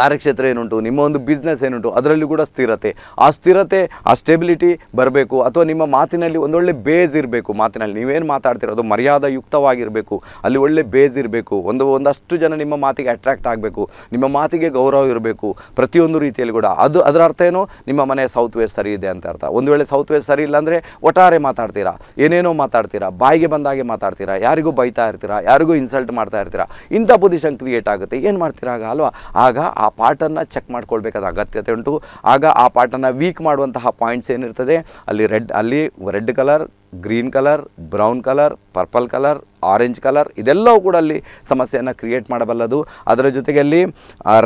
ಕಾರ್ಯಕ್ಷೇತ್ರ ಏನುಂಟು ನಿಮ್ಮ ಒಂದು ಬಿಸ್ನೆಸ್ ಏನುಂಟು ಅದರಲ್ಲಿ ಕೂಡ ಸ್ಥಿರತೆ ಆ ಸ್ಥಿರತೆ ಆ ಸ್ಟೆಬಿಲಿಟಿ ಬರಬೇಕು ಅಥವಾ ನಿಮ್ಮ ಮಾತಿನಲ್ಲಿ ಒಂದೊಳ್ಳೆ ಬೇಸ್ ಇರಬೇಕು ಮಾತಿನಲ್ಲಿ ನೀವೇನು ಮಾತಾಡ್ತೀರ ಅದು ಮರ್ಯಾದಯುಕ್ತವಾಗಿರಬೇಕು ಅಲ್ಲಿ ಒಳ್ಳೆ ಬೇಸ್ ಇರಬೇಕು ಒಂದು ಒಂದಷ್ಟು ಜನ ನಿಮ್ಮ ಮಾತಿಗೆ ಅಟ್ರಾಕ್ಟ್ ಆಗಬೇಕು ನಿಮ್ಮ ಮಾತಿಗೆ ಗೌರವ ಇರಬೇಕು ಪ್ರತಿಯೊಂದು ರೀತಿಯಲ್ಲಿ ಕೂಡ ಅದು ಅದರ ಅರ್ಥ ಏನು ನಿಮ್ಮ ಮನೆ ಸೌತ್ ವೇಸ್ ಸರಿ ಇದೆ ಅಂತ ಅರ್ಥ ಒಂದು ವೇಳೆ ಸೌತ್ ವೇಸ್ ಸರಿ ಅಂದರೆ ಒಟ್ಟಾರೆ ಮಾತಾಡ್ತೀರಾ ಏನೇನೋ ಮಾತಾಡ್ತೀರಾ ಬಾಯಿಗೆ ಬಂದಾಗೆ ಮಾತಾಡ್ತೀರಾ ಯಾರಿಗೂ ಬೈತಾ ಇರ್ತೀರಾ ಯಾರಿಗೂ ಇನ್ಸಲ್ಟ್ ಮಾಡ್ತಾ ಇರ್ತೀರಾ ಇಂಥ ಪೊಸಿಷನ್ ಕ್ರಿಯೇಟ್ ಆಗುತ್ತೆ ಏನು ಮಾಡ್ತೀರಾ ಆಗ ಅಲ್ವಾ ಆಗ ಆ ಆ ಪಾರ್ಟನ್ನು ಚೆಕ್ ಮಾಡ್ಕೊಳ್ಬೇಕಾದ ಅಗತ್ಯತೆ ಉಂಟು ಆಗ ಆ ಪಾರ್ಟನ್ನು ವೀಕ್ ಮಾಡುವಂತಹ ಪಾಯಿಂಟ್ಸ್ ಏನಿರ್ತದೆ ಅಲ್ಲಿ ರೆಡ್ ಅಲ್ಲಿ red colour green colour brown colour purple colour orange colour ಇದೆಲ್ಲವೂ ಕೂಡ ಅಲ್ಲಿ ಸಮಸ್ಯೆಯನ್ನು ಕ್ರಿಯೇಟ್ ಮಾಡಬಲ್ಲದು ಅದರ ಜೊತೆಗೆ ಅಲ್ಲಿ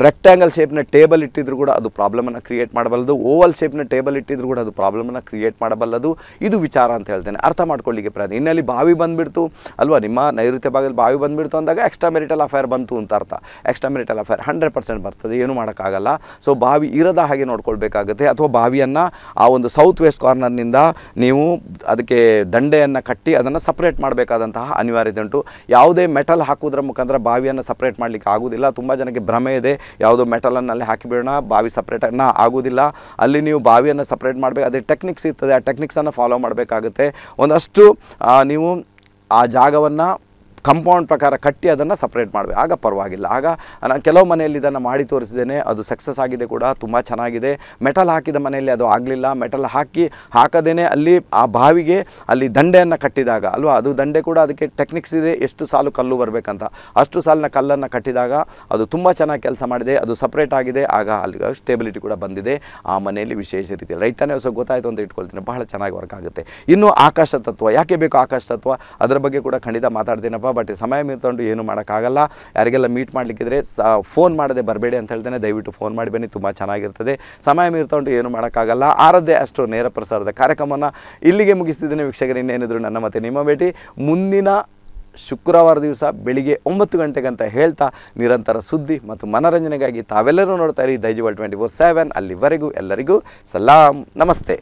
ರೆಕ್ಟ್ಯಾಂಗಲ್ ಶೇಪ್ನ ಟೇಬಲ್ ಇಟ್ಟಿದ್ರು ಕೂಡ ಅದು ಪ್ರಾಬ್ಲಮನ್ನು ಕ್ರಿಯೇಟ್ ಮಾಡಬಲ್ಲದು ಓವಲ್ ಶೇಪ್ನ ಟೇಬಲ್ ಇಟ್ಟಿದ್ರು ಕೂಡ ಅದು ಪ್ರಾಬ್ಲಮನ್ನು ಕ್ರಿಯೇಟ್ ಮಾಡಬಲ್ಲದು ಇದು ವಿಚಾರ ಅಂತ ಹೇಳ್ತೇನೆ ಅರ್ಥ ಮಾಡ್ಕೊಳ್ಳಿಕ್ಕೆ ಪ್ರಯತ್ನ ಇನ್ನಲ್ಲಿ ಬಾವಿ ಬಂದುಬಿಡ್ತು ಅಲ್ವಾ ನಿಮ್ಮ ನೈಋತ್ಯ ಭಾಗದಲ್ಲಿ ಬಾವಿ ಬಂದುಬಿಡ್ತು ಅಂದಾಗ ಎಕ್ಸ್ಟ್ರಾ ಮೆರಿಟಲ್ ಅಫೇರ್ ಬಂತು ಅಂತ ಅರ್ಥ extra marital affair hundred percent ಬರ್ತದೆ ಏನು ಮಾಡೋಕ್ಕಾಗಲ್ಲ ಸೊ ಬಾವಿ ಇರದ ಹಾಗೆ ನೋಡ್ಕೊಳ್ಬೇಕಾಗುತ್ತೆ ಅಥವಾ ಬಾವಿಯನ್ನು ಆ ಒಂದು ಸೌತ್ ವೆಸ್ಟ್ ಕಾರ್ನರ್ನಿಂದ ನೀವು ಅದಕ್ಕೆ ದಂಡೆಯನ್ನು ಕಟ್ಟಿ ಅದನ್ನು ಸಪ್ರೇಟ್ ಮಾಡಬೇಕಾದಂತಹ ಅನಿವಾರ್ಯ ಅನಿವಾರ್ಯತೆ ಉಂಟು ಯಾವುದೇ ಮೆಟಲ್ ಹಾಕುವುದರ ಮುಖಾಂತರ ಬಾವಿಯನ್ನು ಸಪ್ರೇಟ್ ಮಾಡಲಿಕ್ಕೆ ಆಗೋದಿಲ್ಲ ತುಂಬ ಜನಕ್ಕೆ ಭ್ರಮೆ ಇದೆ ಯಾವುದೋ ಮೆಟಲನ್ನು ಅಲ್ಲಿ ಹಾಕಿಬಿಡೋಣ ಬಾವಿ ಸಪ್ರೇಟ್ ಆಗುವುದಿಲ್ಲ ಆಗೋದಿಲ್ಲ ಅಲ್ಲಿ ನೀವು ಬಾವಿಯನ್ನು ಸಪ್ರೇಟ್ ಮಾಡಬೇಕು ಅದೇ ಟೆಕ್ನಿಕ್ಸ್ ಇರ್ತದೆ ಆ ಟೆಕ್ನಿಕ್ಸನ್ನು ಫಾಲೋ ಮಾಡಬೇಕಾಗುತ್ತೆ ಒಂದಷ್ಟು ನೀವು ಆ ಜಾಗವನ್ನು ಕಂಪೌಂಡ್ ಪ್ರಕಾರ ಕಟ್ಟಿ ಅದನ್ನು ಸಪ್ರೇಟ್ ಮಾಡಬೇಕು ಆಗ ಪರವಾಗಿಲ್ಲ ಆಗ ನಾನು ಕೆಲವು ಮನೆಯಲ್ಲಿ ಇದನ್ನು ಮಾಡಿ ತೋರಿಸಿದ್ದೇನೆ ಅದು ಸಕ್ಸಸ್ ಆಗಿದೆ ಕೂಡ ತುಂಬ ಚೆನ್ನಾಗಿದೆ ಮೆಟಲ್ ಹಾಕಿದ ಮನೆಯಲ್ಲಿ ಅದು ಆಗಲಿಲ್ಲ ಮೆಟಲ್ ಹಾಕಿ ಹಾಕದೇನೆ ಅಲ್ಲಿ ಆ ಬಾವಿಗೆ ಅಲ್ಲಿ ದಂಡೆಯನ್ನು ಕಟ್ಟಿದಾಗ ಅಲ್ವಾ ಅದು ದಂಡೆ ಕೂಡ ಅದಕ್ಕೆ ಟೆಕ್ನಿಕ್ಸ್ ಇದೆ ಎಷ್ಟು ಸಾಲು ಕಲ್ಲು ಬರಬೇಕಂತ ಅಷ್ಟು ಸಾಲಿನ ಕಲ್ಲನ್ನು ಕಟ್ಟಿದಾಗ ಅದು ತುಂಬ ಚೆನ್ನಾಗಿ ಕೆಲಸ ಮಾಡಿದೆ ಅದು ಸಪ್ರೇಟ್ ಆಗಿದೆ ಆಗ ಅಲ್ಲಿ ಸ್ಟೇಬಿಲಿಟಿ ಕೂಡ ಬಂದಿದೆ ಆ ಮನೆಯಲ್ಲಿ ವಿಶೇಷ ರೀತಿ ರೈತನೇ ಹೊಸ ಗೊತ್ತಾಯಿತು ಅಂತ ಇಟ್ಕೊಳ್ತೀನಿ ಬಹಳ ಚೆನ್ನಾಗಿ ವರ್ಕ್ ಆಗುತ್ತೆ ಇನ್ನು ಆಕಾಶ ತತ್ವ ಯಾಕೆ ಬೇಕು ಆಕಾಶ ತತ್ವ ಅದರ ಬಗ್ಗೆ ಕೂಡ ಖಂಡಿತ ಮಾತಾಡ್ತೀನಪ್ಪ ಬಟ್ ಸಮಯ ಮೀರ್ತೊಂಡು ಏನು ಮಾಡೋಕ್ಕಾಗಲ್ಲ ಯಾರಿಗೆಲ್ಲ ಮೀಟ್ ಮಾಡಲಿಕ್ಕಿದ್ರೆ ಫೋನ್ ಮಾಡದೆ ಬರಬೇಡಿ ಅಂತ ಹೇಳ್ತೇನೆ ದಯವಿಟ್ಟು ಫೋನ್ ಮಾಡಿ ಬನ್ನಿ ತುಂಬ ಚೆನ್ನಾಗಿರ್ತದೆ ಸಮಯ ಮೀರ್ತೊಂಡು ಏನು ಮಾಡೋಕ್ಕಾಗಲ್ಲ ಆರದ್ದೇ ಅಷ್ಟು ನೇರ ಪ್ರಸಾರದ ಕಾರ್ಯಕ್ರಮವನ್ನು ಇಲ್ಲಿಗೆ ಮುಗಿಸ್ತಿದ್ದೇನೆ ವೀಕ್ಷಕರು ಇನ್ನೇನಿದ್ರು ನನ್ನ ಮತ್ತೆ ನಿಮ್ಮ ಭೇಟಿ ಮುಂದಿನ ಶುಕ್ರವಾರ ದಿವಸ ಬೆಳಿಗ್ಗೆ ಒಂಬತ್ತು ಗಂಟೆಗಂತ ಹೇಳ್ತಾ ನಿರಂತರ ಸುದ್ದಿ ಮತ್ತು ಮನರಂಜನೆಗಾಗಿ ತಾವೆಲ್ಲರೂ ನೋಡ್ತಾ ಇರಿ ದೈಜಿವಲ್ ಟ್ವೆಂಟಿ ಫೋರ್ ಸೆವೆನ್ ಅಲ್ಲಿವರೆಗೂ ಎಲ್ಲರಿಗೂ ಸಲಾಂ ನಮಸ್ತೆ